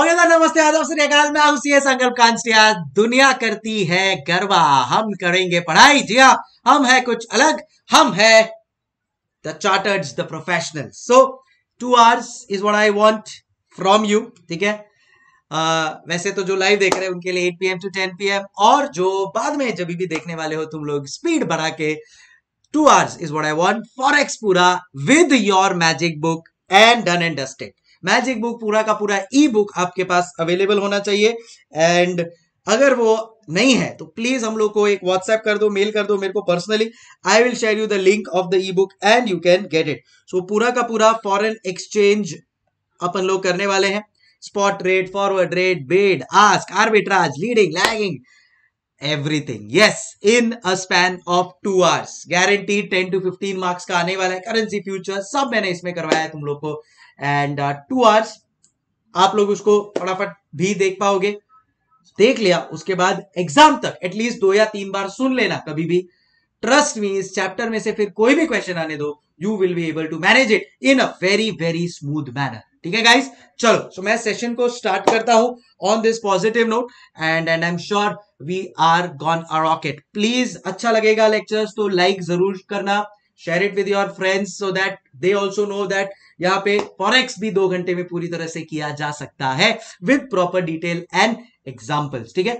Okay sir नमस्ते आदम सूर्यकाल में हूँ सी संकल्प कांस्टिया दुनिया करती है गरबा हम करेंगे पढ़ाई जी हाँ हम है कुछ अलग हम है the chartered the professional so two hours is what I want from you ठीक है Uh, वैसे तो जो लाइव देख रहे हैं उनके लिए 8 पीएम टू 10 पीएम और जो बाद में जब भी देखने वाले हो तुम लोग स्पीड बढ़ा के two hours is what I want for पूरा with your magic book and done and dusted magic book पूरा का पूरा ई बुक आपके पास अवेलेबल होना चाहिए एंड अगर वो नहीं है तो प्लीज हम लोग को एक व्हाट्सएप कर दो मेल कर दो मेरे को personally I will share you the link of the e book and you can get it so पूरा का पूरा फॉरेन एक्सचेंज अपन लोग करने वाले हैं spot rate forward rate bid ask arbitrage leading lagging everything yes in a span of two hours guarantee ten to fifteen marks का आने वाला है करेंसी फ्यूचर सब मैंने इसमें करवाया है तुम लोग को एंड टू आवर्स आप लोग उसको फटाफट भी देख पाओगे देख लिया उसके बाद एग्जाम तक एटलीस्ट दो या तीन बार सुन लेना कभी भी ट्रस्ट मी इस चैप्टर में से फिर कोई भी क्वेश्चन आने दो you will be able to manage it in a very very smooth manner ठीक है गाइस चलो सो मैं सेशन को स्टार्ट करता हूं on this positive note and and I am sure we are gonna rocket please अच्छा लगेगा lectures तो लाइक जरूर करना share it with your friends so that they also know that यहाँ पे फॉरेक्स भी दो घंटे में पूरी तरह से किया जा सकता है with proper detail and examples ठीक है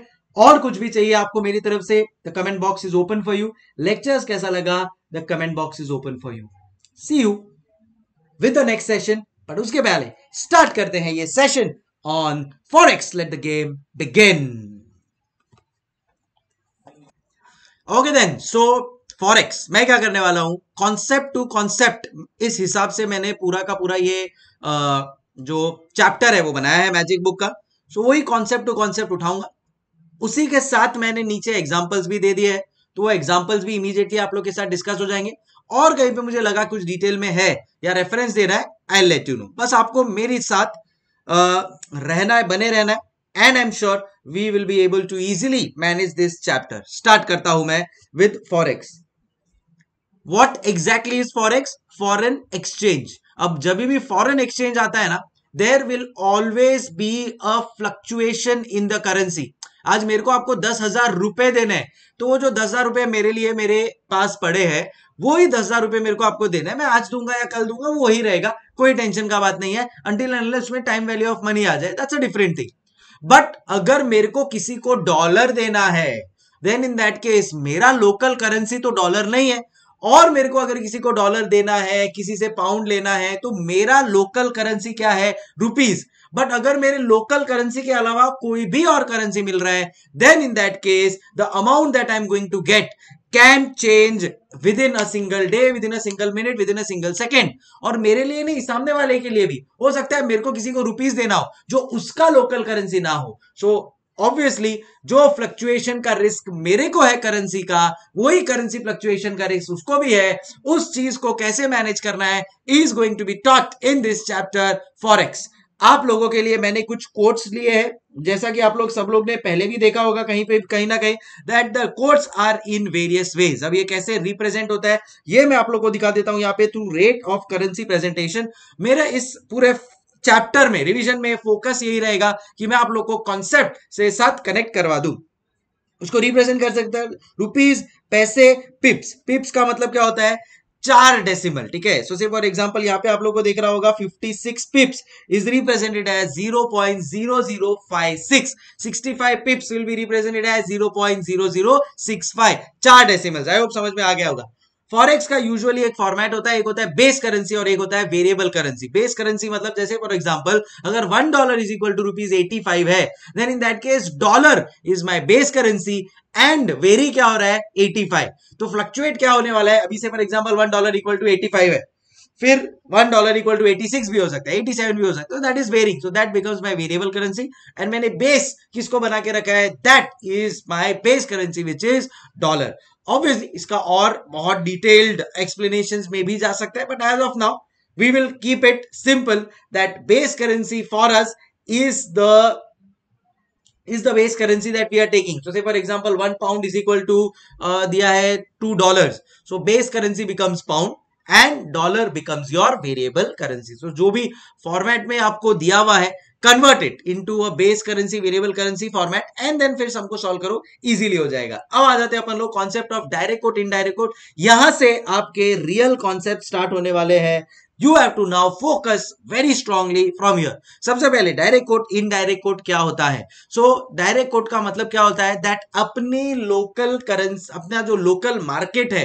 और कुछ भी चाहिए आपको मेरी तरफ से the comment box is open for you lectures कैसा लगा the comment box is open for you see you with the next session but उसके पहले स्टार्ट करते हैं ये session on forex let the game begin okay then so forex मैं क्या करने वाला हूं कॉन्सेप्ट टू कॉन्सेप्ट इस हिसाब से मैंने पूरा का पूरा ये आ, जो चैप्टर है वो बनाया है मैजिक बुक का सो so, वही कॉन्सेप्ट टू कॉन्सेप्ट उठाऊंगा उसी के साथ मैंने नीचे एग्जाम्पल्स भी दे दिए है तो वो एग्जाम्पल्स भी इमीजिएटली आप लोग के साथ डिस्कस हो जाएंगे और कहीं पे मुझे लगा कुछ डिटेल में है या रेफरेंस दे रहा है आई लेट यू नो बस आपको मेरे साथ आ, रहना है बने रहना है and I am sure we will be able to easily manage this chapter start करता हूं मैं with forex what exactly is forex foreign exchange अब जब भी फॉरन एक्सचेंज आता है ना there will always be a fluctuation in the currency आज मेरे को आपको दस हजार रुपए देने हैं तो वो जो दस हजार रुपए मेरे लिए मेरे पास पड़े हैं वो ही दस हजार रुपए मेरे को आपको देना है मैं आज दूंगा या कल दूंगा वो ही रहेगा कोई टेंशन का बात नहीं है अंटिल अनलेस में टाइम वैल्यू ऑफ मनी आ जाए that's a different thing but अगर मेरे को किसी को डॉलर देना है देन इन दैट केस मेरा लोकल करेंसी तो डॉलर नहीं है और मेरे को अगर किसी को डॉलर देना है किसी से पाउंड लेना है तो मेरा लोकल करेंसी क्या है रुपीज बट अगर मेरे लोकल करेंसी के अलावा कोई भी और करेंसी मिल रहा है then in that case the amount that I am going to get can change within a single day within a single minute within a single second और मेरे लिए नहीं सामने वाले के लिए भी हो सकता है मेरे को किसी को रुपीज देना हो जो उसका लोकल करेंसी ना हो सो so, ऑब्वियसली जो फ्लक्चुएशन का रिस्क मेरे को है करेंसी का वही करेंसी फ्लक्चुएशन का रिस्क उसको भी है उस चीज को कैसे मैनेज करना है is going to be taught in this chapter forex आप लोगों के लिए मैंने कुछ कोट्स लिए हैं जैसा कि आप लोग सब लोग ने पहले भी देखा होगा कहीं पे कहीं ना कहीं that the quotes are in various ways अब ये कैसे रिप्रेजेंट होता है ये मैं आप लोगों को दिखा देता हूं यहाँ पे through rate of currency presentation मेरा इस पूरे चैप्टर में रिवीजन में फोकस यही रहेगा कि मैं आप लोग को कॉन्सेप्ट से साथ कनेक्ट करवा दू उसको रिप्रेजेंट कर सकते हैं रुपीज पैसे पिप्स पिप्स का मतलब क्या होता है चार डेसिमल ठीक है सो से फॉर एग्जांपल यहाँ पे आप लोग को देख रहा होगा 56 पिप्स इज रिप्रेजेंटेड है 0.0056 65 पिप्स विल बी रिप्रेजेंटेड है 0.0065 चार डेसिमल्स आई होप समझ में आ गया होगा फॉरेक्स का यूजुअली एक फॉर्मेट होता है एक होता है बेस करेंसी और एक होता है वेरिएबल करेंसी बेस करेंसी मतलब जैसे फॉर एग्जांपल अगर one dollar is equal to rupees eighty five है then in that case dollar is my base currency and vary क्या हो रहा है फाइव तो फ्लक्चुएट क्या होने वाला है अभी से for example one dollar equal to eighty five है फिर one dollar equal to eighty six भी हो सकता है एटी सेवन भी हो सकता है that is varying so that becomes my variable currency and मैंने बेस किसको बना के रखा है that is my base currency which is dollar obviously इसका और बहुत डिटेल्ड एक्सप्लेनेशन में भी जा सकता है but as of now we will keep it simple that base currency for us is the is the base currency that we are taking. So say for example, one pound is equal to uh, दिया है two dollars. So base currency becomes pound and dollar becomes your variable currency. So जो भी format में आपको दिया हुआ है convert it into a base currency variable currency format and then फिर सबको सॉल्व करो इजीली हो जाएगा अब आ जाते हैं अपन लोग concept of direct quote indirect quote यहां से आपके रियल कॉन्सेप्ट स्टार्ट होने वाले हैं you have to now focus very strongly from here सबसे पहले डायरेक्ट कोट इनडायरेक्ट कोट क्या होता है सो डायरेक्ट कोट का मतलब क्या होता है दैट अपनी लोकल करेंसी अपना जो लोकल मार्केट है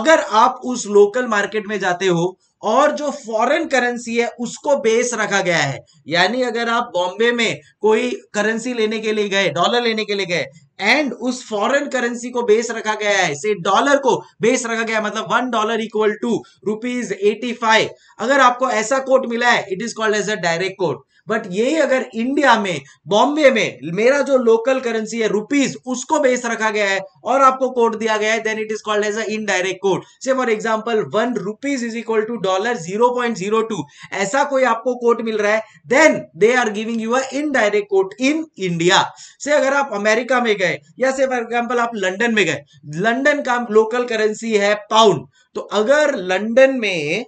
अगर आप उस लोकल मार्केट में जाते हो और जो फॉरेन करेंसी है उसको बेस रखा गया है यानी अगर आप बॉम्बे में कोई करेंसी लेने के लिए गए डॉलर लेने के लिए गए एंड उस फॉरेन करेंसी को बेस रखा गया है से डॉलर को बेस रखा गया है मतलब one dollar equal to rupees eighty five अगर आपको ऐसा कोट मिला है it is called as a direct quote but यही अगर इंडिया में बॉम्बे में मेरा जो लोकल करेंसी है रुपीज उसको बेस रखा गया है और आपको कोड दिया गया है then it is called as a indirect quote से for example one rupees is equal to dollar zero point zero two ऐसा कोई आपको कोट मिल रहा है then they are giving you a indirect quote in India से अगर आप अमेरिका में गए या से फॉर एग्जाम्पल आप लंडन में गए लंडन का लोकल करेंसी है पाउंड तो अगर लंडन में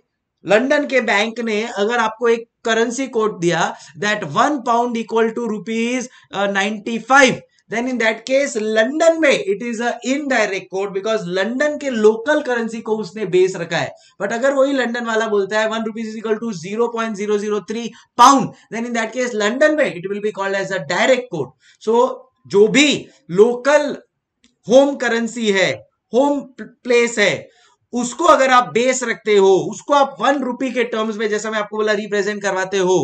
लंडन के बैंक ने अगर आपको एक करेंसी कोट दिया that one pound equal to rupees ninety five then in that case London में it is a indirect quote because London के लोकल करेंसी को उसने बेस रखा है बट अगर वही लंडन वाला बोलता है one rupees is equal to zero point zero zero three pound then in that case London में it will be called as a direct quote so जो भी लोकल होम करेंसी है होम प्लेस है उसको अगर आप बेस रखते हो उसको आप वन रुपी के टर्म्स में जैसा मैं आपको बोला रिप्रेजेंट करवाते हो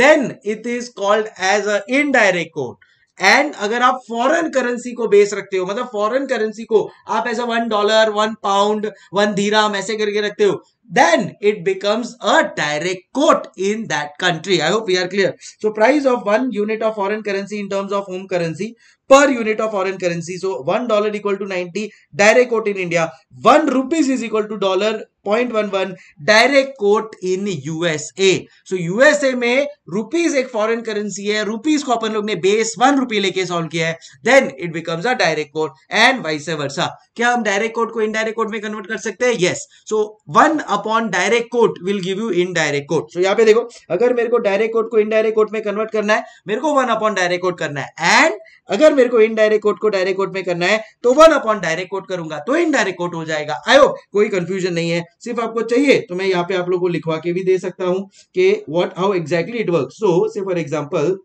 then it is called as a indirect quote and अगर आप फॉरेन करेंसी को बेस रखते हो मतलब फॉरेन करेंसी को आप ऐसा a one dollar one pound one dirham ऐसे करके रखते हो then it becomes a direct quote in that country I hope we are clear so price of one unit of foreign currency in terms of home currency per unit of foreign currency so one dollar equal to ninety direct quote in India one rupees is equal to dollar point one one direct quote in USA so USA में rupees एक foreign currency है rupees को अपन लोग ने base one rupee लेके solve किया है then it becomes a direct quote and vice versa क्या हम डायरेक्ट कोट को इनडायरेक्ट कोट में कन्वर्ट कर सकते हैं yes so one upon direct quote will give you indirect quote so यहाँ पे देखो अगर मेरे को डायरेक्ट कोट को इनडायरेक्ट कोट में कन्वर्ट करना है मेरे को वन अपॉन डायरेक्ट कोट करना है एंड अगर मेरे को इनडायरेक्ट कोट को डायरेक्ट कोट में करना है तो वन अपॉन डायरेक्ट कोट करूंगा तो इनडायरेक्ट कोट हो जाएगा आई होप कोई कंफ्यूजन नहीं है सिर्फ आपको चाहिए तो मैं यहाँ पे आप लोग को लिखवा के भी दे सकता हूँ कि what how exactly it work so say for example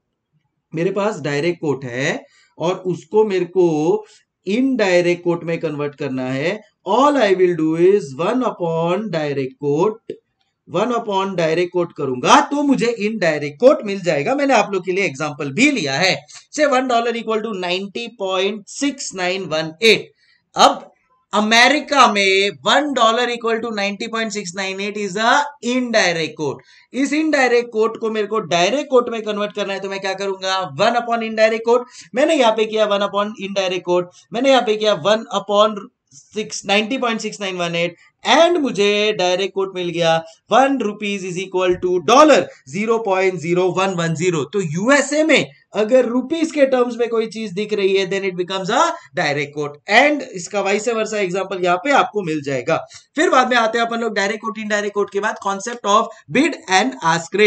मेरे पास डायरेक्ट कोट है और उसको मेरे को इनडायरेक्ट कोट में कन्वर्ट करना है all I will do is one upon direct quote one upon direct quote करूंगा तो मुझे इन डायरेक्ट कोट मिल जाएगा मैंने आप लोग के लिए एग्जाम्पल भी लिया है से one dollar equal to ninety point six nine one eight अब अमेरिका में one dollar equal to ninety point six nine eight is a indirect quote इस इनडायरेक्ट कोट को मेरे को डायरेक्ट कोट में कन्वर्ट करना है तो मैं क्या करूंगा वन अपॉन इनडायरेक्ट कोट मैंने यहाँ पे किया वन अपॉन इनडायरेक्ट कोट मैंने यहाँ पे किया one upon six ninety point six nine one eight and मुझे डायरेक्ट कोट मिल गया one rupees is equal to dollar zero point zero one one zero तो यूएसए में अगर रुपीज के टर्म्स में कोई चीज दिख रही है then it becomes a direct quote and इसका वाइस वर्षा एग्जांपल यहाँ पे आपको मिल जाएगा फिर बाद में आते हैं अपन लोग डायरेक्ट कोट इनडायरेक्ट कोट के बाद concept of bid and ask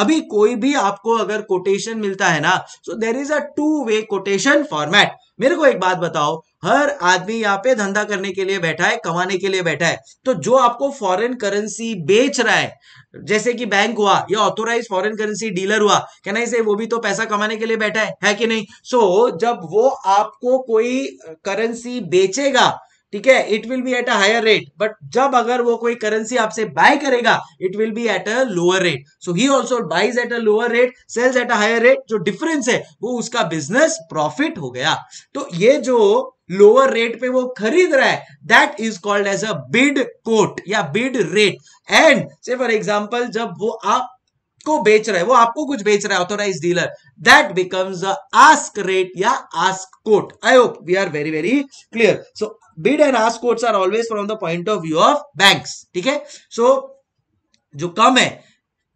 अभी कोई भी आपको अगर कोटेशन मिलता है ना so there is a two way quotation format मेरे को एक बात बताओ हर आदमी यहाँ पे धंधा करने के लिए बैठा है कमाने के लिए बैठा है तो जो आपको फॉरेन करेंसी बेच रहा है जैसे कि बैंक हुआ या ऑथोराइज फॉरेन करेंसी डीलर हुआ क्या नहीं से वो भी तो पैसा कमाने के लिए बैठा है है कि नहीं सो so, जब वो आपको कोई करेंसी बेचेगा ठीक है it will be at a higher rate but जब अगर वो कोई करेंसी आपसे बाय करेगा it will be at a lower rate so he also buys at a lower rate sells at a higher rate जो डिफरेंस है वो उसका बिजनेस प्रॉफिट हो गया तो ये जो लोअर रेट पे वो खरीद रहा है that is called as a bid quote या बिड रेट एंड से फॉर एग्जाम्पल जब वो आपको बेच रहा है वो आपको कुछ बेच रहा है authorize dealer that becomes a ask rate या ask quote I hope we are very very clear so bid and ask quotes are always from the point of view of bank ठीक है सो जो कम है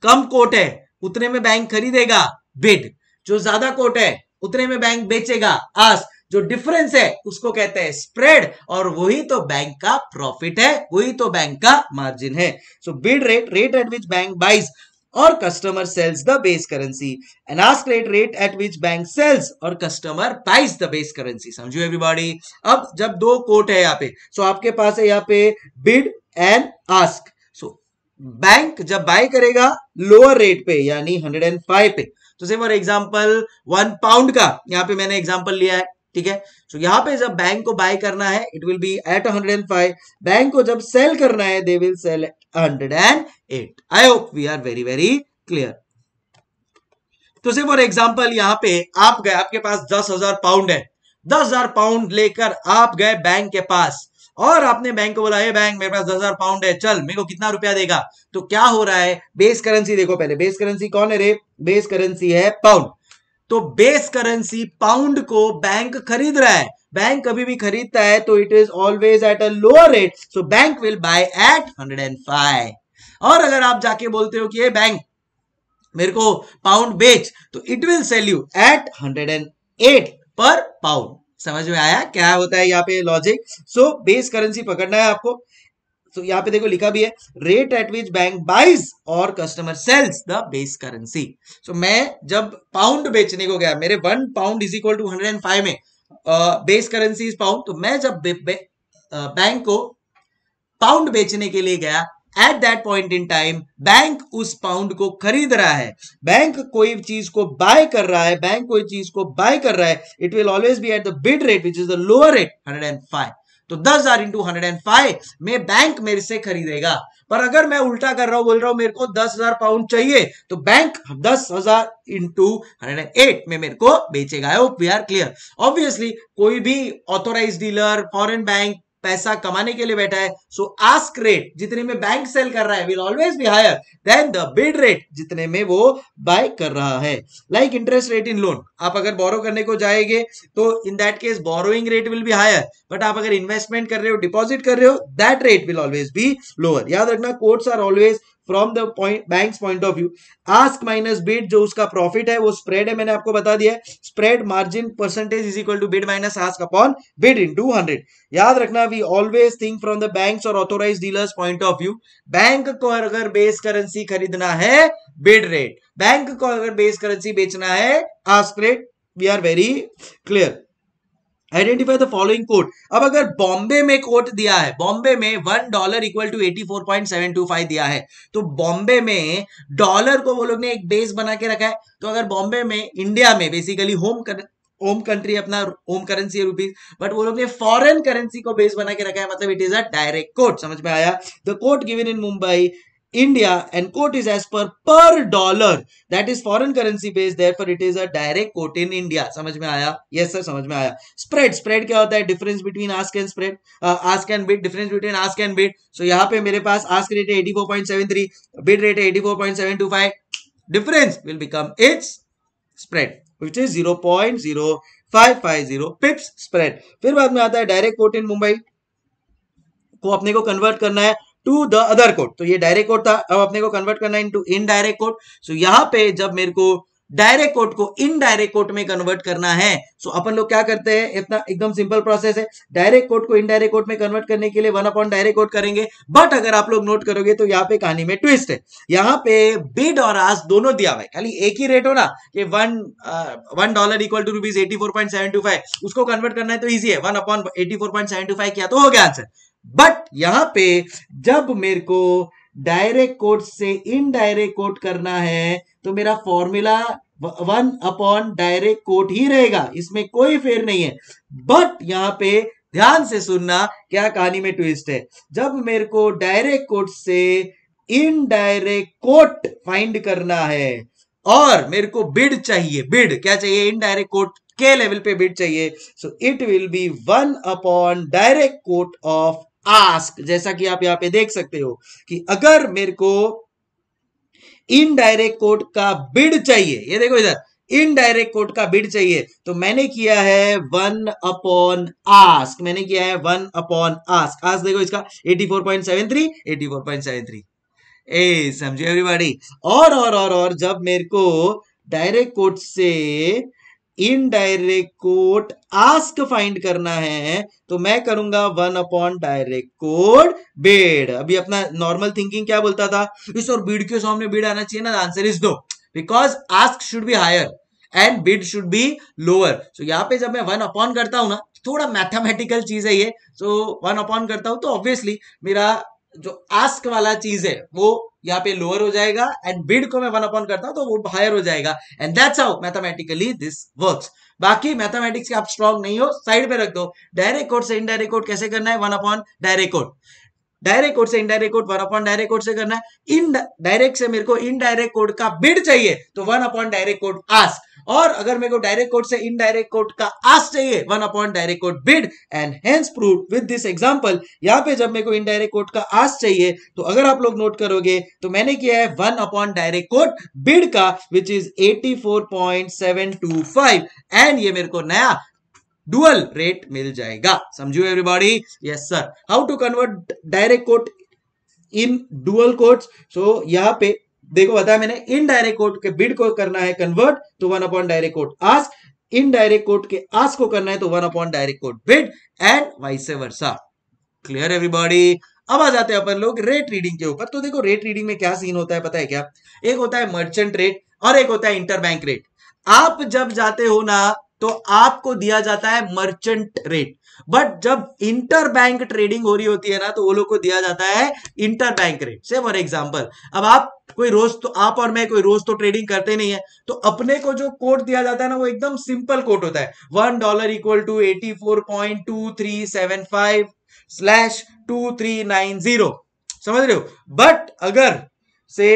कम कोट है उतने में bank खरीदेगा bid जो ज्यादा कोट है उतने में बैंक बेचेगा आस्क जो डिफरेंस है उसको कहते हैं स्प्रेड और वही तो बैंक का प्रॉफिट है वही तो बैंक का मार्जिन है so bid rate rate at which bank buys और customer sells the base currency and ask rate rate at which bank sells और customer buys the base currency समझो एवरीबॉडी अब जब दो कोट है यहाँ पे सो so आपके पास है यहाँ पे bid and ask so bank जब बाय करेगा लोअर रेट पे यानी 105 पे तो से फॉर एग्जांपल वन पाउंड का यहाँ पे मैंने एग्जांपल लिया है ठीक है सो so, यहाँ पे जब बैंक को बाय करना है it will be at hundred and five bank को जब सेल करना है they will sell hundred and eight I hope we are very very clear तो सिर्फ फॉर एग्जाम्पल यहाँ पे आप गए आपके पास दस हजार पाउंड है दस हजार पाउंड लेकर आप गए बैंक के पास और आपने बैंक को बोला हे बैंक मेरे पास दस हजार पाउंड है चल मेरे को कितना रुपया देगा तो क्या हो रहा है बेस करेंसी देखो पहले बेस करेंसी कौन है रे बेस करेंसी है पाउंड तो बेस करेंसी पाउंड को बैंक खरीद रहा है बैंक कभी भी खरीदता है तो it is always at a lower rate so bank will buy at hundred and five और अगर आप जाके बोलते हो कि ये बैंक मेरे को पाउंड बेच तो it will sell you at hundred and eight per pound समझ में आया क्या होता है यहाँ पे लॉजिक सो बेस करेंसी पकड़ना है आपको तो यहाँ पे देखो लिखा भी है rate at which bank buys और customer sells the base currency so मैं जब पाउंड बेचने को गया मेरे one pound is equal to hundred and five में बेस करेंसी इज पाउंड तो मैं जब बैंक को पाउंड बेचने के लिए गया at that point in time bank उस पाउंड को खरीद रहा है बैंक कोई चीज को बाय कर रहा है बैंक कोई चीज को बाय कर रहा है it will always be at the bid rate which is the lower rate hundred and five तो दस हजार इंटू हंड्रेड एंड फाइव में बैंक मेरे से खरीदेगा पर अगर मैं उल्टा कर रहा हूं बोल रहा हूं मेरे को दस हजार पाउंड चाहिए तो बैंक दस हजार इंटू हंड्रेड एंड एट में मेरे को बेचेगा वी आर क्लियर ऑब्वियसली कोई भी ऑथोराइज डीलर फॉरेन बैंक पैसा कमाने के लिए बैठा है सो आस्क रेट जितने में बैंक सेल कर रहा है will always be higher than the bid rate जितने में वो बाय कर रहा है like interest rate in loan आप अगर बोरो करने को जाएंगे तो in that case borrowing rate will be higher but आप अगर इन्वेस्टमेंट कर रहे हो डिपॉजिट कर रहे हो that rate will always be lower याद रखना quotes are always from the point bank point of view ask minus bid जो उसका प्रॉफिट है वो स्प्रेड है मैंने आपको बता दिया है spread margin percentage is equal to bid minus ask upon bid into hundred याद रखना we always think from the bank और authorize dealers point of view bank को अगर बेस करेंसी खरीदना है बिड रेट बैंक को अगर base currency बेचना है ask rate we are very clear identify the following quote अब अगर बॉम्बे में कोर्ट दिया है बॉम्बे में one dollar equal to eighty four point seven two five दिया है तो बॉम्बे में डॉलर को वो लोग ने एक बेस बना के रखा है तो अगर बॉम्बे में इंडिया में बेसिकली होम कर होम कंट्री अपना होम करेंसी है रुपीज बट वो लोग ने फॉरेन करेंसी को बेस बना के रखा है मतलब it is a direct quote समझ में आया the quote given in Mumbai India and quote is as per per dollar that is foreign currency based therefore it is a direct quote in India समझ में आया yes sir समझ में आया spread spread क्या होता है difference between ask and spread uh, ask and bid difference between ask and bid so यहाँ पे मेरे पास ask rate 84.73 bid rate 84.725 difference will become its spread which is 0.0550 pips spread फिर बाद में आता है direct quote in Mumbai को अपने को convert करना है टू द अदर कोड तो ये डायरेक्ट कोड था अब अपने को कन्वर्ट करना इनटू इनडायरेक्ट कोड सो यहाँ पे जब मेरे को डायरेक्ट कोड को इनडायरेक्ट कोड में कन्वर्ट करना है सो अपन लोग क्या करते हैं इतना एकदम सिंपल प्रोसेस है डायरेक्ट कोड को इनडायरेक्ट कोड में कन्वर्ट करने के लिए वन अपॉन डायरेक्ट कोड करेंगे बट अगर आप लोग नोट करोगे तो यहाँ पे कहानी में ट्विस्ट है यहाँ पे बिड और आस दोनों दिया हुआ है खाली एक ही रेट हो ना कि one one dollar equal to rupees eighty four point seven two five उसको कन्वर्ट करना है तो ईजी है one upon eighty four point seven two five किया तो हो गया आंसर बट यहां पे जब मेरे को डायरेक्ट कोट से इनडायरेक्ट कोट करना है तो मेरा formula one upon direct quote ही रहेगा इसमें कोई फेर नहीं है बट यहां पे ध्यान से सुनना क्या कहानी में ट्विस्ट है जब मेरे को डायरेक्ट कोट से इनडायरेक्ट कोट फाइंड करना है और मेरे को बिड चाहिए बिड क्या चाहिए इनडायरेक्ट कोट के लेवल पे बिड चाहिए so it will be one upon direct quote of ask जैसा कि आप यहां पे देख सकते हो कि अगर मेरे को इनडायरेक्ट कोड का बिड चाहिए ये देखो इधर इनडायरेक्ट कोड का बिड चाहिए तो मैंने किया है वन अपॉन आस्क मैंने किया है वन अपॉन आस्क आस्क देखो इसका सेवन थ्री ए समझे एवरीबॉडी और और और और जब मेरे को डायरेक्ट कोड से इनडायरेक्ट कोट आस्क फाइंड करना है तो मैं करूंगा one upon direct quote bid अभी अपना नॉर्मल थिंकिंग क्या बोलता था इस और बीड के सामने बीड आना चाहिए ना आंसर इज दो because ask should be higher and bid should be lower so यहाँ पे जब मैं वन अपॉन करता हूं ना थोड़ा मैथमेटिकल चीज है ये सो वन अपॉन करता हूं तो ऑब्वियसली मेरा जो आस्क वाला चीज है वो यहाँ पे लोअर हो जाएगा एंड बिड को मैं वन अपॉन करता हूं तो वो हायर हो जाएगा and that's how mathematically this works बाकी मैथमेटिक्स के आप स्ट्रॉन्ग नहीं हो साइड पे रख दो डायरेक्ट कोड से इनडायरेक्ट कोड कैसे करना है one upon direct quote direct quote से indirect quote one upon direct quote से करना है इन डायरेक्ट से मेरे को इनडायरेक्ट कोड का बिड चाहिए तो one upon direct quote ask और अगर मेरे को डायरेक्ट कोर्ट से इनडायरेक्ट कोर्ट का आस चाहिए one upon direct quote bid and hence prove with this example यहां पे जब मेरे को इनडायरेक्ट कोर्ट का आस चाहिए तो अगर आप लोग नोट करोगे तो मैंने किया है one upon direct quote bid का विच इज फाइव एंड ये मेरे को नया डुअल रेट मिल जाएगा समझू everybody yes sir how to convert direct quote in dual quote so यहाँ पे देखो बताया मैंने इनडायरेक्ट कोट के बिड को करना है कन्वर्ट तो one upon direct quote in indirect quote के आस को करना है तो one upon direct quote bid and vice versa clear everybody अब आ जाते हैं अपन लोग रेट रीडिंग के ऊपर तो देखो रेट रीडिंग में क्या सीन होता है पता है क्या एक होता है मर्चेंट रेट और एक होता है इंटरबैंक रेट आप जब जाते हो ना तो आपको दिया जाता है मर्चेंट रेट बट जब इंटरबैंक ट्रेडिंग हो रही होती है ना तो वो लोग को दिया जाता है इंटरबैंक रेट से फॉर एग्जाम्पल अब आप कोई रोज तो आप और मैं कोई रोज तो ट्रेडिंग करते नहीं है तो अपने को जो कोट दिया जाता है ना वो एकदम सिंपल कोट होता है one dollar equal to eighty four point two three seven five slash two three nine zero समझ रहे हो बट अगर से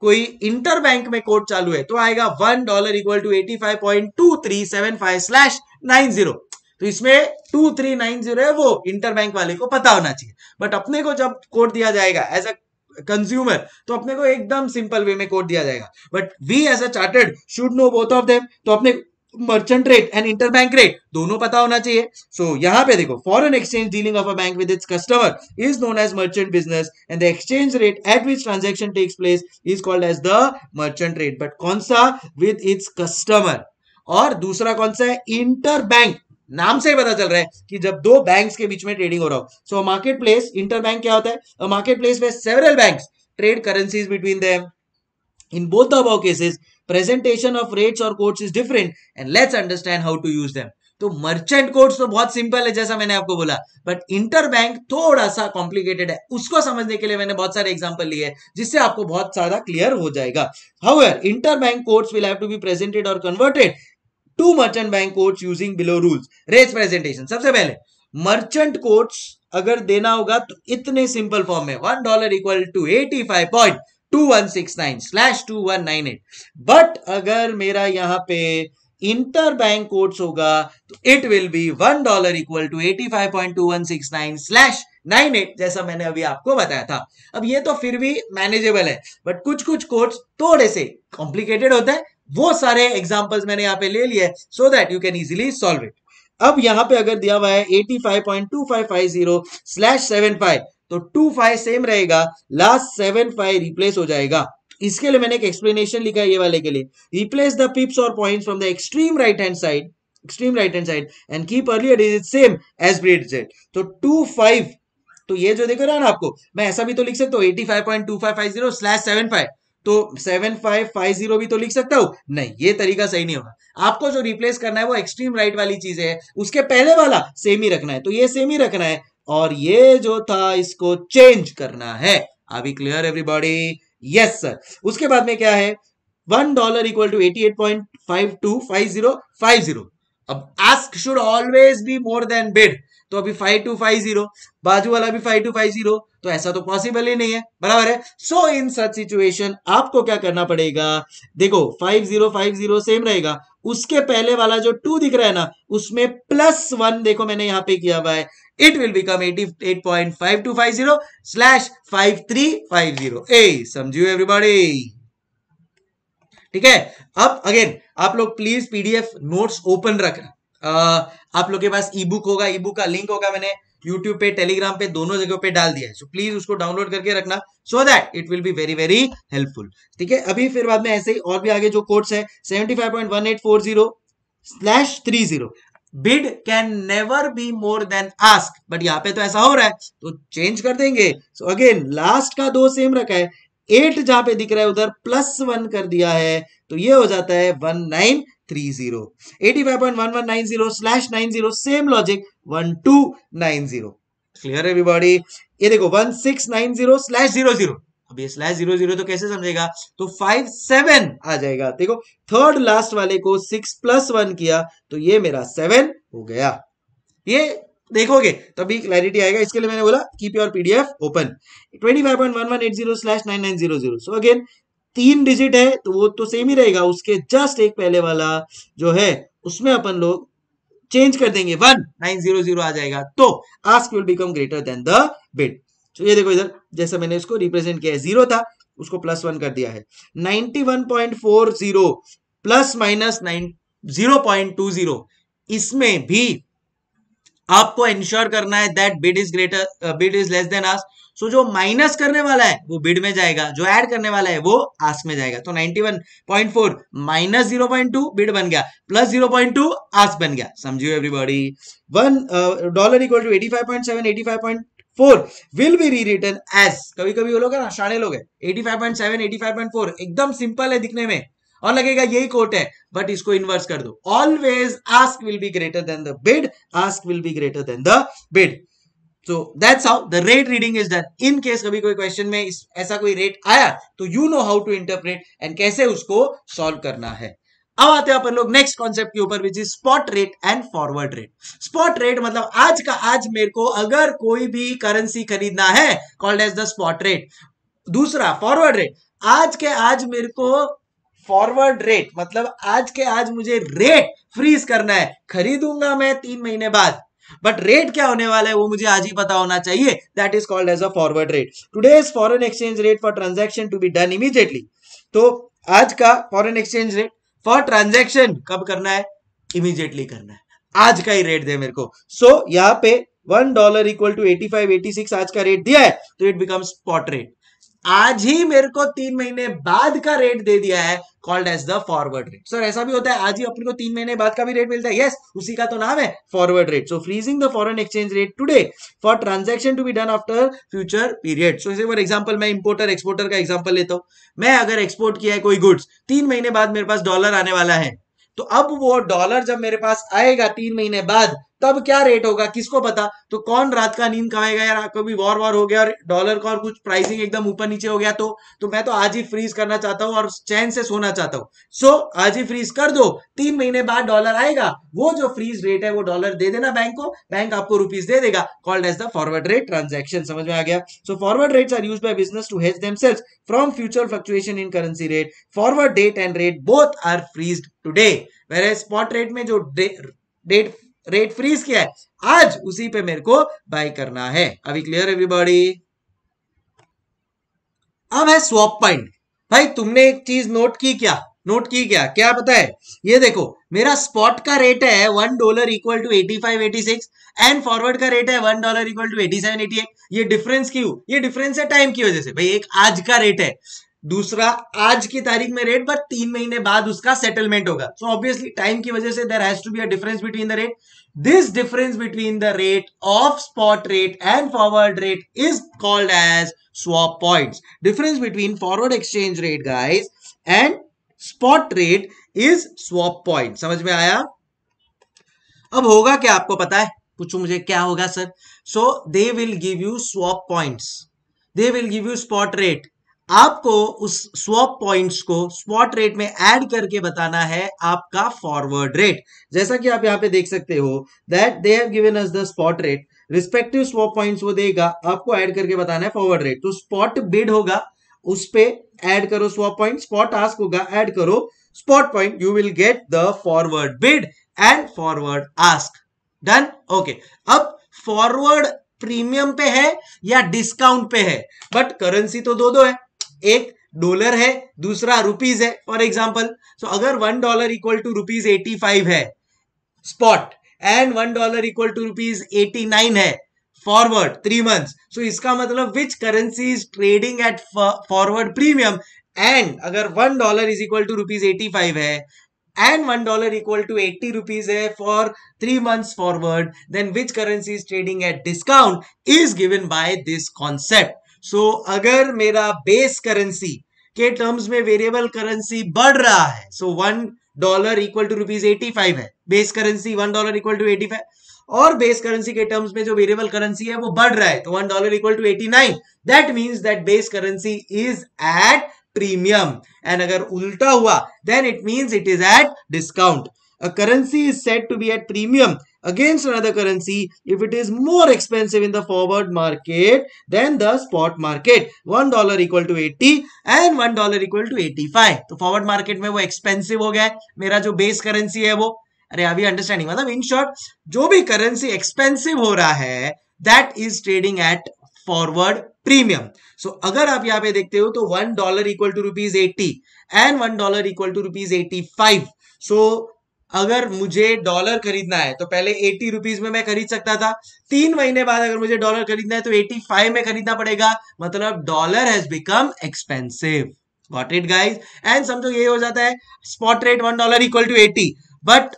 कोई इंटर बैंक में कोट चालू है तो आएगा one dollar equal to eighty five point two three seven five slash nine zero तो इसमें टू थ्री नाइन जीरो है वो इंटर बैंक वाले को पता होना चाहिए बट अपने को जब कोड दिया जाएगा एज अ कंज्यूमर तो अपने को एकदम सिंपल वे में कोड दिया जाएगा but we as a chartered should know both of them तो अपने merchant rate and interbank rate दोनों पता होना चाहिए सो so, यहां पे देखो foreign exchange dealing of a bank with its customer is known as merchant business and the exchange rate at which transaction takes place is called as the merchant rate but कौन सा with its customer और दूसरा कौन सा है inter bank नाम से ही पता चल रहा है कि जब दो बैंक्स के बीच में ट्रेडिंग हो रहा हो so market place interbank क्या होता है मार्केट प्लेस में several banks trade currencies between them. In both the above cases, presentation rates और or is different and let's understand how to use use तो merchant quotes तो बहुत simple है जैसा मैंने आपको बोला बट इंटर बैंक थोड़ा सा कॉम्प्लिकेटेड है उसको समझने के लिए मैंने बहुत सारे एग्जाम्पल लिए जिससे आपको बहुत सारा क्लियर हो जाएगा however inter bank quotes will have to be presented और converted to merchant bank quotes using below rules rates presentation सबसे पहले मर्चेंट कोर्ट्स अगर देना होगा तो इतने सिंपल फॉर्म में one dollar equal to eighty five point two one six nine slash two one nine eight but अगर मेरा यहाँ पे इंटर बैंक कोड्स होगा तो it will be one dollar equal to eighty five point two one six nine slash nine eight जैसा मैंने अभी आपको बताया था अब ये तो फिर भी मैनेजेबल है बट कुछ कुछ कोड्स थोड़े से कॉम्प्लिकेटेड होते हैं वो सारे एग्जाम्पल्स मैंने यहाँ पे ले लिए so that you can easily solve it अब यहाँ पे अगर दिया हुआ है जीरो स्लैश सेवन फाइव तो टू फाइव सेम रहेगा लास्ट सेवन फाइव रिप्लेस हो जाएगा इसके लिए मैंने एक एक्सप्लेनेशन लिखा है ये वाले के लिए रिप्लेस द पिप्स और points from the extreme right hand side extreme right hand side and keep earlier is same as predicted तो टू फाइव तो ये जो देखो ना आपको मैं ऐसा भी तो लिख सकता हूँ eighty five point two five five zero slash seven five तो सेवन फाइव फाइव जीरो भी तो लिख सकता हूं नहीं ये तरीका सही नहीं होगा आपको जो रिप्लेस करना है वो एक्सट्रीम राइट वाली चीज है उसके पहले वाला सेम ही रखना है तो ये सेम ही रखना है और ये जो था इसको चेंज करना है अभी क्लियर एवरीबॉडी यस सर उसके बाद में क्या है one dollar equal to eighty eight point five two five zero five zero अब ask should always be more than bid तो अभी फाइव टू फाइव जीरो बाजू वाला भी फाइव टू फाइव जीरो तो ऐसा तो पॉसिबल ही नहीं है बराबर है सो इन सच सिचुएशन आपको क्या करना पड़ेगा देखो five zero five zero same रहेगा उसके पहले वाला जो टू दिख रहा है ना उसमें प्लस वन देखो मैंने यहां पे किया हुआ है it will become eighty eight point five two five zero slash five three five zero ए समझू एवरीबॉडी ठीक है अब अगेन आप लोग प्लीज पीडीएफ नोट्स ओपन रखना आप लोग के पास ई बुक होगा ई बुक का लिंक होगा मैंने यूट्यूब पे टेलीग्राम पे दोनों जगह पे डाल दिया है सो so, प्लीज उसको डाउनलोड करके रखना so that it will be very very helpful ठीक है अभी फिर बाद में ऐसे ही और भी आगे जो कोर्ट्स है seventy five point one eight four zero slash three zero bid can never be more than ask but यहाँ पे तो ऐसा हो रहा है तो चेंज कर देंगे सो अगेन लास्ट का दो सेम रखा है एट जहां पे दिख रहा है उधर प्लस वन कर दिया है तो ये हो जाता है वन नाइन क्लियर एवरीबॉडी ये देखो one six nine zero slash zero zero अब ये स्लैश जीरो जीरो तो कैसे समझेगा तो फाइव सेवन आ जाएगा देखो थर्ड लास्ट वाले को सिक्स प्लस वन किया तो ये मेरा सेवन हो गया ये देखोगे तभी क्लैरिटी आएगा इसके लिए मैंने बोला keep your PDF open zero zero so again तीन डिजिट है तो वो तो सेम ही रहेगा उसके जस्ट एक पहले वाला जो है उसमें अपन लोग चेंज कर देंगे वन नाइन जीरो जीरो आ जाएगा तो ask will become greater than the bid तो ये देखो इधर जैसे मैंने उसको रिप्रेजेंट किया है जीरो था उसको प्लस वन कर दिया है ninety one point four zero plus minus nine zero point two zero इसमें भी आपको इंश्योर करना है that bid is greater bid is less than ask so जो माइनस करने वाला है वो बिड में जाएगा जो ऐड करने वाला है वो आस में जाएगा तो 91.4 minus zero point two bid बन गया plus zero point two ask बन गया समझियो everybody one dollar equal to eighty five point seven eighty five point four will be written as कभी कभी वो लोग है ना शाणे लोग है eighty five point seven eighty five point four एकदम सिंपल है दिखने में और लगेगा यही कोट है बट इसको इन्वर्स कर दो always ask will be greater than the bid ask will be greater than the bid so that's how the rate reading is done in case कभी कोई क्वेश्चन में इस, ऐसा कोई रेट आया तो you know how to interpret and कैसे उसको सॉल्व करना है अब आते हैं अपन लोग नेक्स्ट कॉन्सेप्ट के ऊपर which is spot rate and forward rate spot rate मतलब आज का आज मेरे को अगर कोई भी करेंसी खरीदना है called as the spot rate दूसरा फॉरवर्ड रेट आज के आज मेरे को फॉरवर्ड रेट मतलब आज के आज मुझे रेट फ्रीज करना है खरीदूंगा मैं तीन महीने बाद बट रेट क्या होने वाला है वो मुझे आज ही पता होना चाहिए that is called as a forward rate today's foreign exchange rate for transaction to be done immediately तो आज का foreign exchange rate for transaction कब करना है इमीजिएटली करना है आज का ही रेट दे मेरे को सो so, यहाँ पे one dollar equal to eighty five eighty six आज का रेट दिया है तो इट बिकम स्पॉट रेट आज ही मेरे को तीन महीने बाद का रेट दे दिया है called as the forward rate sir ऐसा भी होता है आज ही अपने को तीन महीने बाद का भी रेट मिलता है यस yes, उसी का तो नाम है forward rate so freezing the foreign exchange rate today for transaction to be done after future period so for example मैं इंपोर्टर एक्सपोर्टर का एग्जाम्पल लेता हूं मैं अगर एक्सपोर्ट किया है कोई गुड्स तीन महीने बाद मेरे पास डॉलर आने वाला है तो अब वो डॉलर जब मेरे पास आएगा तीन महीने बाद तब क्या रेट होगा किसको पता तो कौन रात का नींद खाएगा यार कभी वॉर वॉर हो गया और डॉलर का और कुछ प्राइसिंग एकदम ऊपर नीचे हो गया तो तो मैं तो आज ही फ्रीज करना चाहता हूं और चैन से सोना चाहता हूं सो so, आज ही फ्रीज कर दो तीन महीने बाद डॉलर आएगा वो जो फ्रीज रेट है वो डॉलर दे देना बैंक को बैंक आपको रुपीज दे देगा called as the forward rate transaction समझ में आ गया so forward rates are use by business to hedge them from future fluctuation in currency rate forward date and rate both are freeze today where spot rate में जो date rate freeze किया है आज उसी पे मेरे को बाय करना है अभी क्लियर एवरीबॉडी अब है स्वॉप पॉइंट भाई तुमने एक चीज नोट की क्या नोट की क्या क्या पता है ये देखो मेरा स्पॉट का रेट है one dollar equal to eighty five eighty six and forward का रेट है one dollar equal to eighty seven eighty eight ये डिफरेंस क्यों ये डिफरेंस है टाइम की वजह से भाई एक आज का रेट है दूसरा आज की तारीख में रेट बट तीन महीने बाद उसका सेटलमेंट होगा सो ऑब्वियसली टाइम की वजह से there has to be a difference between the rate this difference between the rate of spot rate and forward rate is called as swap points. Difference between forward exchange rate guys and spot rate is swap point समझ में आया अब होगा क्या आपको पता है पूछो मुझे क्या होगा sir so they will give you swap points they will give you spot rate आपको उस स्वॉप पॉइंट्स को स्पॉट रेट में ऐड करके बताना है आपका फॉरवर्ड रेट जैसा कि आप यहां पे देख सकते हो that they have given us the spot rate respective swap points वो देगा आपको ऐड करके बताना है फॉरवर्ड रेट तो स्पॉट बिड होगा उस पे ऐड करो स्वॉप पॉइंट स्पॉट आस्क होगा ऐड करो spot point you will get the forward bid and forward ask done okay अब फॉरवर्ड प्रीमियम पे है या डिस्काउंट पे है बट करेंसी तो दो दो है एक डॉलर है दूसरा रुपीज है फॉर एग्जाम्पल सो अगर one dollar equal to rupees eighty five है spot and one dollar equal to rupees eighty nine है फॉरवर्ड थ्री मंथ सो इसका मतलब which currency is trading at forward premium and अगर one dollar is equal to rupees eighty five है one dollar equal to eighty rupees है for three month forward then which currency is trading at discount is given by this concept so so, अगर मेरा base currency के terms में variable currency बढ़ रहा है so one dollar equal to rupees eighty five है base currency one dollar equal to eighty five और base currency के टर्म्स में जो वेरिएबल करेंसी है वो बढ़ रहा है तो one dollar equal to eighty nine that means that base currency is at premium and अगर उल्टा हुआ then it means it is at discount currency is set to be at premium against another currency if it is more expensive in the forward market than the spot market. One dollar equal to eighty and one dollar equal to eighty five. तो forward market में वो expensive हो गया मेरा जो base currency है वो अरे अभी अंडरस्टैंडिंग मतलब इन शॉर्ट जो भी करेंसी एक्सपेंसिव हो रहा है that is trading at forward premium so अगर आप यहां पे देखते हो तो one dollar equal to rupees eighty and one dollar equal to rupees eighty five so अगर मुझे डॉलर खरीदना है तो पहले एटी रुपीज में मैं खरीद सकता था तीन महीने बाद अगर मुझे डॉलर खरीदना है तो एटी फाइव में खरीदना पड़ेगा मतलब dollar has become expensive got it guys and समझो ये हो जाता है spot rate one dollar equal to eighty but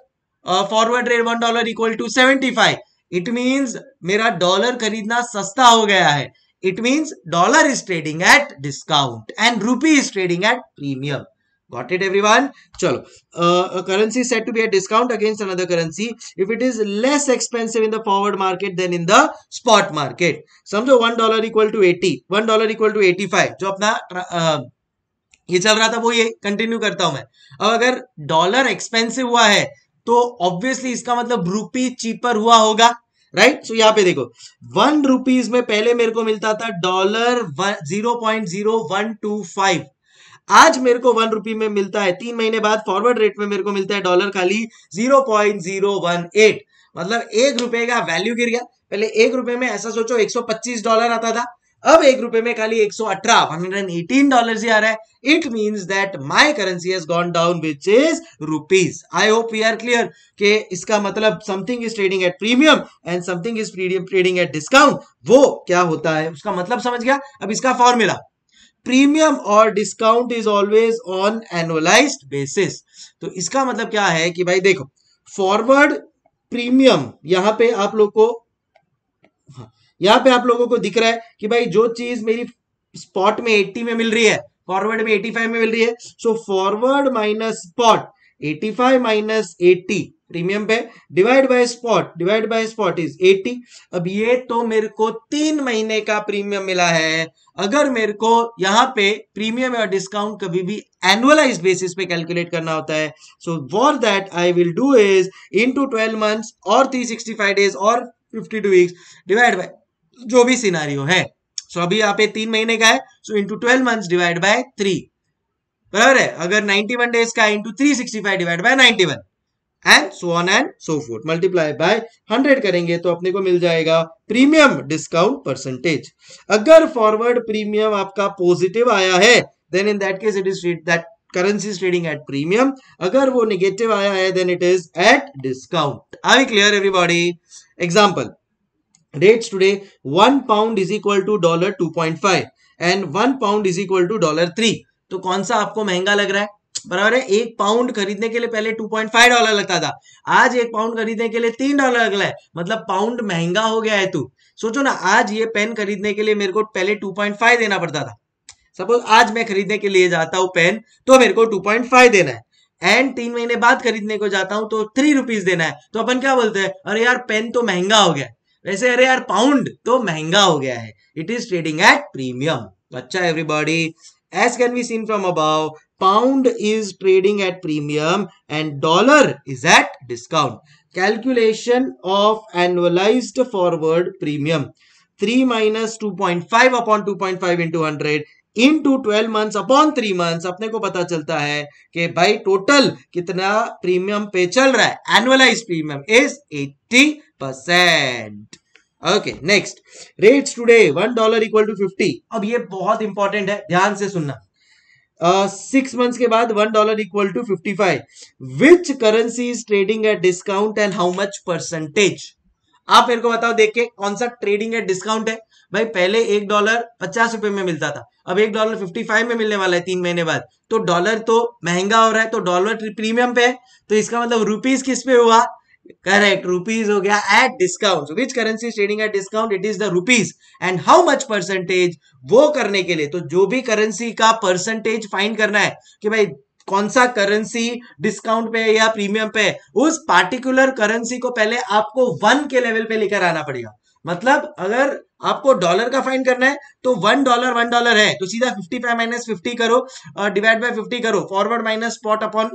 forward rate one dollar equal to seventy five it means मेरा डॉलर खरीदना सस्ता हो गया है it means dollar is trading at discount and rupee is trading at premium got it everyone chalo uh, a currency is said to be at discount against another currency if it is less expensive in the forward market than in the spot market समझो one dollar equal to eighty one dollar equal to eighty five जो अपना uh, ये चल रहा था वो ये continue करता हूं मैं अब अगर डॉलर एक्सपेंसिव हुआ है तो ऑब्वियसली इसका मतलब रूपी चीपर हुआ होगा राइट right? सो so, यहाँ पे देखो वन रुपीज में पहले मेरे को मिलता था dollar zero point zero one two five आज मेरे को वन रुपी में मिलता है तीन महीने बाद फॉरवर्ड रेट में मेरे को मिलता है डॉलर खाली zero point zero one eight मतलब एक रुपए का वैल्यू गिर गया पहले एक रुपए में ऐसा सोचो एक सौ पच्चीस डॉलर आता था अब एक रुपए में खाली एक सौ अठारह वन 118 एटीन डॉलर ही आ रहा है it means that my currency has gone down which is rupees I hope we are clear के इसका मतलब something is trading at premium and something is trading at discount वो क्या होता है उसका मतलब समझ गया अब इसका फॉर्मूला प्रीमियम और discount is always on annualize basis तो इसका मतलब क्या है कि भाई देखो फॉरवर्ड प्रीमियम यहां पे आप लोग को हाँ, यहां पे आप लोगों को दिख रहा है कि भाई जो चीज मेरी स्पॉट में 80 में मिल रही है फॉरवर्ड में 85 में मिल रही है so forward minus spot 85 minus eighty premium पे divide by spot divide by spot is 80 अब ये तो मेरे को तीन महीने का प्रीमियम मिला है अगर मेरे को यहां पे प्रीमियम या डिस्काउंट कभी भी एनुअलाइज बेसिस पे कैलकुलेट करना होता है so for that I will do is into twelve month और थ्री सिक्सटी फाइव डेज और fifty two weeks divide by जो भी सिनारियो है सो so, अभी यहाँ पे तीन महीने का है so into twelve month divide by three बराबर है अगर वन डेज का into three sixty five divide by ninety one and so on and so forth multiply by hundred करेंगे तो अपने को मिल जाएगा प्रीमियम डिस्काउंट परसेंटेज अगर फॉरवर्ड प्रीमियम आपका पॉजिटिव आया है then in that case it is that currency trading at premium अगर वो निगेटिव आया है then it is at discount I clear everybody example rate today one pound is equal to dollar two point five and one pound is equal to dollar three तो कौन सा आपको महंगा लग रहा है बराबर है एक पाउंड खरीदने के लिए पहले 2.5 डॉलर लगता था आज एक पाउंड खरीदने के लिए तीन डॉलर रहा है मतलब पाउंड महंगा हो गया है तू सोचो ना आज ये पेन खरीदने के लिए मेरे को पहले 2.5 देना पड़ता था सपोज आज मैं खरीदने के लिए जाता हूँ पेन तो मेरे को 2.5 देना है एंड तीन महीने बाद खरीदने को जाता हूँ तो थ्री रुपीज देना है तो अपन क्या बोलते हैं अरे यार पेन तो महंगा हो गया वैसे अरे यार पाउंड तो महंगा हो गया है it is trading at premium अच्छा everybody As can be seen from above, pound is trading at premium and dollar is at discount. Calculation of annualized forward premium. 3 minus 2.5 upon 2.5 into 100 to twelve months upon three months अपने को पता चलता है कि भाई total कितना premium पे चल रहा है annualise premium is eighty percent okay next rates today one dollar equal to fifty अब ये बहुत इंपॉर्टेंट है ध्यान से सुनना सिक्स uh, मंथ्स के बाद one dollar equal to fifty five which currency is trading at discount and how much percentage आप मेरे को बताओ देख के कौन सा ट्रेडिंग एट डिस्काउंट है भाई पहले एक डॉलर पचास रुपए में मिलता था अब एक डॉलर फिफ्टी फाइव में मिलने वाला है तीन महीने बाद तो डॉलर तो महंगा हो रहा है तो डॉलर प्रीमियम पे है तो इसका मतलब रुपीज किस पे हुआ करेक्ट रुपीज हो गया at discount which currency trading at discount it is the rupees and how much percentage वो करने के लिए तो जो भी करेंसी का परसेंटेज फाइन करना है कि भाई कौन सा करेंसी डिस्काउंट पे है या प्रीमियम पे है उस पार्टिकुलर करेंसी को पहले आपको वन के लेवल पे लेकर आना पड़ेगा मतलब अगर आपको डॉलर का फाइन करना है तो वन डॉलर वन डॉलर है तो सीधा फिफ्टी फाइव माइनस फिफ्टी करो डिवाइड बाय फिफ्टी करो forward minus spot upon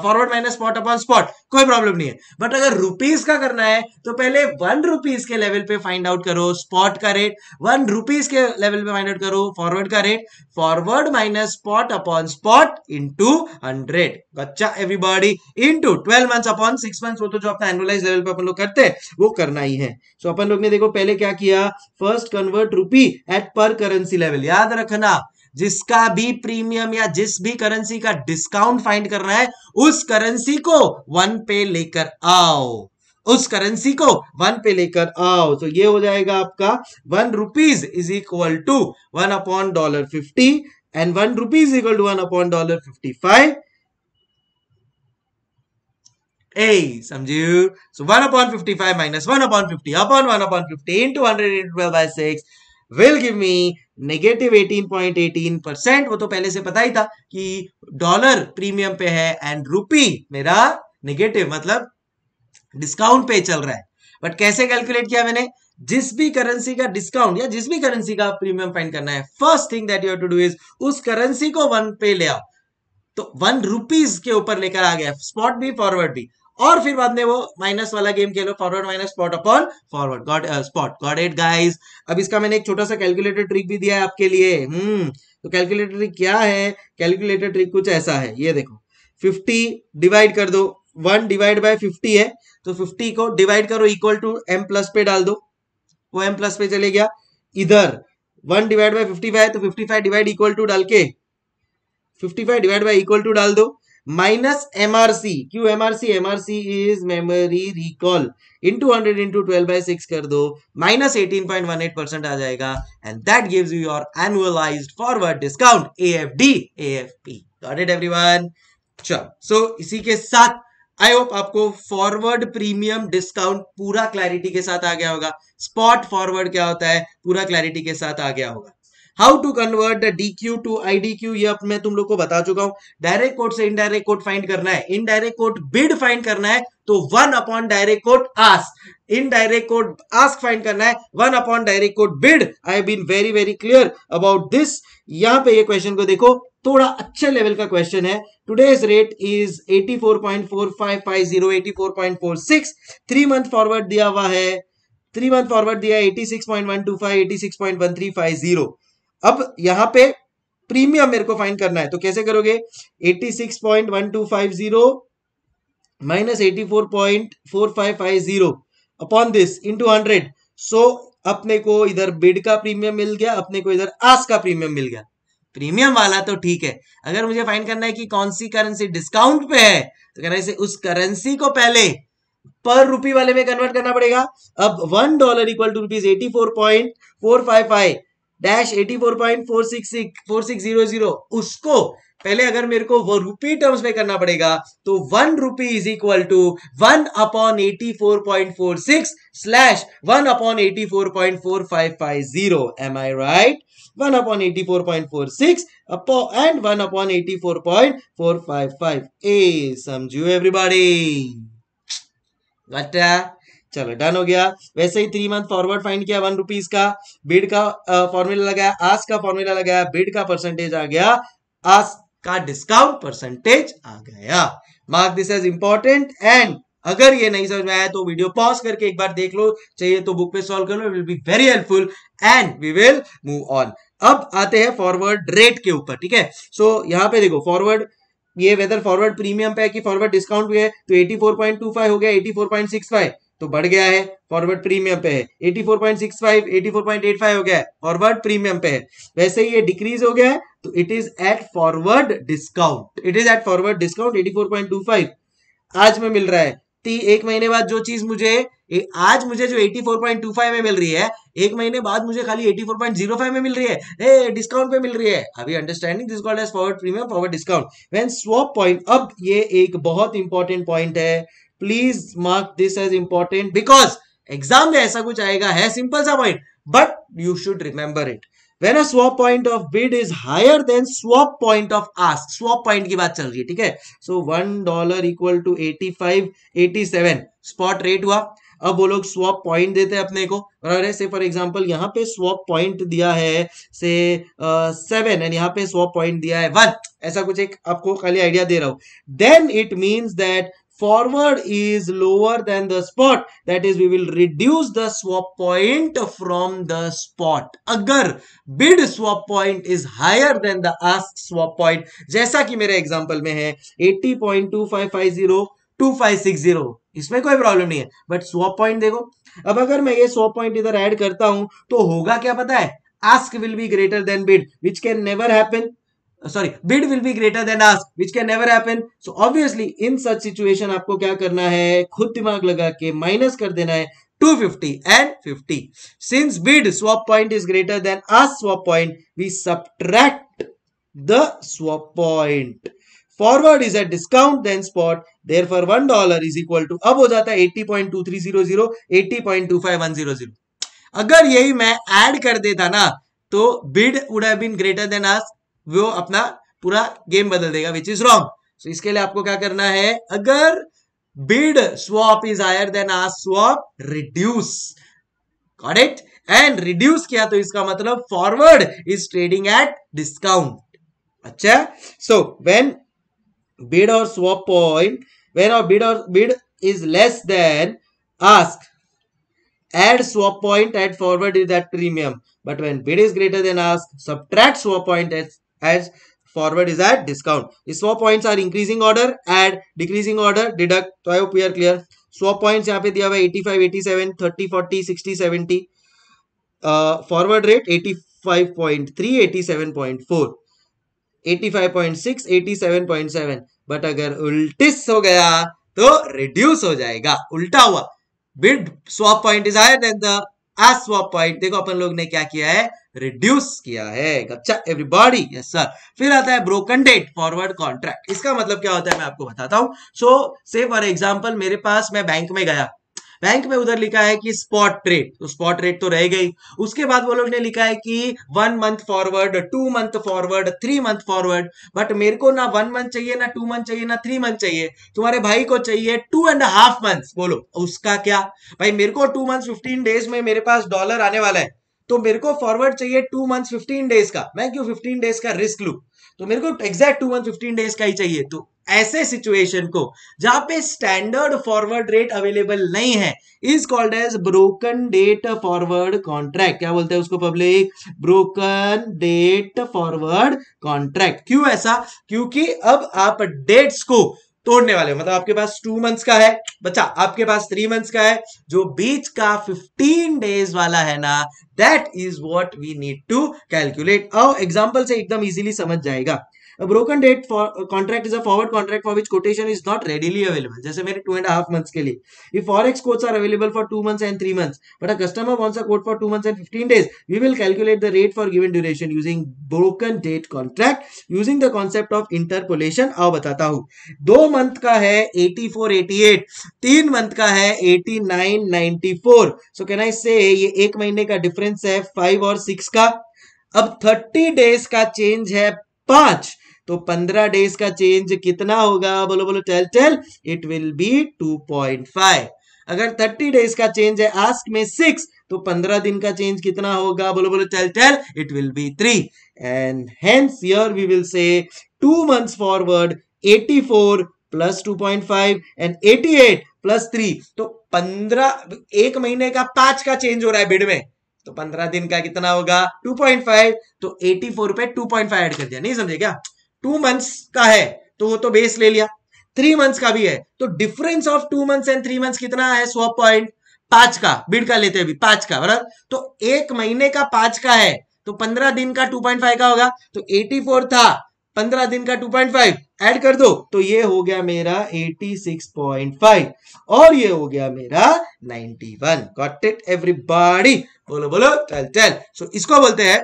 forward minus spot upon spot कोई प्रॉब्लम नहीं है बट अगर रुपीज का करना है तो पहले वन रुपीज के लेवल पे फाइंड आउट करो स्पॉट का रेट वन रुपीज के लेवल पे फाइंड आउट करो फॉरवर्ड का rate forward minus spot upon spot into hundred कच्चा everybody into twelve month upon six month वो तो जो अपना एनुअलाइज लेवल पे अपन लोग करते हैं वो करना ही है सो so, अपन लोग ने देखो पहले क्या किया first convert rupee at per currency level याद रखना जिसका भी प्रीमियम या जिस भी करेंसी का डिस्काउंट फाइंड करना है उस करेंसी को वन पे लेकर आओ उस करेंसी को वन पे लेकर आओ तो ये हो जाएगा आपका one rupees is equal to one upon dollar fifty and one rupees equal to one upon dollar fifty five so समझियो upon fifty five minus one upon fifty upon one upon fifty into hundred in twelve by six will give me negative 18.18 percent वो तो पहले से पता ही था कि dollar premium पे है एंड रुपी मेरा नेगेटिव मतलब डिस्काउंट पे चल रहा है बट कैसे कैलकुलेट किया मैंने जिस भी करेंसी का डिस्काउंट या जिस भी करेंसी का प्रीमियम फाइंड करना है first thing that you to do is उस करेंसी को वन पे ले आओ तो वन रुपीज के ऊपर लेकर आ गया स्पॉट भी फॉरवर्ड भी और फिर बाद में वो माइनस वाला गेम खेलो forward minus spot upon forward got spot got at guys अब इसका मैंने एक छोटा सा कैलकुलेटर ट्रिक भी दिया है आपके लिए हम्म तो कैलकुलेटर ट्रिक क्या है कैलकुलेटर ट्रिक कुछ ऐसा है ये देखो फिफ्टी डिवाइड कर दो वन डिवाइड बाय फिफ्टी है तो फिफ्टी को डिवाइड करो इक्वल टू एम प्लस पे डाल दो वो एम प्लस पे चले गया इधर one divide by fifty five तो fifty five divide equal to डाल के fifty five divide by equal to डाल दो minus MRC Q MRC MRC is memory recall into hundred into twelve by six कर दो minus eighteen point one eight percent आ जाएगा and that gives you your annualise forward discount A F D A F P got it everyone चलो so इसी के साथ I hope आपको forward premium discount पूरा क्लैरिटी के साथ आ गया होगा स्पॉट फॉरवर्ड क्या होता है पूरा क्लैरिटी के साथ आ गया होगा how to convert D Q to I Q ये मैं तुम लोग को बता चुका हूं डायरेक्ट कोर्ट से इनडायरेक्ट कोट फाइंड करना है इनडायरेक्ट कोट बिड फाइंड करना है तो one upon direct quote ask indirect quote ask find करना है one upon direct quote bid I been very very clear about this यहां पे ये क्वेश्चन को देखो थोड़ा अच्छे लेवल का क्वेश्चन है today's rate is 84.4550 84.46 three month forward दिया हुआ है थ्री मंथ फॉरवर्ड दिया 86.125 86.1350 अब यहां पे प्रीमियम मेरे को फाइंड करना है तो कैसे करोगे 86.1250 minus 84.4550 upon this into 100 so अपने को इधर बिड का प्रीमियम मिल गया अपने को इधर आस का प्रीमियम मिल गया प्रीमियम वाला तो ठीक है अगर मुझे फाइंड करना है कि कौन सी करेंसी डिस्काउंट पे है तो कहना है उस करेंसी को पहले पर रुपी वाले में कन्वर्ट करना पड़ेगा अब one dollar equal to rupees eighty four point four five five dash eighty four point four six four six zero zero उसको पहले अगर मेरे को वो रुपी टर्म्स में करना पड़ेगा तो one rupee is equal to one upon eighty four point four six slash one upon eighty four point four five five zero am I right one upon eighty four point four six and one upon eighty four point four five five ए समझू everybody but चलो done हो गया वैसे ही three month forward find किया one rupees का bid का फॉर्मूला लगाया आज का फॉर्मूला लगाया बिड का परसेंटेज आ गया आज का डिस्काउंट परसेंटेज आ गया mark this is important and अगर ये नहीं समझ में आया तो वीडियो पॉज करके एक बार देख लो चाहिए तो बुक पे सॉल्व कर लो will be very helpful and we will move on अब आते हैं फॉरवर्ड रेट के ऊपर ठीक है सो so, यहाँ पे देखो फॉरवर्ड ये वेदर फॉरवर्ड प्रीमियम पे है कि फॉरवर्ड डिस्काउंट पे है तो 84.25 हो गया 84.65 तो बढ़ गया है फॉरवर्ड प्रीमियम पे है 84.65 84.85 हो गया है फॉरवर्ड प्रीमियम पे है वैसे ही ये डिक्रीज हो गया है तो it is at forward discount it is at forward discount 84.25 आज में मिल रहा है ती एक महीने बाद जो चीज मुझे ए, आज मुझे जो 84.25 में मिल रही है एक महीने बाद मुझे खाली 84.05 में मिल रही है ए डिस्काउंट पे मिल रही है अभी understanding this called as forward premium forward discount when swap point अब ये एक बहुत इंपॉर्टेंट पॉइंट है please mark this as important because exam में ऐसा कुछ आएगा है सिंपल सा point but you should remember it when a swap point of bid is higher than swap point of ask swap point की बात चल रही है ठीक है so one dollar equal to eighty five eighty seven spot rate हुआ अब वो लोग स्वॉप पॉइंट देते हैं अपने को बराबर है से फॉर एग्जांपल यहाँ पे स्वॉप पॉइंट दिया है से सेवन एंड यहाँ पे स्वॉप पॉइंट दिया है वन ऐसा कुछ एक आपको खाली आइडिया दे रहा हूं then it means that forward is lower than the spot that is we will reduce the swap point from the spot agar bid swap point is higher than the ask swap point jaisa ki mere example mein hai 80.2550 2560 इसमें कोई problem नहीं है but swap point देखो अब अगर मैं ये swap point इधर ऐड करता हूं तो होगा क्या पता है ask will be greater than bid which can never happen sorry bid will be greater than ask which can never happen so obviously in such situation आपको क्या करना है खुद दिमाग लगा के माइनस कर देना है 250 and 50. Since bid swap point is greater than ask swap point, we subtract the swap point. Forward is at discount then spot. Therefore, one dollar is equal to अब हो जाता है 80.2300 80.25100. अगर यही मैं add कर देता ना तो bid would have been greater than ask. वो अपना पूरा गेम बदल देगा विच इज रॉन्ग सो इसके लिए आपको क्या करना है अगर bid swap is higher than a swap reduce कॉडेट एंड रिड्यूस किया तो इसका मतलब forward is trading at discount अच्छा सो वेन बिड और स्वॉप पॉइंट वेन और बिड और bid is less than ask Add swap point at forward is at premium, but when bid is greater than ask, subtract swap point at as forward is at discount. Swap points are increasing order, add, decreasing order, deduct. So I hope we are clear. Swap points यहाँ पे दिया हुआ 85, 87, 30, 40, 60, 70. Uh, forward rate 85.3, 87.4, 85.6, 87.7. But अगर उल्टिस हो गया तो reduce हो जाएगा उल्टा हुआ bid swap point is higher than the ask swap point देखो अपन लोग ने क्या किया है रिड्यूस किया है गपचा एवरीबॉडी यस सर फिर आता है ब्रोकन डेट फॉरवर्ड कॉन्ट्रैक्ट इसका मतलब क्या होता है मैं आपको बताता हूं सो से फॉर एग्जाम्पल मेरे पास मैं बैंक में गया बैंक में उधर लिखा है कि स्पॉट रेट तो स्पॉट रेट तो रह गई उसके बाद वो लोग ने लिखा है कि one month forward two month forward three month forward but मेरे को ना वन मंथ चाहिए ना टू मंथ चाहिए ना थ्री मंथ चाहिए तुम्हारे भाई को चाहिए टू एंड हाफ मंथ बोलो उसका क्या भाई मेरे को टू मंथ फिफ्टीन डेज में मेरे पास डॉलर आने वाला है तो मेरे को फॉरवर्ड चाहिए टू मंथ फिफ्टीन डेज का मैं क्यों फिफ्टीन डेज का रिस्क लू तो मेरे को exact two month fifteen days का ही चाहिए तो ऐसे सिचुएशन को जहां पे स्टैंडर्ड फॉरवर्ड रेट अवेलेबल नहीं है is called as broken date forward contract क्या बोलते हैं उसको public broken date forward contract क्यों ऐसा क्योंकि अब आप डेट्स को तोड़ने वाले हो मतलब आपके पास टू मंथ्स का है बच्चा आपके पास थ्री मंथ्स का है जो बीच का फिफ्टीन डेज वाला है ना that is what we need to calculate और एग्जाम्पल से एकदम इजीली समझ जाएगा A broken date for uh, contract is a forward contract for which quotation is not readily available. जैसे मेरे two and a half months के लिए. If forex quotes are available for two months and three months, but a customer wants a quote for two months and fifteen days, we will calculate the rate for given duration using broken date contract using the concept of interpolation. आओ बताता हूँ. दो month का है eight. तीन month का है four. So can I say ये एक महीने का difference है five और six का अब thirty days का change है पांच तो पंद्रह डेज का चेंज कितना होगा बोलो बोलो tell tell it will be two point five अगर थर्टी डेज का चेंज है आस्क में सिक्स तो पंद्रह दिन का चेंज कितना होगा बोलो बोलो tell tell it will be three and hence here we will say two months forward eighty four plus two point five and eighty eight plus three तो पंद्रह एक महीने का पांच का चेंज हो रहा है बिड में तो पंद्रह दिन का कितना होगा टू पॉइंट फाइव तो एटी फोर पे टू पॉइंट फाइव एड कर दिया नहीं समझे क्या टू मंथ्स का है तो वो तो बेस ले लिया थ्री मंथ्स का भी है तो difference of two months and three months कितना है सौ पॉइंट पांच का बिड का लेते अभी पांच का बराबर तो एक महीने का पांच का है तो पंद्रह दिन का टू पॉइंट फाइव का होगा तो एटी फोर था पंद्रह दिन का टू पॉइंट फाइव एड कर दो तो ये हो गया मेरा एटी सिक्स पॉइंट फाइव और ये हो गया मेरा ninety one got it everybody बोलो बोलो चल चल सो इसको बोलते हैं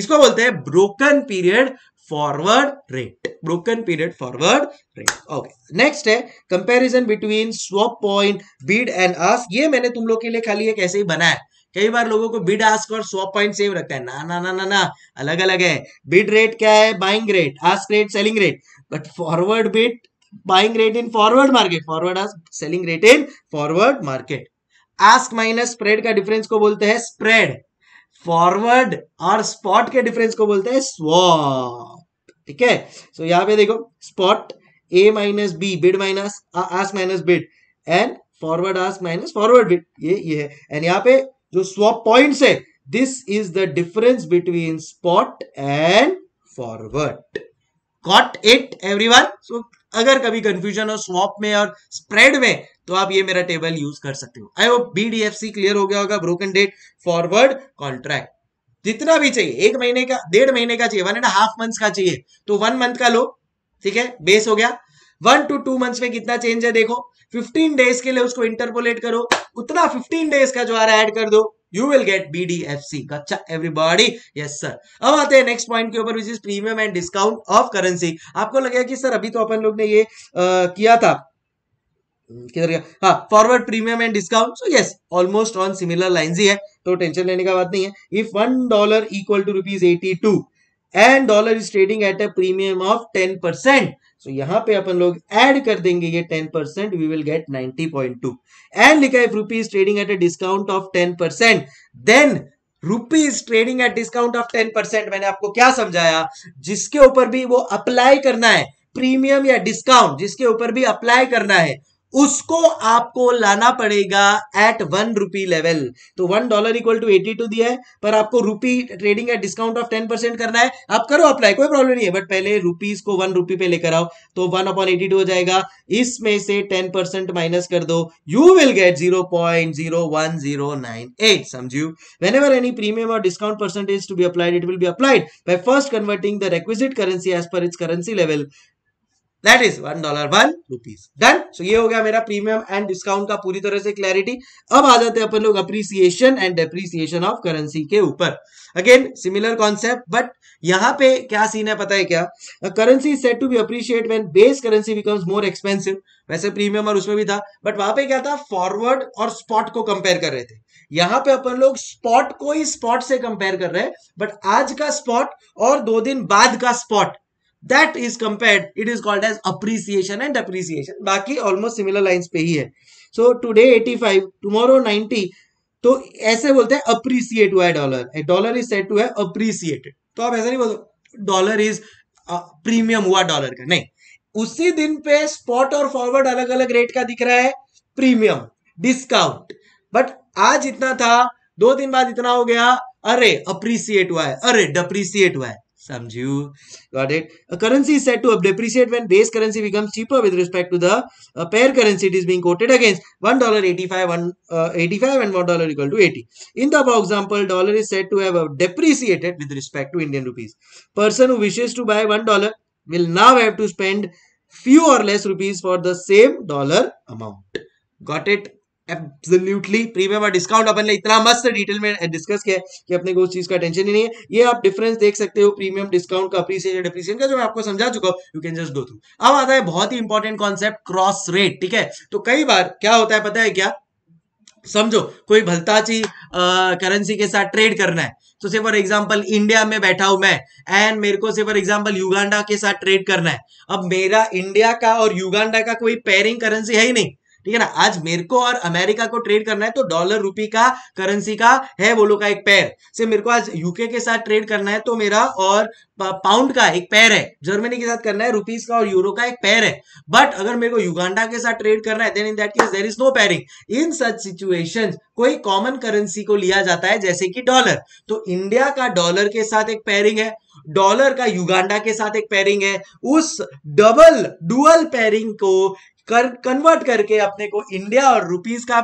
इसको बोलते हैं broken period forward rate broken period forward rate okay next है comparison between swap point bid and ask ये मैंने तुम लोग के लिए खाली एक ऐसे ही बनाया कई बार लोगों को बिड आस्क और स्वॉप पॉइंट सेम रखता है ना ना ना ना ना अलग अलग है बिड रेट क्या है buying rate ask rate selling rate but forward bid buying rate in forward market forward ask selling rate in forward market ask minus spread का डिफरेंस को बोलते हैं स्प्रेड फॉरवर्ड और स्पॉट के डिफरेंस को बोलते हैं स्वॉप ठीक है सो so, यहां पे देखो spot A minus B bid minus ask minus bid and forward ask minus forward bid ये ये है एंड यहां पे जो स्वॉप पॉइंट्स है this is the difference between spot and forward got it everyone so अगर कभी कंफ्यूजन हो स्वॉप में और स्प्रेड में तो आप ये मेरा टेबल यूज कर सकते हो आई होप बीडीएफसी क्लियर हो गया होगा ब्रोकन डेट फॉरवर्ड कॉन्ट्रैक्ट जितना भी चाहिए एक महीने का डेढ़ महीने का चाहिए वन एंड हाफ मंथ का चाहिए तो वन मंथ का लो ठीक है बेस हो गया वन टू टू मंथ्स में कितना चेंज है देखो फिफ्टीन डेज के लिए उसको इंटरपोलेट करो उतना फिफ्टीन डेज का जो आ रहा है ऐड कर दो You will get BDFC. Gotcha, everybody. Yes, sir. अब आते हैं नेक्स्ट पॉइंट के ऊपर which is premium and discount of currency आपको लगेगा कि सर अभी तो अपन लोग ने ये आ, किया था हम्म, किधर गया हाँ forward premium and discount so yes almost on similar line ही है तो टेंशन लेने का बात नहीं है if one dollar equal to rupees eighty two and dollar is trading at a premium of ten percent so so, यहां पे अपन लोग ऐड कर देंगे ये 10 percent we will get 90.2 and लिखा है rupees trading at a discount of 10 percent then rupees trading at discount of 10 percent मैंने आपको क्या समझाया जिसके ऊपर भी वो अप्लाई करना है प्रीमियम या डिस्काउंट जिसके ऊपर भी अप्लाई करना है उसको आपको लाना पड़ेगा एट वन रुपी लेवल तो one dollar equal to eighty two दिया है पर आपको rupee trading at discount of ten percent करना है आप करो अप्लाई कोई प्रॉब्लम नहीं है बट पहले रुपीज को वन रुपी पे लेकर आओ तो वन अपॉन एटी टू हो जाएगा इसमें से टेन परसेंट माइनस कर दो you will get zero point zero one zero nine eight समझू वेन एवर एनी प्रीमियम और discount percentage to be applied it will be applied by first converting the requisite currency as per its currency level that is one dollar one rupees done so ये हो गया मेरा premium and discount का पूरी तरह से clarity अब आ जाते हैं अपन लोग appreciation and depreciation of currency के ऊपर अगेन सिमिलर कॉन्सेप्ट बट यहाँ पे क्या सीन है पता है क्या currency set to be appreciate when base currency becomes more expensive वैसे प्रीमियम और उसमें भी था बट वहां पे क्या था फॉरवर्ड और स्पॉट को कंपेयर कर रहे थे यहाँ पे अपन लोग स्पॉट को ही स्पॉट से कंपेयर कर रहे हैं बट आज का स्पॉट और दो दिन बाद का spot that is compared it is called as appreciation and appreciation बाकी ऑलमोस्ट सिमिलर लाइंस पे ही है सो टुडे फाइव टुमारो 90 तो ऐसे बोलते हैं अप्रिसिएट हुआ है dollar dollar is set to है अप्रिसिएटेड तो आप ऐसा नहीं बोलते डॉलर इज प्रीमियम हुआ डॉलर का नहीं उसी दिन पे स्पॉट और फॉरवर्ड अलग अलग रेट का दिख रहा है प्रीमियम डिस्काउंट बट आज इतना था दो दिन बाद इतना हो गया अरे अप्रिसिएट हुआ है अरे डप्रिसिएट हुआ है Samju. Got it? A currency is said to have depreciate when base currency becomes cheaper with respect to the uh, pair currency it is being quoted against. $1.85 one, uh, 85 and $1 equal to 80. In the above example, dollar is said to have uh, depreciated with respect to Indian rupees. Person who wishes to buy $1 will now have to spend few or less rupees for the same dollar amount. Got it? Absolutely premium और discount अपन ने इतना मस्त detail में discuss किया कि अपने को उस चीज का टेंशन ही नहीं है ये आप डिफरेंस देख सकते हो प्रीमियम डिस्काउंट का अप्रिसिएशन डिप्रिसिएशन का जो मैं आपको समझा चुका हूं you can just go through अब आता है बहुत ही इंपॉर्टेंट कॉन्सेप्ट क्रॉस रेट ठीक है तो कई बार क्या होता है पता है क्या समझो कोई भलताची करेंसी के साथ ट्रेड करना है तो से फॉर एग्जांपल इंडिया में बैठा हूं मैं एंड मेरे को से फॉर एग्जांपल युगांडा के साथ ट्रेड करना है अब मेरा इंडिया का और युगांडा का कोई पेयरिंग करेंसी है ही नहीं ठीक है ना आज मेरे को और अमेरिका को ट्रेड करना है तो डॉलर रुपी का करेंसी का है वो लोग का एक पैर से मेरे को आज यूके के साथ ट्रेड करना है तो मेरा और पाउंड का एक पैर है जर्मनी के साथ करना है रुपीज का और यूरो का एक पैर है बट अगर मेरे को युगांडा के साथ ट्रेड करना है then in that case there is no pairing in such situation कोई कॉमन करेंसी को लिया जाता है जैसे कि डॉलर तो इंडिया का डॉलर के साथ एक पैरिंग है डॉलर का युगांडा के साथ एक पैरिंग है उस डबल डुअल पैरिंग को कर कन्वर्ट करके अपने को इंडिया और रुपीस का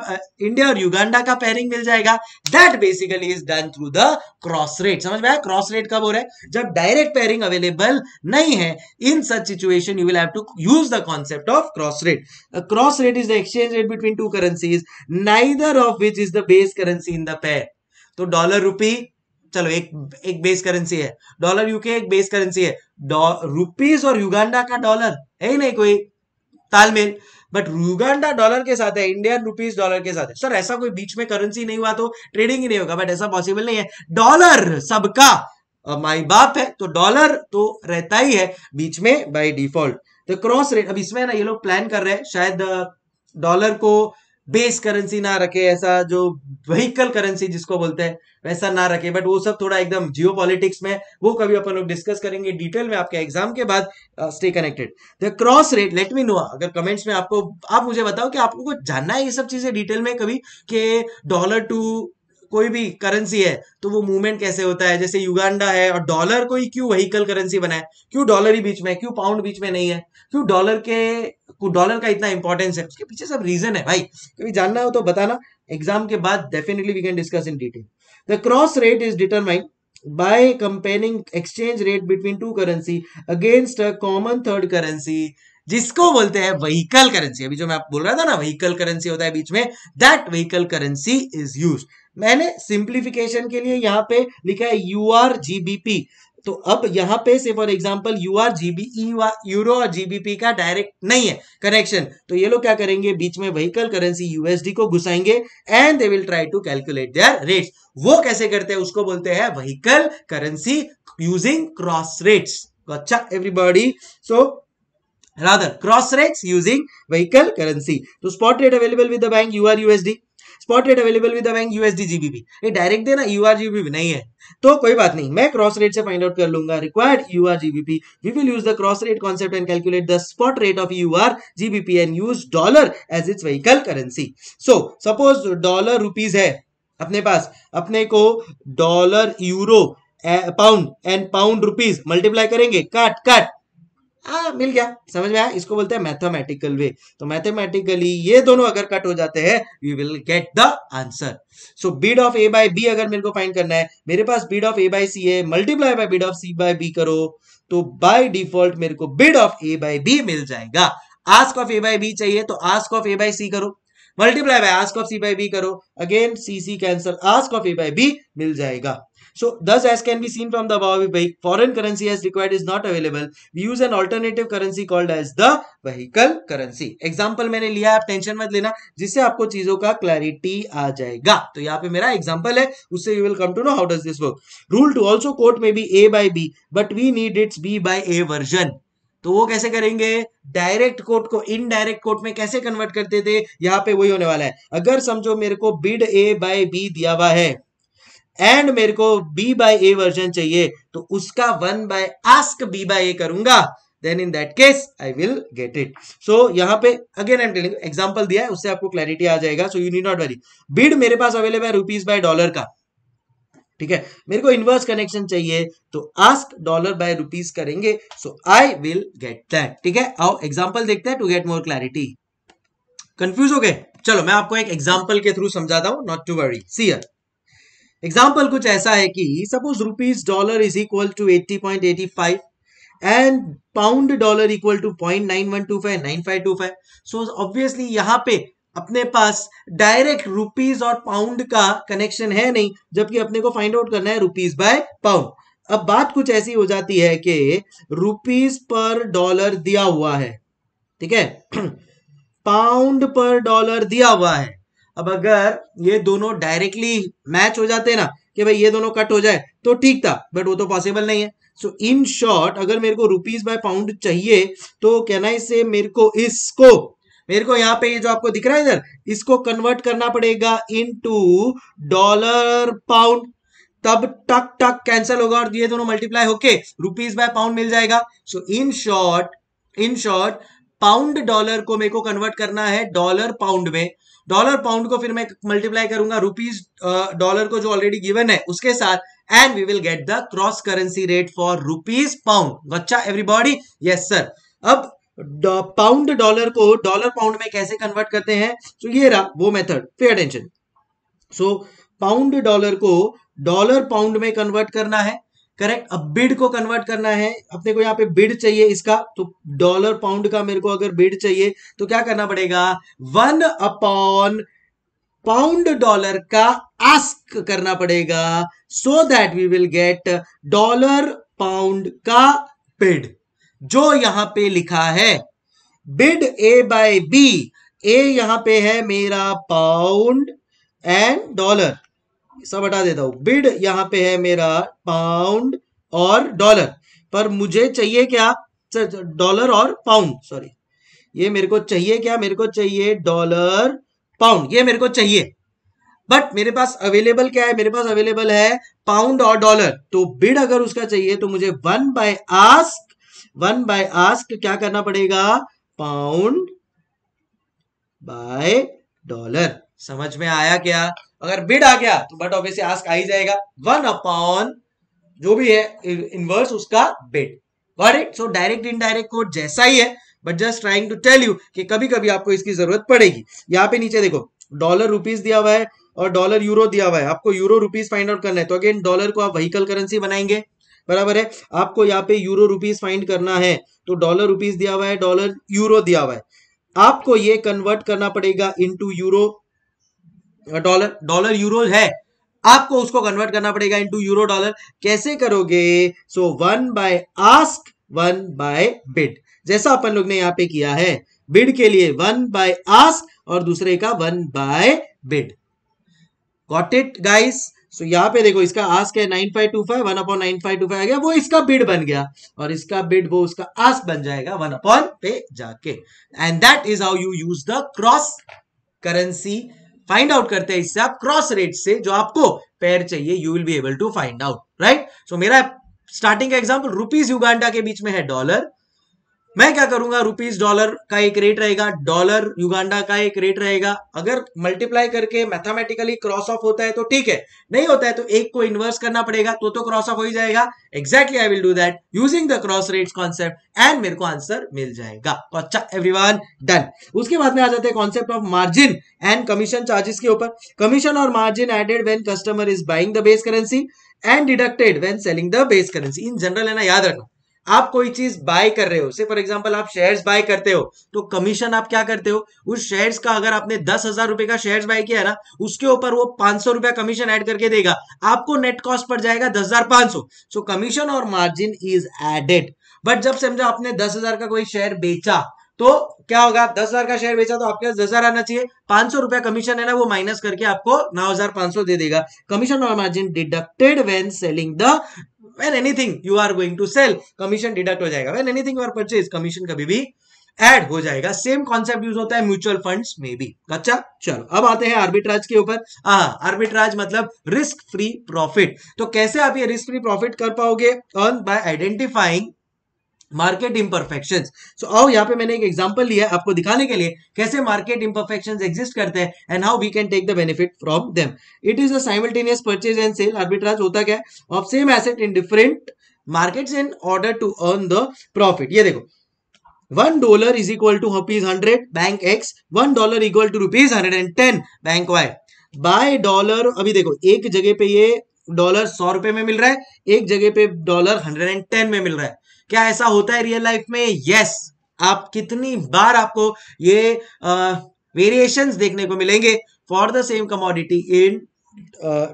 इंडिया और युगांडा का पेरिंग मिल जाएगा that basically is done through the cross rate समझ में आया क्रॉस रेट कब हो रहा है जब डायरेक्ट पेरिंग अवेलेबल नहीं है in such situation you will have to use the concept of cross rate cross rate is the exchange rate between two currencies neither of which is the base currency in the pair तो dollar rupee चलो एक एक base currency है dollar UK एक base currency है rupees और Uganda का dollar है ही नहीं कोई तालमेल बट युगांडा डॉलर के साथ है इंडियन रुपीज डॉलर के साथ है सर ऐसा कोई बीच में करेंसी नहीं हुआ तो ट्रेडिंग ही नहीं होगा बट ऐसा पॉसिबल नहीं है डॉलर सबका माई बाप है तो डॉलर तो रहता ही है बीच में बाई डिफॉल्ट तो क्रॉस रेट अब इसमें ना ये लोग प्लान कर रहे हैं शायद डॉलर को बेस करेंसी ना रखे ऐसा जो व्हीकल करेंसी जिसको बोलते हैं वैसा ना रखे बट वो सब थोड़ा एकदम जियो में वो कभी अपन लोग डिस्कस करेंगे डिटेल में आपके एग्जाम के बाद stay connected the cross rate let me know अगर कमेंट्स में आपको आप मुझे बताओ कि आपको जानना है ये सब चीजें डिटेल में कभी कि डॉलर टू कोई भी करेंसी है तो वो मूवमेंट कैसे होता है जैसे युगांडा है और डॉलर को ही क्यों वहीकल करेंसी बनाए क्यों डॉलर ही बीच में क्यों पाउंड बीच में नहीं है क्यों डॉलर के डॉलर का इतना इंपॉर्टेंस है उसके पीछे सब रीजन है भाई कभी जानना हो तो बताना एग्जाम के बाद definitely we can discuss in detail the cross rate is determined by comparing exchange rate between two currency against a common third currency जिसको बोलते हैं व्हीकल करेंसी अभी जो मैं आप बोल रहा था ना व्हीकल करेंसी होता है बीच में that vehicle currency is used मैंने सिंप्लीफिकेशन के लिए यहाँ पे लिखा है यू आर जीबीपी तो अब यहाँ पे से for example EUR GB euro और जीबीपी का डायरेक्ट नहीं है कनेक्शन तो ये लोग क्या करेंगे बीच में व्हीकल करेंसी यूएसडी को घुसाएंगे and they will try to calculate their rates वो कैसे करते हैं उसको बोलते हैं vehicle currency using cross rates अच्छा everybody so rather cross rates using vehicle currency तो spot rate available with the bank you are spot rate available with bank USD GBP ये डायरेक्ट देना यूआर भी नहीं है तो कोई बात नहीं मैं क्रॉस रेट से फाइंड आउट कर लूंगा required EUR GBP we will use the cross rate concept and calculate the spot rate of EUR GBP and use dollar as its vehicle currency so suppose dollar rupees है अपने पास अपने को dollar euro pound and pound rupees multiply करेंगे काट काट आ, हाँ, मिल गया समझ में आया इसको बोलते हैं मैथमेटिकल वे तो मैथमेटिकली ये दोनों अगर कट हो जाते हैं you will get the answer so bid of A by B अगर मेरे को फाइंड करना है मेरे पास bid of A by C है multiply by bid of C by B करो तो बाय डिफॉल्ट मेरे को bid of A by B मिल जाएगा ask of A by B चाहिए तो ask of A by C करो multiply by ask of C by B करो again C C cancel ask of A by B मिल जाएगा So thus as can be seen from the above if foreign currency as required is not available we use an alternative currency called as the vehicle currency. Example मैंने लिया आप tension मत लेना जिससे आपको चीजों का क्लैरिटी आ जाएगा तो यहाँ पे मेरा एग्जाम्पल है उससे you will come to know how does this work rule to also quote may be a by b but we need its b by a version तो वो कैसे करेंगे डायरेक्ट कोट को इनडायरेक्ट कोट में कैसे convert करते थे यहां पे वही होने वाला है अगर समझो मेरे को बिड ए बाय बी दिया हुआ है एंड मेरे को बी बाय ए वर्जन चाहिए तो उसका one by ask B by A करूंगा then in that case I will get it so यहाँ पे again I am telling example दिया है उससे आपको क्लैरिटी आ जाएगा so you need not worry bid मेरे पास अवेलेबल है रुपीज बाय डॉलर का ठीक है मेरे को इनवर्स कनेक्शन चाहिए तो आस्क डॉलर बाय रुपीज करेंगे so I will get that ठीक है आओ एग्जाम्पल देखते हैं to get more clarity confuse हो गए चलो मैं आपको एक एग्जाम्पल के थ्रू समझाता हूँ not to worry see here example कुछ ऐसा है कि suppose rupees dollar is equal to eighty point eighty five and pound dollar equal to point nine one two five nine five two five so obviously यहाँ पे अपने पास direct rupees और pound का कनेक्शन है नहीं जबकि अपने को फाइंड आउट करना है रुपीज बाय पाउंड अब बात कुछ ऐसी हो जाती है कि रुपीज पर डॉलर दिया हुआ है ठीक है पाउंड पर डॉलर दिया हुआ है अब अगर ये दोनों डायरेक्टली मैच हो जाते ना कि भाई ये दोनों कट हो जाए तो ठीक था बट वो तो पॉसिबल नहीं है सो इन शॉर्ट अगर मेरे को रुपीज बाय पाउंड चाहिए तो कहना इसे मेरे को इसको मेरे को यहाँ पे ये जो आपको दिख रहा है इधर इसको कन्वर्ट करना पड़ेगा इन टू डॉलर पाउंड तब टक टक कैंसिल होगा और ये दोनों मल्टीप्लाई होके रुपीज बाय पाउंड मिल जाएगा so in short in short pound dollar को मेरे को कन्वर्ट करना है डॉलर पाउंड में डॉलर पाउंड को फिर मैं मल्टीप्लाई करूंगा रुपीज डॉलर uh, को जो ऑलरेडी गिवन है उसके साथ and we will get the cross currency rate for rupees pound अच्छा एवरीबॉडी यस सर अब पाउंड डॉलर को डॉलर पाउंड में कैसे कन्वर्ट करते हैं तो ये रहा वो मेथड पे अटेंशन सो पाउंड डॉलर को डॉलर पाउंड में कन्वर्ट करना है करेक्ट अब बिड को कन्वर्ट करना है अपने को यहाँ पे बिड चाहिए इसका तो डॉलर पाउंड का मेरे को अगर बिड चाहिए तो क्या करना पड़ेगा वन अपॉन पाउंड डॉलर का आस्क करना पड़ेगा so that we will get dollar pound का बिड जो यहां पे लिखा है bid A by B A यहां पे है मेरा पाउंड एंड डॉलर सब हटा देता हूं बिड यहां पे है मेरा पाउंड और डॉलर पर मुझे चाहिए क्या डॉलर और पाउंड सॉरी ये मेरे को चाहिए क्या मेरे को चाहिए डॉलर पाउंड ये मेरे को चाहिए बट मेरे पास अवेलेबल क्या है मेरे पास अवेलेबल है पाउंड और डॉलर तो बिड अगर उसका चाहिए तो मुझे one by ask one by ask क्या करना पड़ेगा पाउंड बाय डॉलर समझ में आया क्या अगर बिड आ गया तो बट ऑब्वियसली आस्क आ ही जाएगा वन अपॉन जो भी है इनवर्स उसका bid it so direct indirect quote जैसा ही है but just trying to tell you कि कभी कभी आपको इसकी जरूरत पड़ेगी यहाँ पे नीचे देखो डॉलर रुपीज दिया हुआ है और डॉलर यूरो दिया हुआ है आपको यूरो रुपीज फाइंड आउट करना है तो अगेन डॉलर को आप वहीकल करेंसी बनाएंगे बराबर है आपको यहाँ पे यूरो रुपीज फाइंड करना है तो डॉलर रुपीज दिया हुआ है डॉलर यूरो दिया हुआ है आपको ये कन्वर्ट करना पड़ेगा into euro dollar dollar euro है आपको उसको कन्वर्ट करना पड़ेगा इनटू यूरो डॉलर कैसे करोगे so one by ask one by bid जैसा अपन लोग ने यहां पे किया है बिड के लिए वन बाय आस्क और दूसरे का one by bid got it guys so यहाँ पे देखो इसका आस्क है nine five two five one upon nine five two five आ गया वो इसका बिड बन गया और इसका बिड वो उसका आस्क बन जाएगा वन अपॉन पे जाके and that is how you use the cross currency find out करते हैं इससे आप क्रॉस रेट से जो आपको पैर चाहिए you will be able to find out right so मेरा स्टार्टिंग का एग्जाम्पल रुपीज युगांडा के बीच में है डॉलर मैं क्या करूंगा रुपीज डॉलर का एक रेट रहेगा डॉलर युगांडा का एक रेट रहेगा अगर मल्टीप्लाई करके मैथमेटिकली क्रॉस ऑफ होता है तो ठीक है नहीं होता है तो एक को इन्वर्स करना पड़ेगा तो तो क्रॉस ऑफ हो ही जाएगा exactly I will do that using the cross rates concept and मेरे को आंसर मिल जाएगा तो अच्छा वन डन उसके बाद में आ जाते हैं concept of margin and commission charges के ऊपर कमीशन और margin added when customer is buying the base currency and deducted when selling the base currency in general है ना याद रखना आप कोई चीज बाय कर रहे हो से फॉर एग्जांपल आप शेयर्स बाय करते हो तो कमीशन आप क्या करते हो उस शेयर्स का अगर आपने दस हजार रुपए का शेयर्स बाय किया है ना उसके ऊपर वो पांच सौ रुपया कमीशन ऐड करके देगा आपको नेट कॉस्ट पड़ जाएगा दस हजार पांच सौ सो कमीशन और मार्जिन इज एडेड बट जब समझो आपने दस हजार का कोई शेयर बेचा तो क्या होगा दस हजार का शेयर बेचा तो आपके पास दस हजार आना चाहिए पांच सौ रुपया कमीशन है ना वो माइनस करके आपको नौ हजार पांच सौ दे देगा कमीशन और margin deducted when selling the when anything you are going to sell commission deduct हो जाएगा when anything you are purchase commission कभी भी एड हो जाएगा सेम कॉन्सेप्ट यूज होता है म्यूचुअल फंड्स में भी अच्छा चलो अब आते हैं आर्बिट्राज के ऊपर आर्बिट्राज मतलब रिस्क फ्री प्रॉफिट तो कैसे आप ये रिस्क फ्री प्रॉफिट कर पाओगे earn by identifying market imperfection so आओ यहाँ पे मैंने एक एग्जाम्पल लिया है आपको दिखाने के लिए कैसे मार्केट इम्परफेक्शन एग्जिस्ट करते हैं and how we can take the benefit from them it is simultaneous purchase and sale arbitrage होता क्या है of same asset in different market in order to earn the profit ये देखो one dollar is equal to rupees hundred bank X one dollar equal to rupees hundred and ten bank Y buy dollar अभी देखो एक जगह पे ये dollar सौ रुपए में मिल रहा है एक जगह पे डॉलर हंड्रेड एंड टेन में मिल रहा है क्या ऐसा होता है रियल लाइफ में यस आप कितनी बार आपको ये uh, देखने को मिलेंगे for the same commodity in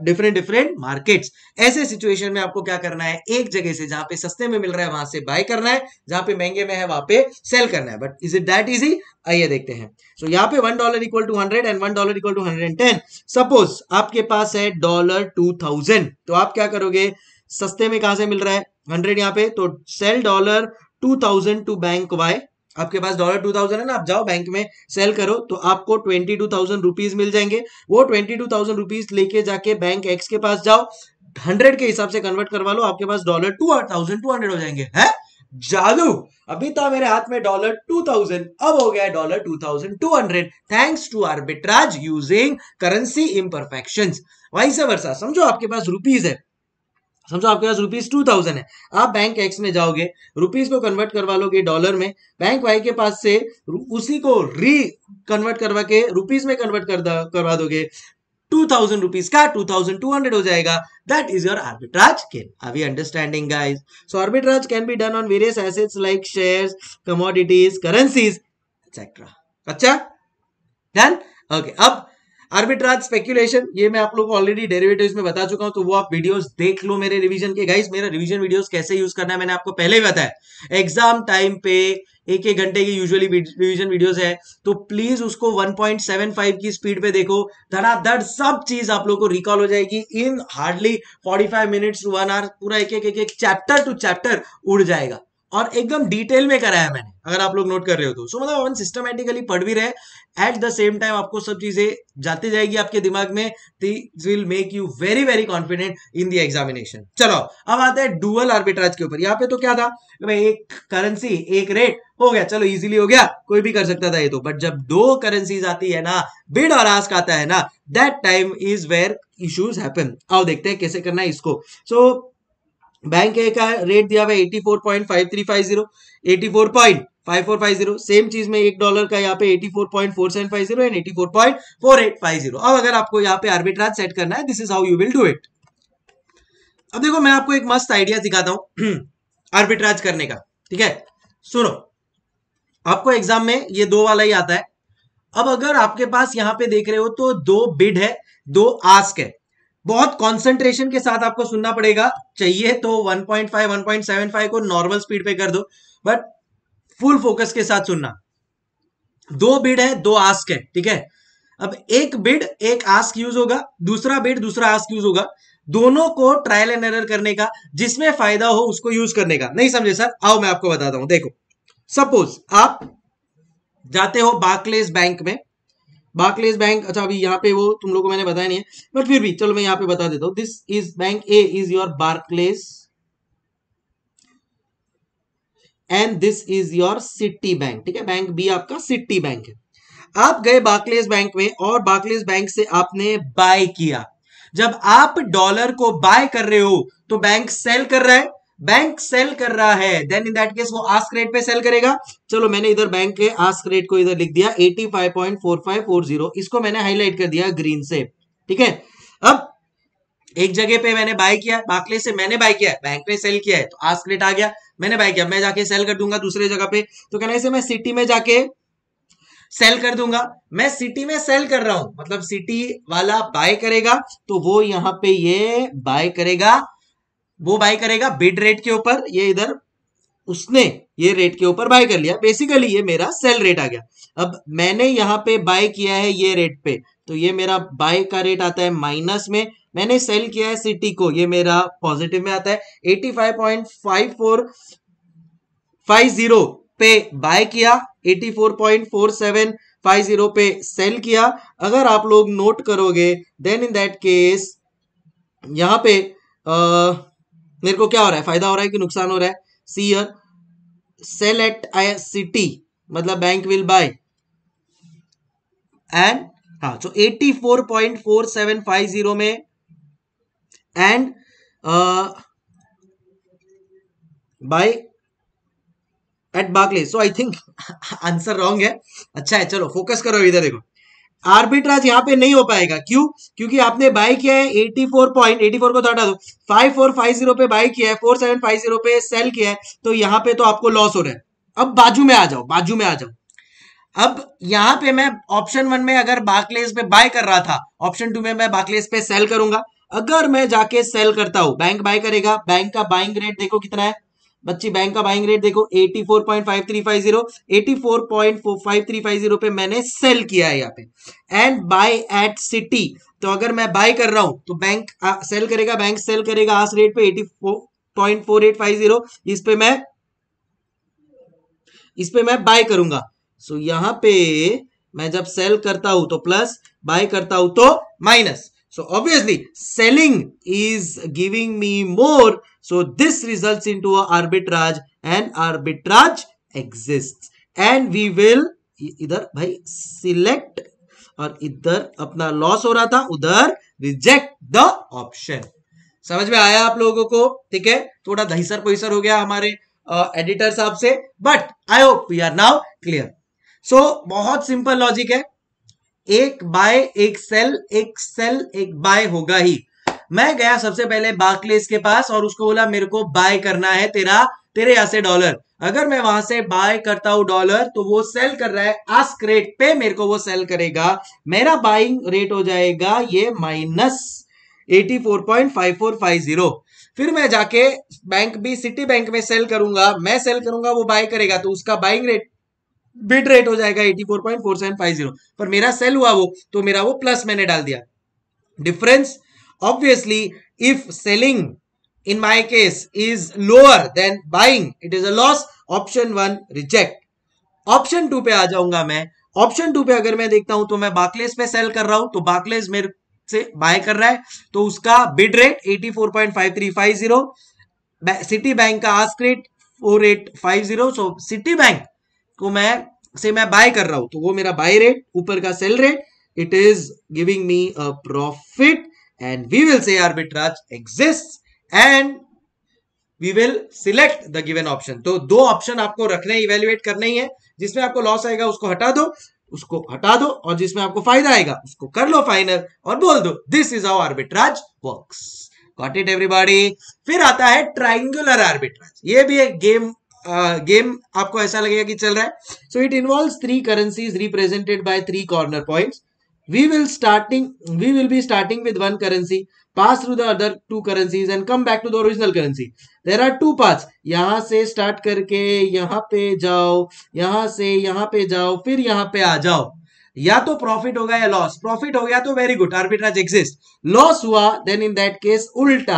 different different markets ऐसे सिचुएशन में आपको क्या करना है एक जगह से जहां पे सस्ते में मिल रहा है वहां से बाय करना है जहां पे महंगे में है वहां पे सेल करना है but is it that easy आइए देखते हैं सो so, यहाँ पे one dollar equal to hundred and one dollar equal to hundred and ten suppose आपके पास है डॉलर टू थाउजेंड तो आप क्या करोगे सस्ते में कहां से मिल रहा है हंड्रेड यहाँ पे तो sell dollar two thousand to bank Y आपके पास डॉलर टू थाउजेंड है ना आप जाओ बैंक में सेल करो तो आपको ट्वेंटी टू थाउजेंड रुपीज मिल जाएंगे वो ट्वेंटी टू थाउजेंड रुपीज लेके जाके बैंक एक्स के पास जाओ हंड्रेड के हिसाब से कन्वर्ट करवा लो आपके पास dollar two thousand two hundred हो जाएंगे है जादू अभी था मेरे हाथ में डॉलर टू थाउजेंड अब हो गया dollar two thousand two hundred thanks to arbitrage using currency imperfection vice versa समझो आपके पास रुपीज है समझो आपके पास रुपीज टू थाउजेंड है आप बैंक एक्स में जाओगे रुपीज को कन्वर्ट करवा लोगे डॉलर में बैंक वाई के पास से उसी को री कन्वर्ट करवा के रुपीज में कन्वर्ट कर करवा दोगे टू थाउजेंड रुपीज का टू थाउजेंड टू हंड्रेड हो जाएगा that is your arbitrage can we understanding guys so arbitrage can be done on various assets like share commodities currencies etcetera अच्छा डन ओके अब arbitrage speculation ये मैं आप लोगों को ऑलरेडी डेरिवेटिव्स में बता चुका हूं तो वो आप वीडियोस देख लो मेरे रिवीजन के गाइस मेरा रिवीजन वीडियोस कैसे यूज करना है मैंने आपको पहले ही बताया एग्जाम टाइम पे एक एक घंटे की यूजुअली रिवीजन वीडियोस है तो प्लीज उसको 1.75 की स्पीड पे देखो धड़ाधड़ सब चीज आप लोग को रिकॉल हो जाएगी in hardly 45 minutes one hour पूरा एक एक एक, एक चैप्टर टू चैप्टर उड़ जाएगा और एकदम डिटेल में कराया मैंने अगर आप लोग नोट कर रहे हो तो सो मतलब अपन सिस्टमेटिकली पढ़ भी रहे एट द सेम टाइम आपको सब चीजें जाती जाएगी आपके दिमाग में this will make you very very confident in the examination चलो अब आते हैं डुअल आर्बिट्राज के ऊपर यहाँ पे तो क्या था भाई एक करेंसी एक रेट हो गया चलो इजिली हो गया कोई भी कर सकता था ये तो बट जब दो करेंसीज आती है ना बिड और आस्क आता है ना that time is where issues happen आओ देखते हैं कैसे करना है इसको सो so, बैंक ए का रेट दिया हुआ eighty four point five three five zero eighty four point five four five zero same चीज में एक डॉलर का यहाँ पे eighty four point four seven five zero and eighty four point four eight five zero अब अगर आपको यहाँ पे आर्बिट्राज सेट करना है this is how you will do it अब देखो मैं आपको एक मस्त आइडिया दिखाता हूं आर्बिट्राज करने का ठीक है सुनो आपको एग्जाम में ये दो वाला ही आता है अब अगर आपके पास यहाँ पे देख रहे हो तो दो बिड है दो आस्क है बहुत कंसंट्रेशन के साथ आपको सुनना पड़ेगा चाहिए तो 1.5 1.75 को नॉर्मल स्पीड पे कर दो बट फुल फोकस के साथ सुनना दो बिड है दो आस्क है ठीक है अब एक बिड एक आस्क यूज होगा दूसरा बिड दूसरा आस्क यूज होगा दोनों को ट्रायल एंड एरर करने का जिसमें फायदा हो उसको यूज करने का नहीं समझे सर आओ मैं आपको बताता हूं देखो सपोज आप जाते हो बाकलेस बैंक में बाकलेस बैंक अच्छा अभी यहाँ पे वो तुम लोग को मैंने बताया नहीं है बट फिर भी चलो मैं यहाँ पे बता देता हूँ this is bank A is your Barclays and this is your Citibank ठीक है बैंक बी आपका सिटी बैंक है आप गए बाकलेस बैंक में और बाकलेस बैंक से आपने बाय किया जब आप डॉलर को बाय कर रहे हो तो बैंक सेल कर रहा है बैंक सेल कर रहा है देन इन दैट केस वो आस्क रेट पे सेल करेगा चलो मैंने इधर बैंक के आस्क रेट को इधर लिख दिया 85.4540 इसको मैंने हाईलाइट कर दिया ग्रीन से ठीक है अब एक जगह पे मैंने बाय किया बाकले से मैंने बाय किया बैंक ने सेल किया है तो आस्क रेट आ गया मैंने बाय किया मैं जाके सेल कर दूंगा दूसरे जगह पे तो कहना इसे मैं सिटी में जाके सेल कर दूंगा मैं सिटी में सेल कर रहा हूं मतलब सिटी वाला बाय करेगा तो वो यहां पे ये बाय करेगा वो बाय करेगा बिड रेट के ऊपर ये इधर उसने ये रेट के ऊपर बाय कर लिया बेसिकली ये मेरा सेल रेट आ गया अब मैंने यहाँ पे बाय किया है ये रेट पे तो ये मेरा बाय का रेट आता है माइनस में मैंने सेल किया है सिटी को ये मेरा पॉजिटिव में आता है eighty five point five four five zero पे बाय किया eighty four point four seven five zero पे सेल किया अगर आप लोग नोट करोगे देन इन दैट केस यहाँ पे आ, मेरे को क्या हो रहा है फायदा हो रहा है कि नुकसान हो रहा है see your sell at I Citi मतलब बैंक विल बाय एंड हाँ तो जीरो में and buy at Barclays so I think answer wrong है अच्छा है चलो फोकस करो इधर देखो आर्बिट्राज यहाँ पे नहीं हो पाएगा क्यों क्योंकि आपने बाय किया है 84 पॉइंट 84 को तो हटा दो 5450 पे बाय किया है 4750 पे सेल किया है तो यहाँ पे तो आपको लॉस हो रहा है अब बाजू में आ जाओ बाजू में आ जाओ अब यहाँ पे मैं ऑप्शन वन में अगर बाकलेस पे बाय कर रहा था ऑप्शन टू में मैं बाकलेस पे सेल करूंगा अगर मैं जाके सेल करता हूं बैंक बाय करेगा बैंक का बाइंग रेट देखो कितना है बच्ची बैंक का बाइंग रेट देखो 84.5350 84.45350 पे मैंने सेल किया है यहाँ पे एंड बाय एट सिटी तो अगर मैं बाय कर रहा हूं तो बैंक सेल करेगा बैंक सेल करेगा आज रेट पे 84.4850 इस पे मैं इस पे मैं बाय करूंगा सो so, यहां पे मैं जब सेल करता हूं तो प्लस बाय करता हूं तो minus So obviously selling is giving me more. So this results into a arbitrage and arbitrage exists. And we will इधर भाई सिलेक्ट और इधर अपना लॉस हो रहा था उधर रिजेक्ट द ऑप्शन समझ में आया आप लोगों को ठीक है थोड़ा दहीसर पोईसर हो गया हमारे एडिटर साहब से but I hope we are now clear so बहुत सिंपल लॉजिक है एक बाय एक सेल एक सेल एक बाय होगा ही मैं गया सबसे पहले बाकलेस के पास और उसको बोला मेरे को बाय करना है तेरा तेरे यहां से डॉलर अगर मैं वहां से बाय करता हूं डॉलर तो वो सेल कर रहा है आस्क रेट पे मेरे को वो सेल करेगा मेरा बाइंग रेट हो जाएगा ये माइनस 84.5450 फिर मैं जाके बैंक भी सिटी बैंक में सेल करूंगा मैं सेल करूंगा वो बाय करेगा तो उसका बाइंग रेट बिड रेट हो जाएगा 84.4750 पर मेरा सेल हुआ वो तो मेरा वो प्लस मैंने डाल दिया difference obviously if selling in my case is lower than buying it is a loss option one reject option two पे आ जाऊंगा मैं ऑप्शन टू पे अगर मैं देखता हूं तो मैं बाकलेस पे सेल कर रहा हूं तो बाकलेस मेरे से बाय कर रहा है तो उसका बिड रेट 84.5350 सिटी बैंक का ask rate 4850 so Citibank को तो मैं से मैं बाय कर रहा हूं तो वो मेरा बाय रेट ऊपर का sell rate it is giving me a profit and we will say arbitrage exist and we will select the given option तो दो ऑप्शन आपको रखने इवेल्युएट करने ही है जिसमें आपको लॉस आएगा उसको हटा दो उसको हटा दो और जिसमें आपको फायदा आएगा उसको कर लो फाइनल और बोल दो this is our arbitrage works got it everybody फिर आता है ट्राइंगुलर आर्बिट्राज ये भी एक गेम गेम आपको ऐसा लगेगा कि चल रहा है so it involve three currencies represented by three corner points we will starting we will be starting with one currency pass through the other two currencies and come back to the original currency there are two part यहां से start करके यहां पे जाओ यहां से यहां पे जाओ फिर यहां पे आ जाओ या तो प्रॉफिट होगा या लॉस प्रॉफिट हो गया तो very good arbitrage exist loss हुआ देन इन दैट केस उल्टा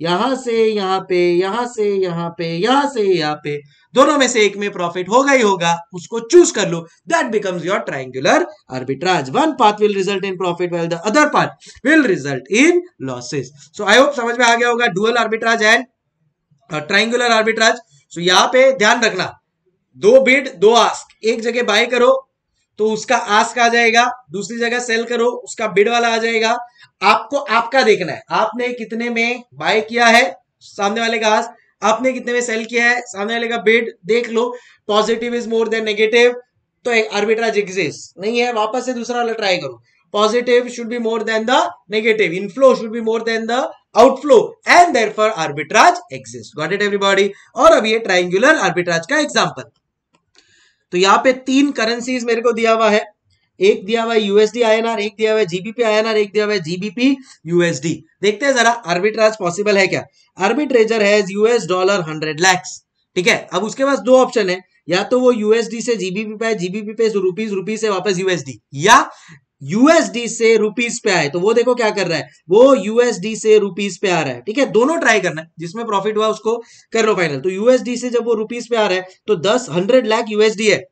यहां से यहां पे यहां से यहां पे यहां से यहां पे दोनों में से एक में प्रॉफिट होगा ही होगा उसको चूज कर लो that becomes your triangular arbitrage one path will result in profit well the other path will result in losses so I hope समझ में आ गया होगा dual arbitrage and triangular arbitrage so यहां पे ध्यान रखना दो बिड दो आस्क एक जगह बाय करो तो उसका आस्क आ जाएगा दूसरी जगह सेल करो उसका बिड वाला आ जाएगा आपको आपका देखना है आपने कितने में बाय किया है सामने वाले का आस्क आपने कितने में सेल किया है सामने वाले का बिड देख लो positive is more than negative तो आर्बिट्राज एग्जिस्ट नहीं है वापस से दूसरा वाला ट्राई करो positive should be more than the negative inflow should be more than the outflow and for arbitrage exist got it everybody और अब ये ट्राइंगुलर आर्बिट्राज का एग्जाम्पल तो यहाँ पे तीन करेंसीज मेरे को दिया हुआ है एक दिया हुआ है यूएसडी आईएनआर एक दिया हुआ है जीबीपी आईएनआर एक दिया हुआ है जीबीपी यूएसडी देखते हैं जरा आर्बिट्राज पॉसिबल है क्या आर्बिट्रेजर है यूएस डॉलर हंड्रेड लैक्स ठीक है अब उसके पास दो ऑप्शन है या तो वो यूएसडी से जीबीपी पे जीबीपी पे रुपीज रुपीज से वापस यूएसडी या यूएसडी से रुपीज पे आए तो वो देखो क्या कर रहा है वो यूएसडी से रुपीज पे आ रहा है ठीक है दोनों ट्राई करना है जिसमें प्रॉफिट हुआ उसको कर लो फाइनल तो यूएसडी से जब वो रुपीज पे आ रहा है तो दस हंड्रेड लाख यूएसडी है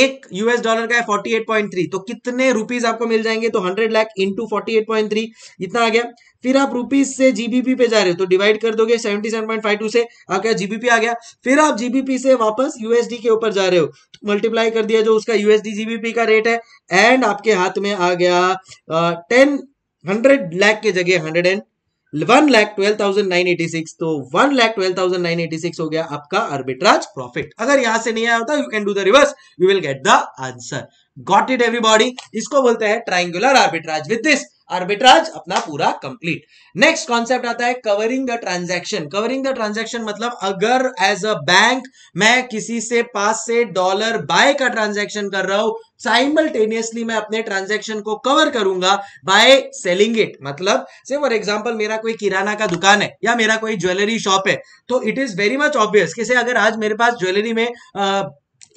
एक यूएस डॉलर का है फोर्टी एट पॉइंट थ्री तो कितने रुपीज आपको मिल जाएंगे तो hundred lakh into forty eight point three इतना आ गया फिर आप रुपीज से जीबीपी पे जा रहे हो तो डिवाइड कर दोगे 77.52 से आपका जीबीपी आ गया फिर आप जीबीपी से वापस यूएसडी के ऊपर जा रहे हो तो मल्टीप्लाई कर दिया जो उसका यूएसडी जीबीपी का रेट है एंड आपके हाथ में आ गया टेन हंड्रेड लैख के जगह hundred and one lakh twelve thousand nine eighty six तो one lakh twelve thousand nine eighty six हो गया आपका अर्बिट्राज प्रॉफिट अगर यहां से नहीं आया होता you can do the reverse you will get the answer got it everybody इसको बोलते हैं triangular arbitrage with this arbitrage अपना पूरा कंप्लीट नेक्स्ट कॉन्सेप्ट आता है covering the transaction covering the transaction मतलब अगर एज अ बैंक मैं किसी से पास से डॉलर बाय का ट्रांजेक्शन कर रहा हूं साइमल्टेनियसली मैं अपने ट्रांजेक्शन को कवर करूंगा बाय सेलिंग इट मतलब से फॉर एग्जाम्पल मेरा कोई किराना का दुकान है या मेरा कोई ज्वेलरी शॉप है तो it is very much obvious कि से अगर आज मेरे पास ज्वेलरी में आ,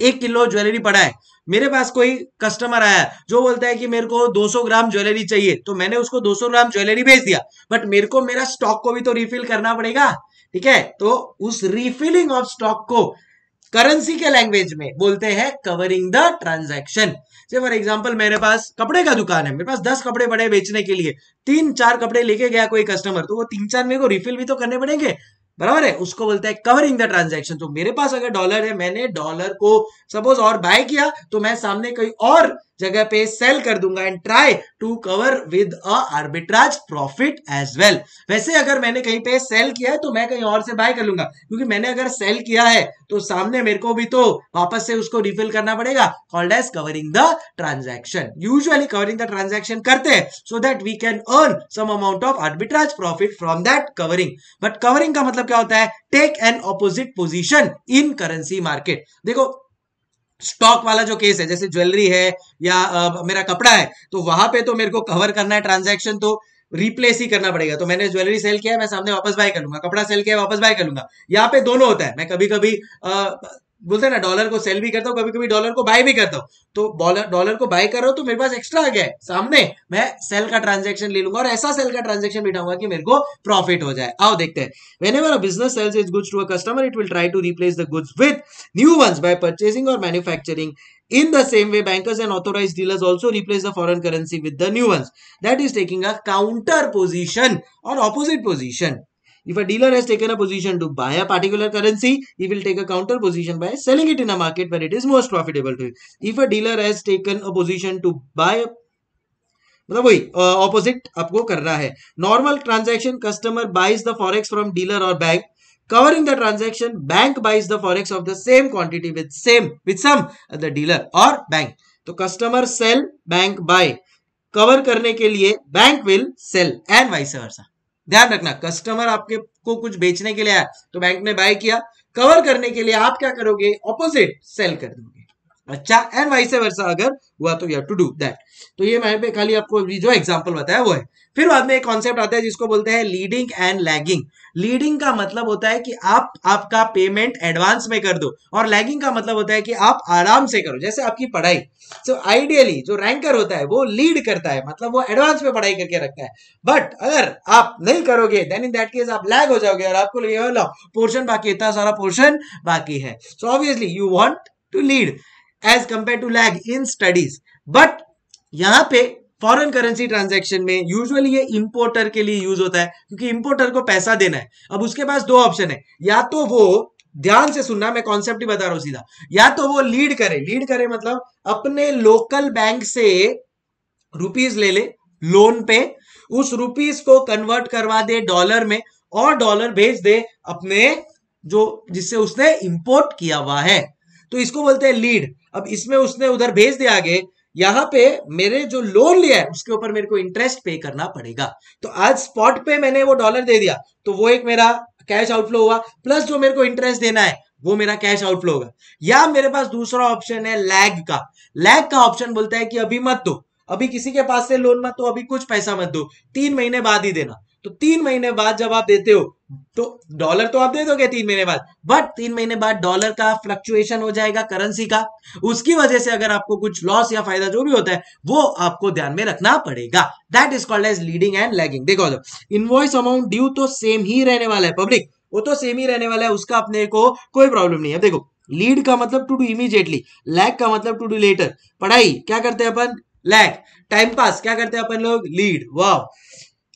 एक किलो ज्वेलरी पड़ा है मेरे पास कोई कस्टमर आया जो बोलता है कि मेरे को 200 ग्राम ज्वेलरी चाहिए तो मैंने उसको 200 ग्राम ज्वेलरी भेज दिया बट मेरे को मेरा स्टॉक को भी तो रिफिल करना पड़ेगा ठीक है तो उस रिफिलिंग ऑफ स्टॉक को करेंसी के लैंग्वेज में बोलते हैं covering the transaction for example मेरे पास कपड़े का दुकान है मेरे पास दस कपड़े पड़े बेचने के लिए तीन चार कपड़े लेके गया कोई कस्टमर तो वो तीन चार मेरे को रिफिल भी तो करने पड़ेंगे बराबर है उसको बोलते हैं कवरिंग द ट्रांजेक्शन तो मेरे पास अगर डॉलर है मैंने डॉलर को सपोज और बाय किया तो मैं सामने कहीं और जगह पे सेल कर दूंगा and try to cover with a arbitrage profit as well वैसे अगर मैंने कहीं पे सेल किया है तो मैं कहीं और से बाय कर लूंगा क्योंकि मैंने अगर सेल किया है तो सामने मेरे को भी तो वापस से उसको रिफिल करना पड़ेगा called as covering the transaction usually covering the transaction करते हैं so that we can earn some amount of arbitrage profit from that covering but covering का मतलब क्या होता है take an opposite position in currency market देखो stock वाला जो केस है जैसे ज्वेलरी है या आ, मेरा कपड़ा है तो वहां पे तो मेरे को कवर करना है ट्रांजेक्शन तो रिप्लेस ही करना पड़ेगा तो मैंने ज्वेलरी सेल किया है मैं सामने वापस बाय कर लूंगा कपड़ा सेल किया है वापस बाय कर लूंगा यहाँ पे दोनों होता है मैं कभी कभी आ, बोलते हैं ना डॉलर को सेल भी करता हूँ कभी कभी डॉलर को बाय भी करता हूँ तो डॉलर को बाय कर रहा तो मेरे पास एक्स्ट्रा आ गया है सामने मैं सेल का ट्रांजेक्शन ले लूंगा और ऐसा सेल का ट्रांजेक्शन बिठाऊंगा कि मेरे को प्रॉफिट हो जाए आओ देखते हैं whenever business sells is goods to a customer it will try to replace the goods with new ones by purchasing और manufacturing in the same way bankers and authorise dealers also replace the foreign currency with the new ones. That is taking a counter position और opposite position If a dealer has taken a position to buy a particular currency, he will take a counter position by selling it in a market where it is most profitable to him. If a dealer has taken a position to buy a मतलब वही opposite आपको करना है normal transaction customer buys the forex from dealer और bank covering the transaction bank buys the forex of the same quantity with same with some the dealer और bank तो customer sell bank buy cover करने के लिए bank will sell and vice versa ध्यान रखना customer आपके को कुछ बेचने के लिए आया तो बैंक ने बाय किया कवर करने के लिए आप क्या करोगे ऑपोजिट सेल कर दोगे अच्छा एंड वाइस वर्षा अगर हुआ तो यू डू दैट तो ये मैंने खाली आपको जो एग्जाम्पल बताया वो है फिर बाद में एक कॉन्सेप्ट आता है जिसको बोलते हैं लीडिंग एंड लैगिंग लीडिंग का मतलब होता है कि आप आपका पेमेंट एडवांस में कर दो और लैगिंग का मतलब होता है कि आप आराम से करो जैसे आपकी पढ़ाई सो so, आइडियली जो रैंकर होता है वो लीड करता है मतलब वो एडवांस में पढ़ाई करके रखता है बट अगर आप नहीं करोगे देन इन दैट केस आप लैग हो जाओगे और आपको लो पोर्शन बाकी इतना सारा पोर्शन बाकी है so obviously you want to lead as compare to lag in studies but यहां पे फॉरेन करेंसी ट्रांजैक्शन में यूजुअली ये इंपोर्टर के लिए यूज होता है क्योंकि इंपोर्टर को पैसा देना है अब उसके पास दो ऑप्शन है या तो वो ध्यान से सुनना मैं कॉन्सेप्ट ही बता रहा हूं सीधा या तो वो लीड करे लीड करे मतलब अपने लोकल बैंक से रुपीज ले ले लोन पे उस रुपीज को कन्वर्ट करवा दे डॉलर में और डॉलर भेज दे अपने जो जिससे उसने इंपोर्ट किया हुआ है तो इसको बोलते हैं लीड अब इसमें उसने उधर भेज दिया आगे यहां पे मेरे जो लोन लिया है उसके ऊपर मेरे को इंटरेस्ट पे करना पड़ेगा तो आज स्पॉट पे मैंने वो डॉलर दे दिया तो वो एक मेरा कैश आउटफ्लो हुआ प्लस जो मेरे को इंटरेस्ट देना है वो मेरा कैश आउटफ्लो होगा या मेरे पास दूसरा ऑप्शन है लैग का लैग का ऑप्शन बोलता है कि अभी मत दो अभी किसी के पास से लोन मत दो अभी कुछ पैसा मत दो तीन महीने बाद ही देना तो तीन महीने बाद जब आप देते हो तो डॉलर तो आप दे दोगे तीन महीने बाद बट तीन महीने बाद डॉलर का फ्लक्चुएशन हो जाएगा करेंसी का उसकी वजह से अगर आपको कुछ लॉस या फायदा जो भी होता है वो आपको ध्यान में रखना पड़ेगा that is called as leading and lagging देखो इनवॉइस अमाउंट ड्यू तो सेम तो ही रहने वाला है पब्लिक वो तो सेम ही रहने वाला है उसका अपने को कोई प्रॉब्लम नहीं है देखो लीड का मतलब टू डू इमीजिएटली लैग का मतलब टू डू लेटर पढ़ाई क्या करते हैं अपन लैग टाइम पास क्या करते हैं अपन लोग लीड वाह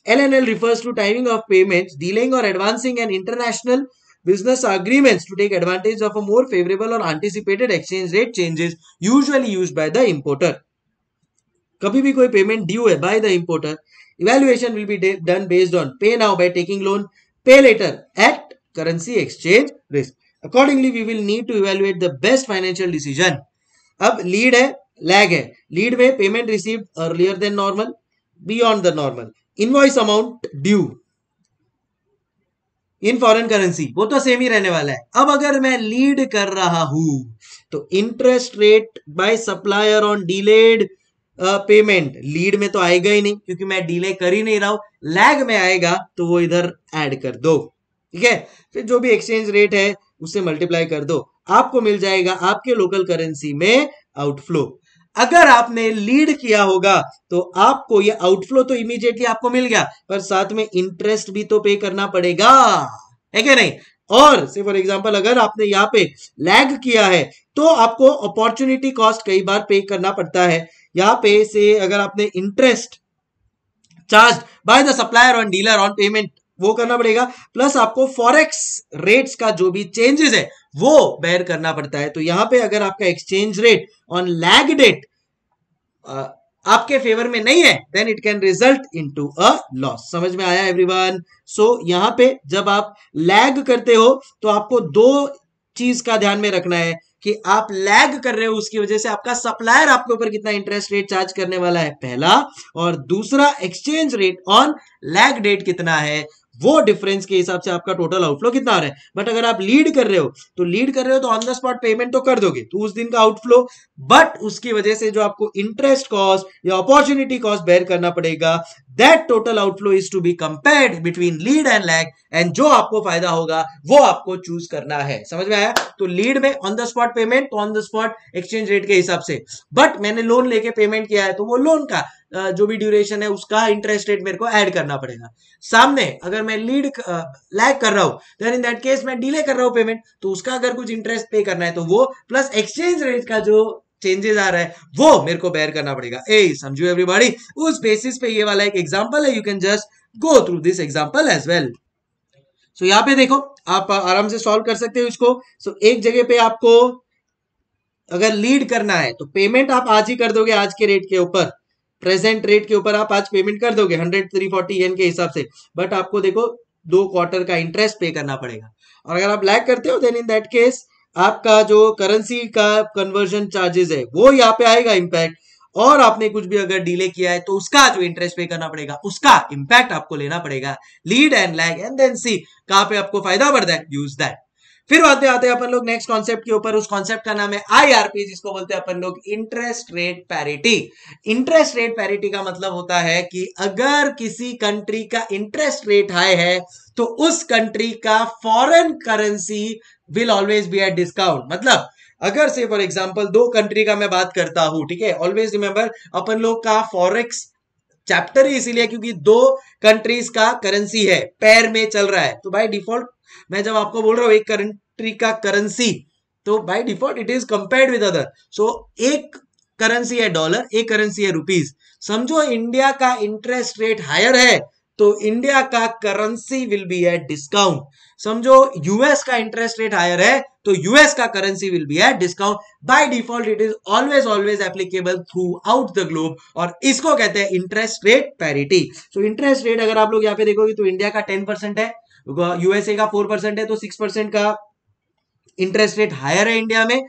LNL refers to timing of payments, delaying or advancing an international business agreement to take advantage of a more favorable or anticipated exchange rate changes usually used by the importer. कभी भी कोई payment due है by the importer, evaluation will be done based on pay now by taking loan, pay later at currency exchange risk. Accordingly, we will need to evaluate the best financial decision. अब lead है, lag है. Lead में payment received earlier than normal, beyond the normal. Invoice amount due in foreign currency वो तो same ही रहने वाला है अब अगर मैं लीड कर रहा हूं तो interest rate by supplier on delayed payment lead में तो आएगा ही नहीं क्योंकि मैं डिले कर ही नहीं रहा हूं लैग में आएगा तो वो इधर ऐड कर दो ठीक है फिर जो भी एक्सचेंज रेट है उससे मल्टीप्लाई कर दो आपको मिल जाएगा आपके लोकल करेंसी में आउटफ्लो अगर आपने लीड किया होगा तो आपको ये आउटफ्लो तो इमीडिएटली आपको मिल गया पर साथ में इंटरेस्ट भी तो पे करना पड़ेगा है क्या नहीं और से फॉर एग्जाम्पल अगर आपने यहाँ पे लैग किया है तो आपको अपॉर्चुनिटी कॉस्ट कई बार पे करना पड़ता है यहाँ पे से अगर आपने interest charge by the supplier on dealer on payment वो करना पड़ेगा प्लस आपको फॉरेक्स रेट्स का जो भी चेंजेस है वो बैर करना पड़ता है तो यहां पे अगर आपका exchange rate on lag date आपके फेवर में नहीं है then it can result into a loss समझ में आया वन सो यहां पे जब आप लैग करते हो तो आपको दो चीज का ध्यान में रखना है कि आप लैग कर रहे हो उसकी वजह से आपका सप्लायर आपके ऊपर कितना इंटरेस्ट रेट चार्ज करने वाला है पहला और दूसरा exchange rate on lag date कितना है वो डिफरेंस के हिसाब से आपका टोटल आउटफ्लो कितना आ रहा है बट अगर आप लीड कर रहे हो तो लीड कर रहे हो तो ऑन द स्पॉट पेमेंट तो कर दोगे तो उस दिन का आउटफ्लो बट उसकी वजह से जो आपको इंटरेस्ट कॉस्ट या अपॉर्चुनिटी कॉस्ट बेयर करना पड़ेगा that total outflow is to be compared between lead and lag and जो आपको फायदा होगा वो आपको चूज करना है समझ में आया तो लीड में on the spot payment on the spot exchange rate के हिसाब से बट मैंने लोन लेके पेमेंट किया है तो वो लोन का जो भी ड्यूरेशन है उसका इंटरेस्ट रेट मेरे को ऐड करना पड़ेगा सामने अगर मैं लीड लैग कर रहा हूं देन इन दैट केस मैं डिले कर रहा हूं पेमेंट तो उसका अगर कुछ इंटरेस्ट पे करना है तो वो प्लस एक्सचेंज रेट का जो चेंजेस आ रहा है वो मेरे को बेयर करना पड़ेगा ए समझो एवरीबॉडी उस बेसिस पे ये वाला एक एग्जांपल है you can just go through this example as well so यहां पे देखो आप आराम से सॉल्व कर सकते हो इसको सो so, एक जगह पे आपको अगर लीड करना है तो पेमेंट आप आज ही कर दोगे आज के रेट के ऊपर प्रेजेंट रेट के ऊपर आप आज पेमेंट कर दोगे हंड्रेड थ्री फोर्टी एन के हिसाब से बट आपको देखो दो क्वार्टर का इंटरेस्ट पे करना पड़ेगा और अगर आप लैग करते हो देन इन दैट केस आपका जो करेंसी का कन्वर्जन चार्जेस है वो यहाँ पे आएगा इम्पैक्ट और आपने कुछ भी अगर डिले किया है तो उसका जो इंटरेस्ट पे करना पड़ेगा उसका इम्पैक्ट आपको लेना पड़ेगा lead and lag and then see कहाँ पे आपको फायदा बढ़ता है यूज दैट फिर आते आते अपन लोग नेक्स्ट कॉन्सेप्ट के ऊपर उस कॉन्सेप्ट का नाम है आईआरपी जिसको बोलते हैं अपन लोग interest rate parity interest rate parity का मतलब होता है कि अगर किसी कंट्री का इंटरेस्ट रेट हाई है तो उस कंट्री का foreign currency will always be at discount मतलब अगर से फॉर एग्जाम्पल दो कंट्री का मैं बात करता हूं ठीक है ऑलवेज रिमेंबर अपन लोग का फॉरेक्स चैप्टर ही इसीलिए क्योंकि दो कंट्रीज का करेंसी है पैर में चल रहा है तो बाई डिफॉल्ट मैं जब आपको बोल रहा हूं एक कंट्री का करेंसी तो by default it is compared with other so एक करेंसी है डॉलर एक करेंसी है रुपीज समझो इंडिया का इंटरेस्ट रेट हायर है तो इंडिया का currency will be at discount समझो यूएस का इंटरेस्ट रेट हायर है तो यूएस का currency will be at discount by default it is always always applicable throughout the globe और इसको कहते हैं interest rate parity so interest rate अगर आप लोग यहाँ पे देखोगे तो इंडिया का टेन परसेंट है यूएसए का फोर परसेंट है तो सिक्स परसेंट का इंटरेस्ट रेट हायर है इंडिया में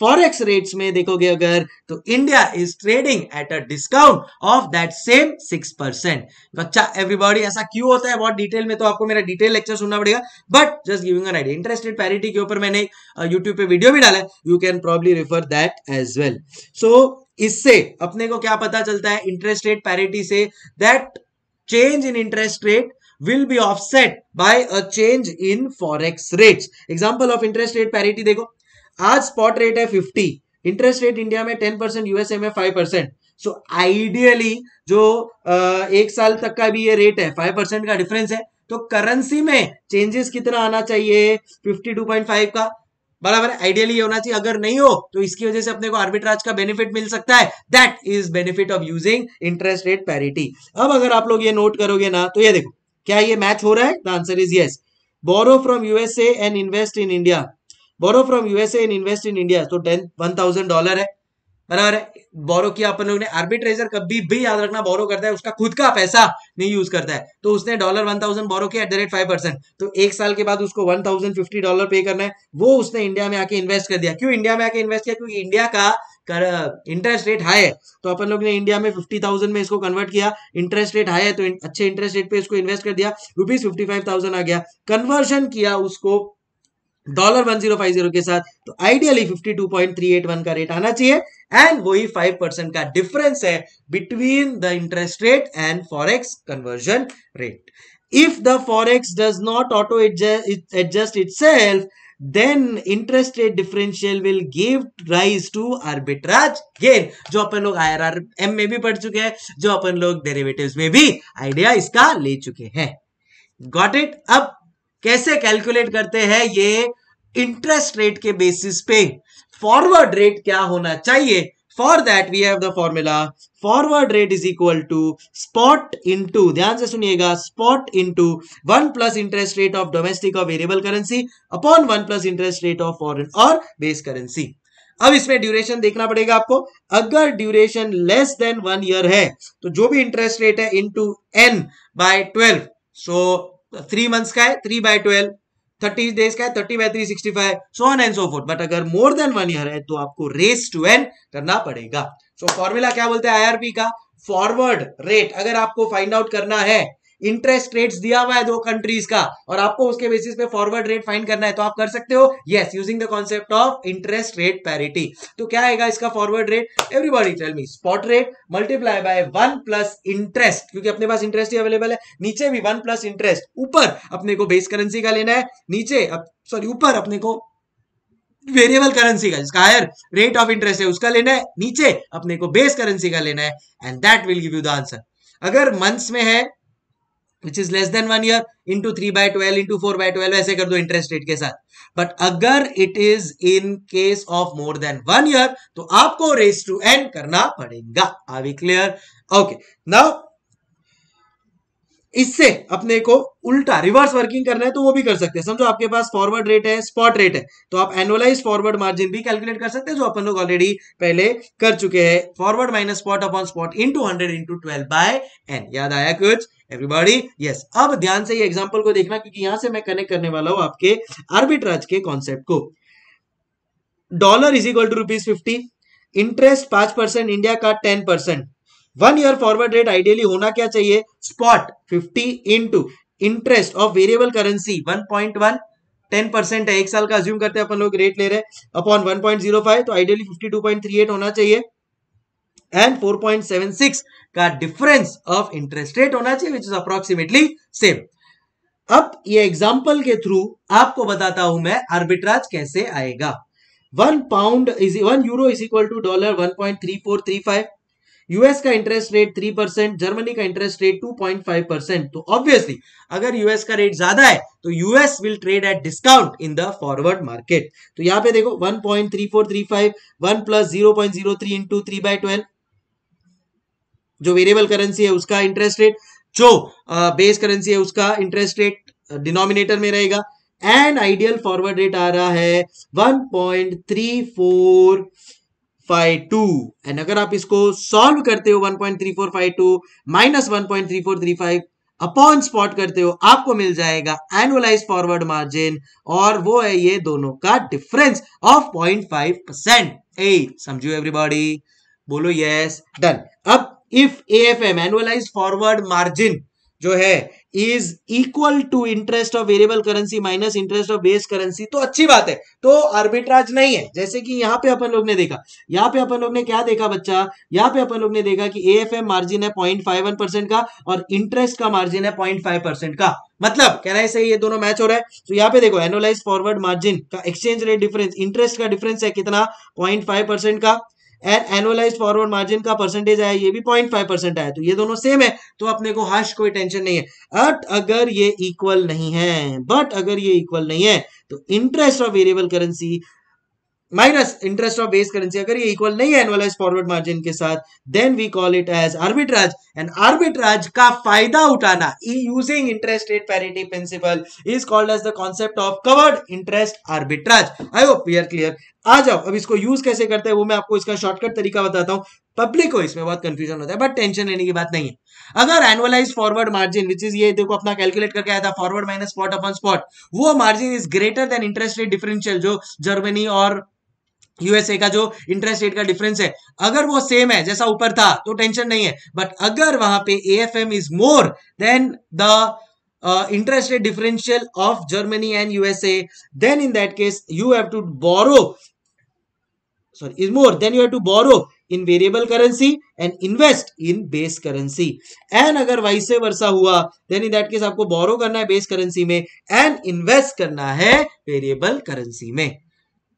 फॉरेक्स रेट्स में देखोगे अगर तो India is trading at a discount of that same six percent बच्चा एवरीबॉडी ऐसा क्यों होता है बहुत डिटेल में तो आपको मेरा डिटेल लेक्चर सुनना पड़ेगा but just giving an idea interested parity के ऊपर मैंने यूट्यूब पे वीडियो भी डाला you can probably refer that as well so इससे अपने को क्या पता चलता है इंटरेस्ट रेट पैरिटी से that change in interest rate will be offset by a change in forex rates example of interest rate parity देखो आज स्पॉट रेट है फिफ्टी इंटरेस्ट रेट इंडिया में टेन परसेंट यूएसए में five percent so ideally जो uh, एक साल तक का भी ये रेट है फाइव परसेंट का डिफरेंस है तो करेंसी में चेंजेस कितना आना चाहिए फिफ्टी टू पॉइंट फाइव का बराबर आइडियली ये होना चाहिए अगर नहीं हो तो इसकी वजह से अपने को आर्बिट्राज का बेनिफिट मिल सकता है that is benefit of using interest rate parity अब अगर आप लोग ये नोट करोगे ना तो ये देखो क्या ये मैच हो रहा है the answer is yes borrow from USA and invest in India borrow from USA in invest in India तो टेन वन थाउजेंड डॉलर है बराबर है बोरो किया अपन लोग ने आर्बिट्रेजर कभी भी याद रखना बोरो करता है उसका खुद का पैसा नहीं यूज करता है तो उसने डॉलर वन थाउजेंड बोरो किया at the rate five percent तो एक साल के बाद उसको वन थाउजेंड फिफ्टी डॉलर पे करना है वो उसने इंडिया में आके इन्वेस्ट कर दिया क्यों इंडिया में आके इन्वेस्ट किया क्योंकि इंडिया का इंटरेस्ट रेट हाई है तो अपन लोग ने इंडिया में फिफ्टी थाउजेंड में इसको कन्वर्ट किया इंटरेस्ट रेट हाई है तो अच्छे इंटरेस्ट रेट पे इसको इन्वेस्ट कर दिया रुपीज फिफ्टी फाइव थाउजेंड आ गया कन्वर्शन किया उसको dollar one zero five zero के साथ तो ideally fifty two point three eight one का रेट आना चाहिए एंड वही फाइव परसेंट का डिफरेंस है between the interest rate and forex conversion rate if the forex does not auto adjust itself then interest rate differential will give rise to arbitrage gain जो अपन लोग I R M में भी पढ़ चुके हैं जो अपन लोग डेरेवेटिव में भी आइडिया इसका ले चुके हैं गॉट इट अब कैसे कैलकुलेट करते हैं ये इंटरेस्ट रेट के बेसिस पे फॉरवर्ड रेट क्या होना चाहिए for that we have the formula forward rate is equal to spot into ध्यान से सुनिएगा spot into one plus interest rate of domestic और variable currency upon one plus interest rate of foreign और base currency अब इसमें duration देखना पड़ेगा आपको अगर duration less than one year है तो जो भी इंटरेस्ट रेट है into n by twelve so three तो मंथ्स का है three by twelve thirty days का है thirty by three sixty five so on and so forth but अगर मोर देन वन ईयर है तो आपको रेस टू एन करना पड़ेगा सो so, फॉर्मूला क्या बोलते हैं आईआरपी का फॉरवर्ड रेट अगर आपको फाइंड आउट करना है इंटरेस्ट रेट्स दिया हुआ है दो कंट्रीज का और आपको उसके बेसिस पे फॉरवर्ड रेट फाइंड करना है तो आप कर सकते हो yes using the concept of interest rate parity तो क्या आएगा इसका forward rate everybody tell me spot rate multiply by one plus interest क्योंकि अपने पास इंटरेस्ट ही अवेलेबल है नीचे भी वन प्लस इंटरेस्ट ऊपर अपने को बेस करेंसी का लेना है नीचे सॉरी ऊपर अपने को वेरिएबल करेंसी का जिसका हायर रेट ऑफ इंटरेस्ट है उसका लेना है नीचे अपने को बेस करेंसी का लेना है and that will give you the answer अगर मंथ्स में है which is less than one year into three by twelve into four by twelve ऐसे कर दो इंटरेस्ट रेट के साथ बट अगर it is in case of more than one year तो आपको रेस टू एन करना पड़ेगा आवी क्लियर ओके नाउ इससे अपने को उल्टा रिवर्स वर्किंग करना है तो वो भी कर सकते हैं समझो आपके पास फॉरवर्ड रेट है स्पॉट रेट है तो आप एनुअलाइज फॉरवर्ड मार्जिन भी कैलकुलेट कर सकते हैं जो अपन लोग ऑलरेडी पहले कर चुके हैं forward minus spot upon spot into hundred into twelve by n याद आया कुछ एवरीबॉडी यस अब ध्यान से ये एग्जांपल को देखना क्योंकि यहां से मैं कनेक्ट करने वाला हूं आपके आर्बिट्राज के कॉन्सेप्ट को dollar is equal to rupees fifty interest पांच परसेंट इंडिया का ten percent one year forward rate ideally होना क्या चाहिए spot fifty into interest of variable currency one point one ten percent है एक साल का अज्यूम करते हैं अपन लोग रेट ले रहे upon one point zero five तो ideally fifty two point three eight होना चाहिए and four point seven six का डिफरेंस ऑफ इंटरेस्ट रेट होना चाहिए विच इज अप्रोक्सीमेटली सेम अब ये एग्जाम्पल के थ्रू आपको बताता हूं मैं आर्बिट्राज कैसे आएगा one pound is one euro is equal to dollar one point three four three five US का interest rate three percent Germany का interest rate two point five percent तो ऑब्वियसली अगर यूएस का रेट ज्यादा है तो US will trade at discount in the forward market तो यहां पे देखो one point three four three five one plus zero point zero three into three by twelve जो वेरिएबल करेंसी है उसका इंटरेस्ट रेट जो बेस करेंसी है उसका इंटरेस्ट रेट डिनोमिनेटर में रहेगा एंड आइडियल फॉरवर्ड रेट आ रहा है 1.3452 एंड अगर आप इसको सॉल्व करते हो 1.3452 माइनस 1.3435 अपॉन स्पॉट करते हो आपको मिल जाएगा एनुअलाइज फॉरवर्ड मार्जिन और वो है ये दोनों का डिफरेंस ऑफ 0.5 परसेंट ए समझू एवरीबॉडी बोलो यस डन अब if M annualize forward margin जो है is equal to interest of variable currency minus interest of base currency तो अच्छी बात है तो आर्बिट्राज नहीं है जैसे कि यहाँ पे अपन लोग ने देखा यहाँ पे अपन लोग ने क्या देखा बच्चा यहाँ पे अपन लोग ने देखा कि एम मार्जिन है पॉइंट फाइव वन परसेंट का और इंटरेस्ट का मार्जिन है पॉइंट फाइव परसेंट का मतलब कहना है सही ये दोनों मैच हो रहा है तो यहाँ पे देखो एनोलाइज फॉरवर्ड मार्जिन का एक्सचेंज रेट डिफरेंस इंटरेस्ट का डिफरेंस है कितना पॉइंट फाइव परसेंट का एंड एनुअलाइज फॉरवर्ड मार्जिन का परसेंटेज आया ये भी पॉइंट फाइव परसेंट आया तो ये दोनों सेम है तो अपने को हाश कोई टेंशन नहीं है बट अगर ये इक्वल नहीं है बट अगर ये इक्वल नहीं है तो interest of variable currency minus interest of base currency अगर ये इक्वल नहीं है एनुअलाइज फॉरवर्ड मार्जिन के साथ then we call it as arbitrage and arbitrage का फायदा उठाना using interest rate parity principle is called as the concept of covered interest arbitrage I hope we are clear आ जाओ अब इसको यूज कैसे करते हैं वो मैं आपको इसका शॉर्टकट तरीका बताता हूं पब्लिक को इसमें बहुत कंफ्यूजन होता है बट टेंशन लेने की बात नहीं है अगर annualize forward margin which is ये देखो अपना कैलकुलेट करके आया था forward minus spot upon spot वो margin is greater than interest rate differential जो जर्मनी और यूएसए का जो इंटरेस्ट रेट का डिफरेंस है अगर वो सेम है जैसा ऊपर था तो टेंशन नहीं है बट अगर वहां पे AFM is more than the interest rate differential of Germany and USA then in that case you have to borrow sorry is more than you have to borrow in variable currency and invest in base currency and अगर vice वर्षा हुआ then in that case आपको borrow करना है base currency में and invest करना है variable currency में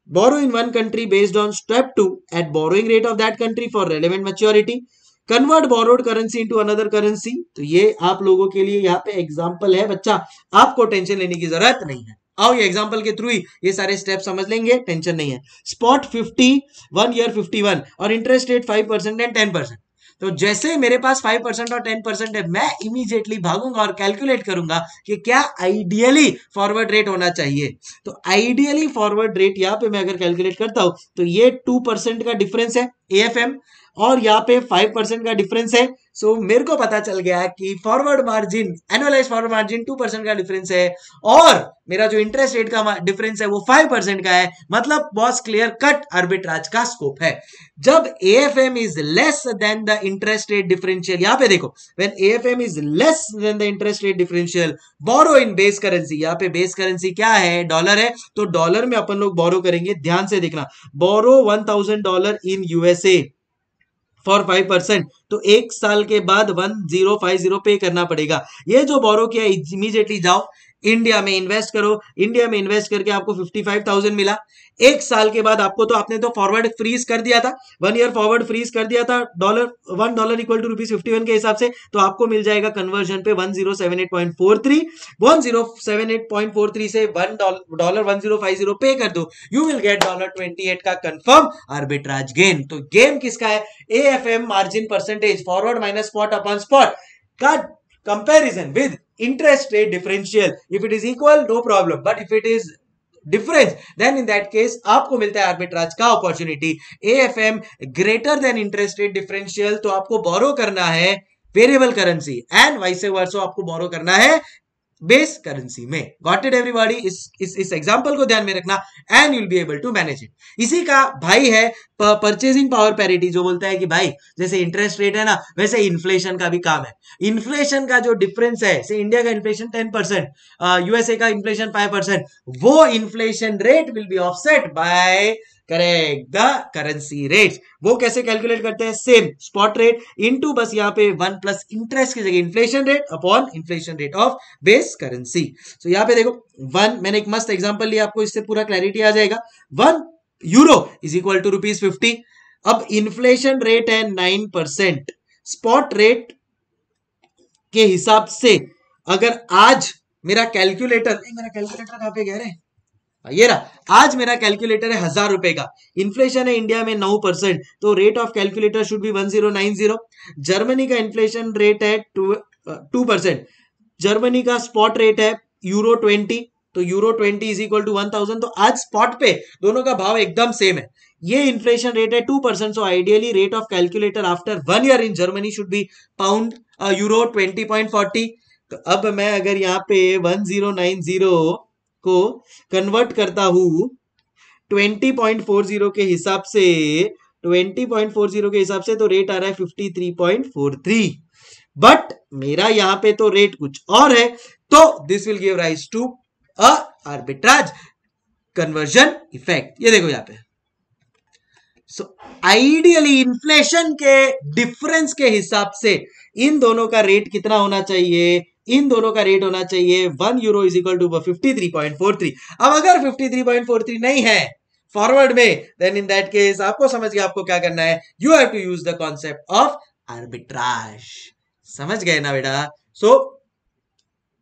borrow in one country based on step 2 at borrowing rate of that country for relevant maturity convert borrowed currency into another currency तो ये आप लोगों के लिए यहाँ पे एग्जाम्पल है बच्चा आपको टेंशन लेने की जरूरत नहीं है आओ ये एग्जाम्पल के थ्रू ही ये सारे स्टेप समझ लेंगे टेंशन नहीं है स्पॉट 50 वन ईयर 51 और interest rate 5 percent and 10 percent तो जैसे मेरे पास फाइव परसेंट और टेन परसेंट है मैं इमीजिएटली भागूंगा और कैलकुलेट करूंगा कि क्या आइडियली फॉरवर्ड रेट होना चाहिए तो आइडियली फॉरवर्ड रेट यहाँ पे मैं अगर कैलकुलेट करता हूं तो ये टू परसेंट का डिफरेंस है ए एफ एम और यहाँ पे फाइव परसेंट का डिफरेंस है सो so, मेरे को पता चल गया कि forward margin annualize forward margin two percent का डिफरेंस है और मेरा जो इंटरेस्ट रेट का डिफरेंस है वो फाइव परसेंट का है मतलब बॉस क्लियर कट आर्बिट्राज का स्कोप है जब A F M is less than the interest rate differential यहाँ पे देखो when A F M is less than the interest rate differential borrow in base currency यहाँ पे बेस करेंसी क्या है डॉलर है तो डॉलर में अपन लोग बोरो करेंगे ध्यान से देखना borrow one thousand dollar in USA for five percent तो एक साल के बाद वन जीरो फाइव जीरो पे करना पड़ेगा ये जो बोरो किया इमीजिएटली जाओ इंडिया में इन्वेस्ट करो इंडिया में इन्वेस्ट करके आपको 55,000 मिला एक साल के बाद आपको तो आपने तो फॉरवर्ड फ्रीज कर दिया था वन ईयर फॉरवर्ड फ्रीज कर दिया था dollar one dollar equal to rupees fifty one के हिसाब से तो आपको मिल जाएगा कन्वर्जन पे one zero seven eight point four three one zero seven eight point four three से one dollar one zero five zero पे कर दो you will get dollar twenty eight का कन्फर्म आर्बिट्राज गेन तो गेम किसका है A F M margin percentage forward minus spot upon spot का comparison with interest rate differential if it is equal no problem but if it is difference then in that case आपको मिलता है arbitrage का opportunity A F M greater than interest rate differential तो आपको borrow करना है variable currency and vice versa आपको borrow करना है बेस करेंसी में गॉट इट एवरीबॉडी इस इस एग्जांपल को ध्यान में रखना and you'll be able to manage it इसी का भाई है परचेसिंग पावर पैरिटी जो बोलता है कि भाई जैसे इंटरेस्ट रेट है ना वैसे इन्फ्लेशन का भी काम है इन्फ्लेशन का जो डिफरेंस है से इंडिया का इन्फ्लेशन टेन परसेंट यूएसए का इन्फ्लेशन फाइव परसेंट वो inflation rate will be offset by correct the currency rate वो कैसे कैलकुलेट करते हैं सेम स्पॉट रेट इनटू बस यहाँ पे वन प्लस इंटरेस्ट की जगह inflation rate upon inflation rate of base currency so यहाँ पे देखो वन मैंने एक मस्त एग्जाम्पल लिया आपको इससे पूरा क्लैरिटी आ जाएगा one euro is equal to rupees fifty अब इन्फ्लेशन रेट है नाइन परसेंट स्पॉट रेट के हिसाब से अगर आज मेरा कैलकुलेटर मेरा कैलकुलेटर कहाँ पे कह रहे हैं ये रहा आज मेरा कैलकुलेटर है हजार रुपए का इन्फ्लेशन है इंडिया में नौ परसेंट तो rate of calculator should be one zero nine zero Germany का इन्फ्लेशन रेट है टू परसेंट जर्मनी का स्पॉट रेट है यूरो ट्वेंटी तो euro twenty is equal to one thousand तो आज स्पॉट पे दोनों का भाव एकदम सेम है ये इन्फ्लेशन रेट है two percent so ideally rate of calculator after one year in Germany should be pound euro twenty point forty अब मैं अगर यहाँ पे वन जीरो नाइन जीरो को कन्वर्ट करता फोर 20.40 के हिसाब से 20.40 के हिसाब से तो रेट आ रहा है 53.43 बट मेरा यहां पे तो रेट कुछ और है तो this will give rise to a arbitrage conversion effect ये देखो यहां पे सो आइडियली इन्फ्लेशन के डिफरेंस के हिसाब से इन दोनों का रेट कितना होना चाहिए इन दोनों का रेट होना चाहिए one euro is equal to fifty three point four three अब अगर fifty three point four three नहीं है फॉरवर्ड में देन इन दैट केस आपको समझ गया आपको क्या करना है you have to use the concept of arbitrage समझ गए ना बेटा सो so,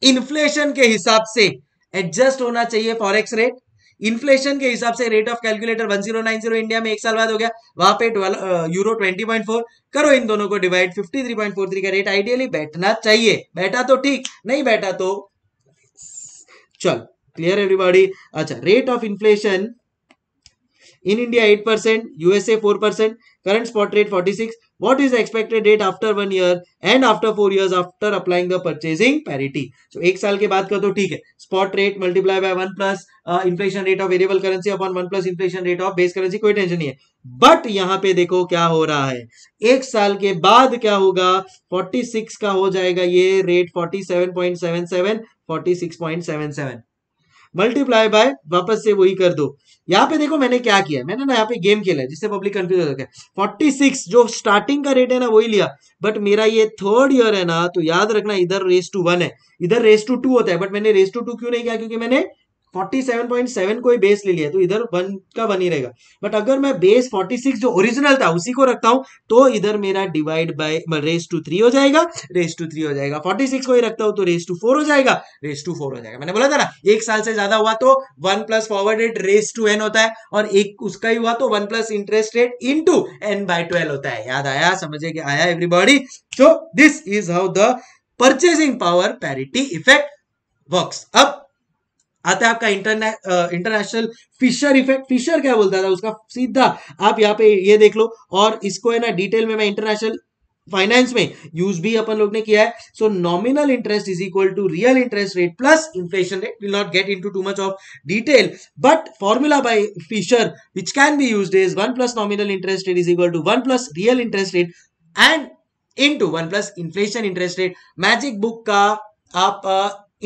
इन्फ्लेशन के हिसाब से एडजस्ट होना चाहिए फॉरेक्स रेट इन्फ्लेशन के हिसाब से रेट ऑफ कैलकुलेटर 1090 इंडिया में एक साल बाद हो गया वहां पे यूरो 20.4 uh, करो इन दोनों को डिवाइड 53.43 का रेट आइडियली बैठना चाहिए बैठा तो ठीक नहीं बैठा तो चल क्लियर एवरीबॉडी अच्छा rate of inflation percent USA 8%, percent 4%, spot rate forty 46, what is the expected date after one year and after four years after applying the purchasing parity so ek saal ke baad ka to theek hai spot rate multiply by 1 plus uh, inflation rate of variable currency upon 1 plus inflation rate of base currency koi tension nahi hai but यहाँ पे देखो क्या हो रहा है एक साल के बाद क्या होगा 46 का हो जाएगा ये रेट 47.77 46.77 मल्टीप्लाई बाय वापस से वही कर दो यहाँ पे देखो मैंने क्या किया मैंने ना यहाँ पे गेम खेला है जिससे पब्लिक कंफ्यूज हो रखा है फोर्टी सिक्स जो स्टार्टिंग का रेट है ना वही लिया बट मेरा ये थर्ड ईयर है ना तो याद रखना इधर रेस टू वन है इधर रेस टू टू होता है बट मैंने रेस टू टू क्यों नहीं किया क्योंकि मैंने 47.7 कोई बेस ले लिया तो इधर वन का वन ही रहेगा बट अगर मैं बेस 46 जो ओरिजिनल था उसी को रखता हूं तो इधर मेरा divide by raise to three हो जाएगा रेस टू थ्री हो जाएगा 46 को ही रखता हूं तो रेस टू फोर हो जाएगा रेस टू फोर हो जाएगा मैंने बोला था ना एक साल से ज्यादा हुआ तो one plus forward rate raise to n होता है और एक उसका ही हुआ तो one plus interest rate in to n by twelve होता है याद आया समझे कि आया everybody so this is how the purchasing power parity effect work अब आता है आपका inter international Fisher effect Fisher क्या बोलता था उसका सीधा आप यहाँ पे ये देख लो और इसको है ना डिटेल में मैं इंटरनेशनल फाइनेंस में यूज भी अपन लोग ने किया है so nominal interest is equal to real interest rate plus inflation rate will not get into too much of detail but formula by Fisher which can be used is 1 plus nominal interest rate is equal to 1 plus real interest rate and into 1 plus inflation interest rate magic book का आप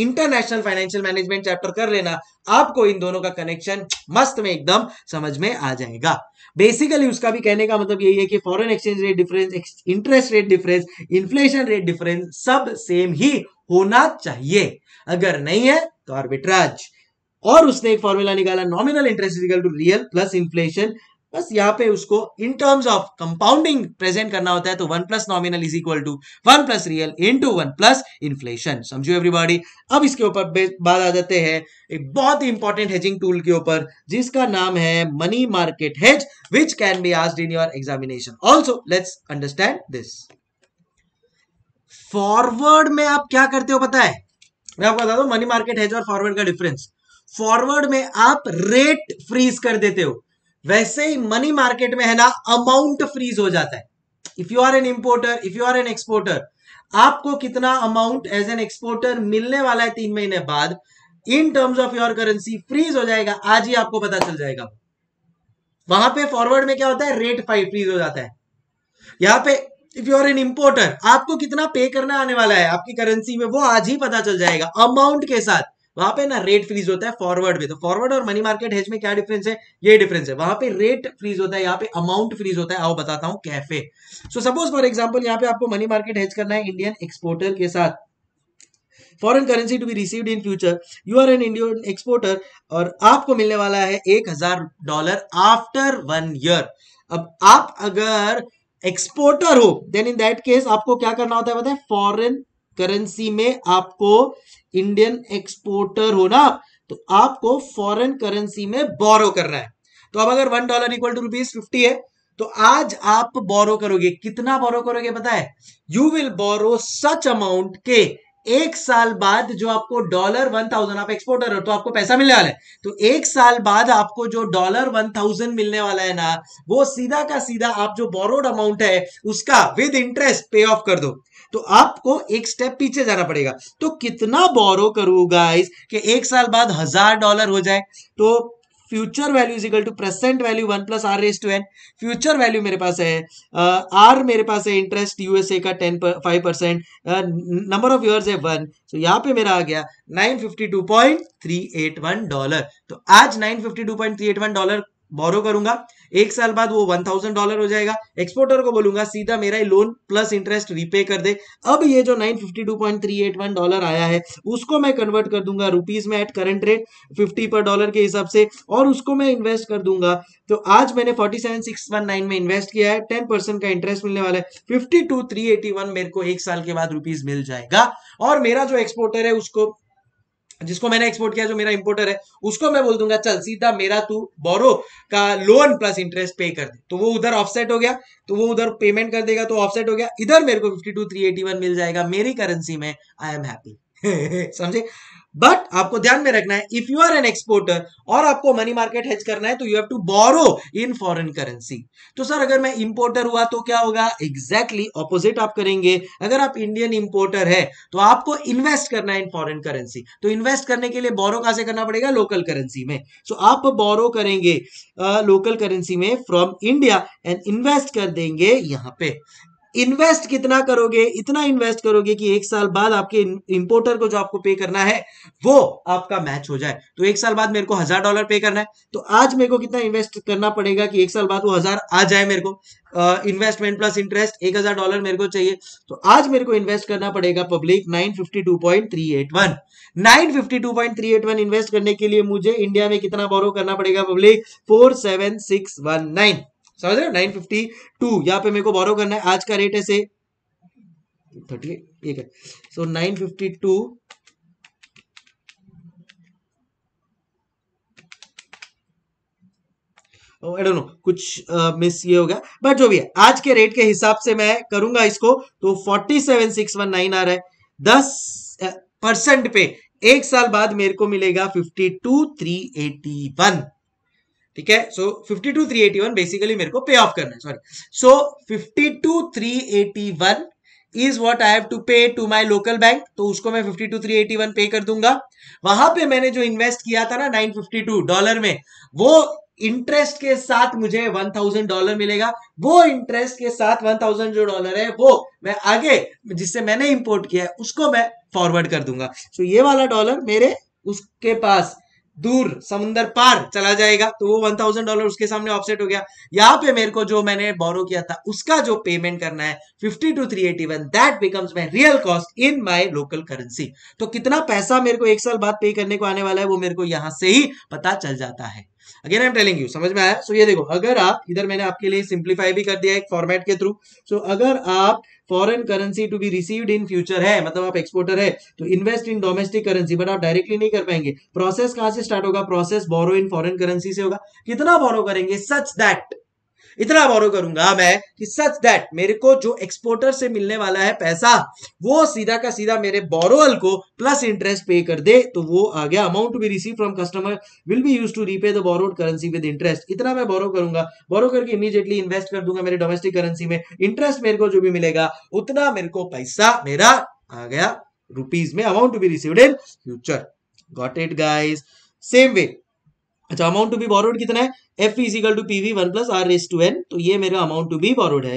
international financial management chapter कर लेना आपको इन दोनों का connection मस्त में एकदम समझ में आ जाएगा बेसिकली उसका भी कहने का मतलब यही है कि foreign exchange rate difference interest rate difference inflation rate difference सब सेम ही होना चाहिए अगर नहीं है तो आर्बिट्राज और उसने एक फॉर्मूला निकाला nominal interest is equal to real plus inflation बस यहाँ पे उसको in terms of compounding present करना होता है तो one plus nominal is equal to one plus real in to one plus inflation समझो एवरीबॉडी अब इसके ऊपर बात आ जाते हैं एक बहुत ही इंपॉर्टेंट हेजिंग टूल के ऊपर जिसका नाम है money market hedge which can be asked in your examination also let's understand this forward में आप क्या करते हो पता है मैं आपको बता दू मनी मार्केट हेज और फॉरवर्ड का डिफरेंस फॉरवर्ड में आप रेट फ्रीज कर देते हो वैसे ही मनी मार्केट में है ना अमाउंट फ्रीज हो जाता है if you are an importer if you are an exporter आपको कितना अमाउंट एज एन एक्सपोर्टर मिलने वाला है तीन महीने बाद in terms of your currency freeze हो जाएगा आज ही आपको पता चल जाएगा वहां पे फॉरवर्ड में क्या होता है रेट फाइव फ्रीज हो जाता है यहां पे if you are an importer आपको कितना पे करना आने वाला है आपकी करेंसी में वो आज ही पता चल जाएगा अमाउंट के साथ वहां पे ना रेट फ्रीज होता है फॉरवर्ड में तो फॉरवर्ड और मनी मार्केट हेज में क्या डिफरेंस है ये डिफरेंस है वहां पे रेट फ्रीज होता है यहाँ पे अमाउंट फ्रीज होता है आओ बताता हूँ कैफे सो सपोज फॉर एग्जाम्पल यहाँ पे आपको मनी मार्केट हेज करना है इंडियन एक्सपोर्टर के साथ foreign currency to be receive in future you are an Indian exporter और आपको मिलने वाला है एक हजार डॉलर आफ्टर वन ईयर अब आप अगर एक्सपोर्टर हो देन इन दैट केस आपको क्या करना होता है बताए फॉरन करेंसी में आपको इंडियन एक्सपोर्टर हो ना तो आपको फॉरेन करेंसी में बोरो करना है तो अब अगर one dollar equal to rupees fifty है तो आज आप बोरो करोगे कितना बोरो करोगे बताए you will borrow such amount के एक साल बाद जो आपको डॉलर वन थाउजेंड आप एक्सपोर्टर हो तो आपको पैसा मिलने वाला है तो एक साल बाद आपको जो डॉलर वन थाउजेंड मिलने वाला है ना वो सीधा का सीधा आप जो बोरोड अमाउंट है उसका विद इंटरेस्ट पे ऑफ कर दो तो आपको एक स्टेप पीछे जाना पड़ेगा तो कितना बोरो करूँ गाइस कि एक साल बाद हजार डॉलर हो जाए तो future value is equal to present value one plus R raise to n future value मेरे पास है आर uh, मेरे पास है इंटरेस्ट यूएसए का ten five percent number of years है वन सो यहाँ पे मेरा आ गया nine fifty two point three eight one dollar तो आज nine fifty two point three eight one dollar borrow करूंगा एक साल बाद वो वन थाउजेंड डॉलर हो जाएगा एक्सपोर्टर को बोलूंगा सीधा मेरा ही लोन प्लस इंटरेस्ट रिपे कर दे अब ये जो nine fifty two point three eight one dollar आया है उसको मैं कन्वर्ट कर दूंगा रुपीज में at current rate fifty per dollar के हिसाब से और उसको मैं इन्वेस्ट कर दूंगा तो आज मैंने forty seven six one nine में इन्वेस्ट किया है टेन परसेंट का इंटरेस्ट मिलने वाला है fifty two three eighty one मेरे को एक साल के बाद रुपीज मिल जाएगा और मेरा जो एक्सपोर्टर है उसको जिसको मैंने एक्सपोर्ट किया जो मेरा इंपोर्टर है उसको मैं बोल दूंगा चल सीधा मेरा तू बोरो का लोन प्लस इंटरेस्ट पे कर दे तो वो उधर ऑफसेट हो गया तो वो उधर पेमेंट कर देगा तो ऑफसेट हो गया इधर मेरे को fifty two three eighty one मिल जाएगा मेरी करेंसी में आई एम हैप्पी समझे बट आपको ध्यान में रखना है if you are an exporter और आपको मनी मार्केट हेज करना है तो you have to borrow in foreign currency तो सर अगर मैं इंपोर्टर हुआ तो क्या होगा एग्जैक्टली exactly ऑपोजिट आप करेंगे अगर आप इंडियन इंपोर्टर है तो आपको इन्वेस्ट करना है इन फॉरेन करेंसी तो इन्वेस्ट करने के लिए बोरो कहां से करना पड़ेगा लोकल करेंसी में सो so आप बोरो करेंगे लोकल uh, करेंसी में फ्रॉम इंडिया एंड इन्वेस्ट कर देंगे यहां पे इन्वेस्ट कितना करोगे इतना इन्वेस्ट करोगे कि एक साल बाद आपके इंपोर्टर को जो आपको पे करना है वो आपका मैच हो जाए तो एक साल बाद मेरे को हजार डॉलर पे करना है तो आज मेरे को कितना इन्वेस्ट करना पड़ेगा कि एक साल बाद वो हजार आ जाए मेरे को इन्वेस्टमेंट प्लस इंटरेस्ट एक हजार डॉलर मेरे को चाहिए तो आज मेरे को इन्वेस्ट करना पड़ेगा public nine fifty two invest करने के लिए मुझे इंडिया में कितना बोरो करना पड़ेगा पब्लिक फोर समझ रहे हो नाइन फिफ्टी टू यहाँ पे मेरे को बोरो करना है आज का रेट है से थर्टी एक है so nine fifty two I don't know कुछ मिस uh, ये हो गया बट जो भी है आज के रेट के हिसाब से मैं करूंगा इसको तो forty seven six one nine आ रहा है दस परसेंट uh, पे एक साल बाद मेरे को मिलेगा fifty two three eighty one ठीक है so fifty two three eighty one basically मेरे को पे ऑफ करना है sorry so fifty two three eighty one is what I have to pay to my local bank तो उसको मैं fifty two three eighty one pay कर दूंगा वहां पे मैंने जो इन्वेस्ट किया था ना नाइन फिफ्टी टू डॉलर में वो इंटरेस्ट के साथ मुझे वन थाउजेंड डॉलर मिलेगा वो इंटरेस्ट के साथ वन थाउजेंड जो डॉलर है वो मैं आगे जिससे मैंने इंपोर्ट किया है उसको मैं फॉरवर्ड कर दूंगा सो so, ये वाला डॉलर मेरे उसके पास दूर समुंदर पार चला जाएगा तो वो वन थाउजेंड डॉलर उसके सामने ऑफसेट हो गया यहाँ पे मेरे को जो मैंने बोरो किया था उसका जो पेमेंट करना है fifty two three eighty one that becomes my real cost in my local currency तो कितना पैसा मेरे को एक साल बाद पे करने को आने वाला है वो मेरे को यहां से ही पता चल जाता है again I am telling you समझ में आया सो so, ये देखो अगर आप इधर मैंने आपके लिए सिंप्लीफाई भी कर दिया एक फॉर्मेट के थ्रू सो so, अगर आप foreign currency to be received in future है मतलब आप एक्सपोर्टर है तो invest in domestic currency but आप डायरेक्टली नहीं कर पाएंगे प्रोसेस कहां से स्टार्ट होगा process borrow in foreign currency से होगा कितना बोरो करेंगे सच दैट इतना बोरो करूंगा मैं कि सच दैट मेरे को जो एक्सपोर्टर से मिलने वाला है पैसा वो सीधा का सीधा मेरे बोरोअल को प्लस इंटरेस्ट पे कर दे तो वो आ गया amount to be receive from customer will be use to repay the borrowed currency with interest इतना मैं बोरो करूंगा बोरो करके इमीजिएटली इन्वेस्ट कर दूंगा मेरे डोमेस्टिक करेंसी में इंटरेस्ट मेरे को जो भी मिलेगा उतना मेरे को पैसा मेरा आ गया रुपीज में amount to be receive in future got it guys same way अच्छा अमाउंट टू बी बोरोड कितना है F is equal to PV one plus R S to n तो ये मेरा अमाउंट टू बी बोरोड है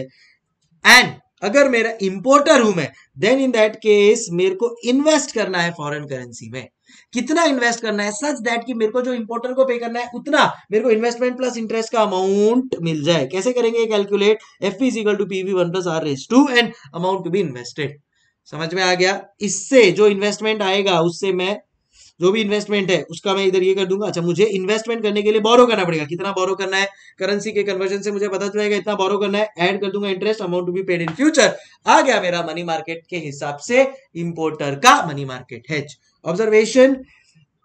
एंड अगर मेरा इंपोर्टर हूं मैं देन इन दैट केस मेरे को इन्वेस्ट करना है फॉरेन करेंसी में कितना इन्वेस्ट करना है सच दैट कि मेरे को जो इंपोर्टर को पे करना है उतना मेरे को इन्वेस्टमेंट प्लस इंटरेस्ट का अमाउंट मिल जाए कैसे करेंगे calculate F is equal to PV one plus R S to and amount to be invested समझ में आ गया इससे जो इन्वेस्टमेंट आएगा उससे मैं जो भी इन्वेस्टमेंट है उसका मैं इधर ये कर दूंगा अच्छा मुझे इन्वेस्टमेंट करने के लिए बोरो करना पड़ेगा कितना बोरो करना है करेंसी के कन्वर्जन से मुझे पता चलेगा इतना बोरो करना है एड कर दूंगा interest amount to be paid in future आ गया मेरा मनी मार्केट के हिसाब से इंपोर्टर का money market hedge observation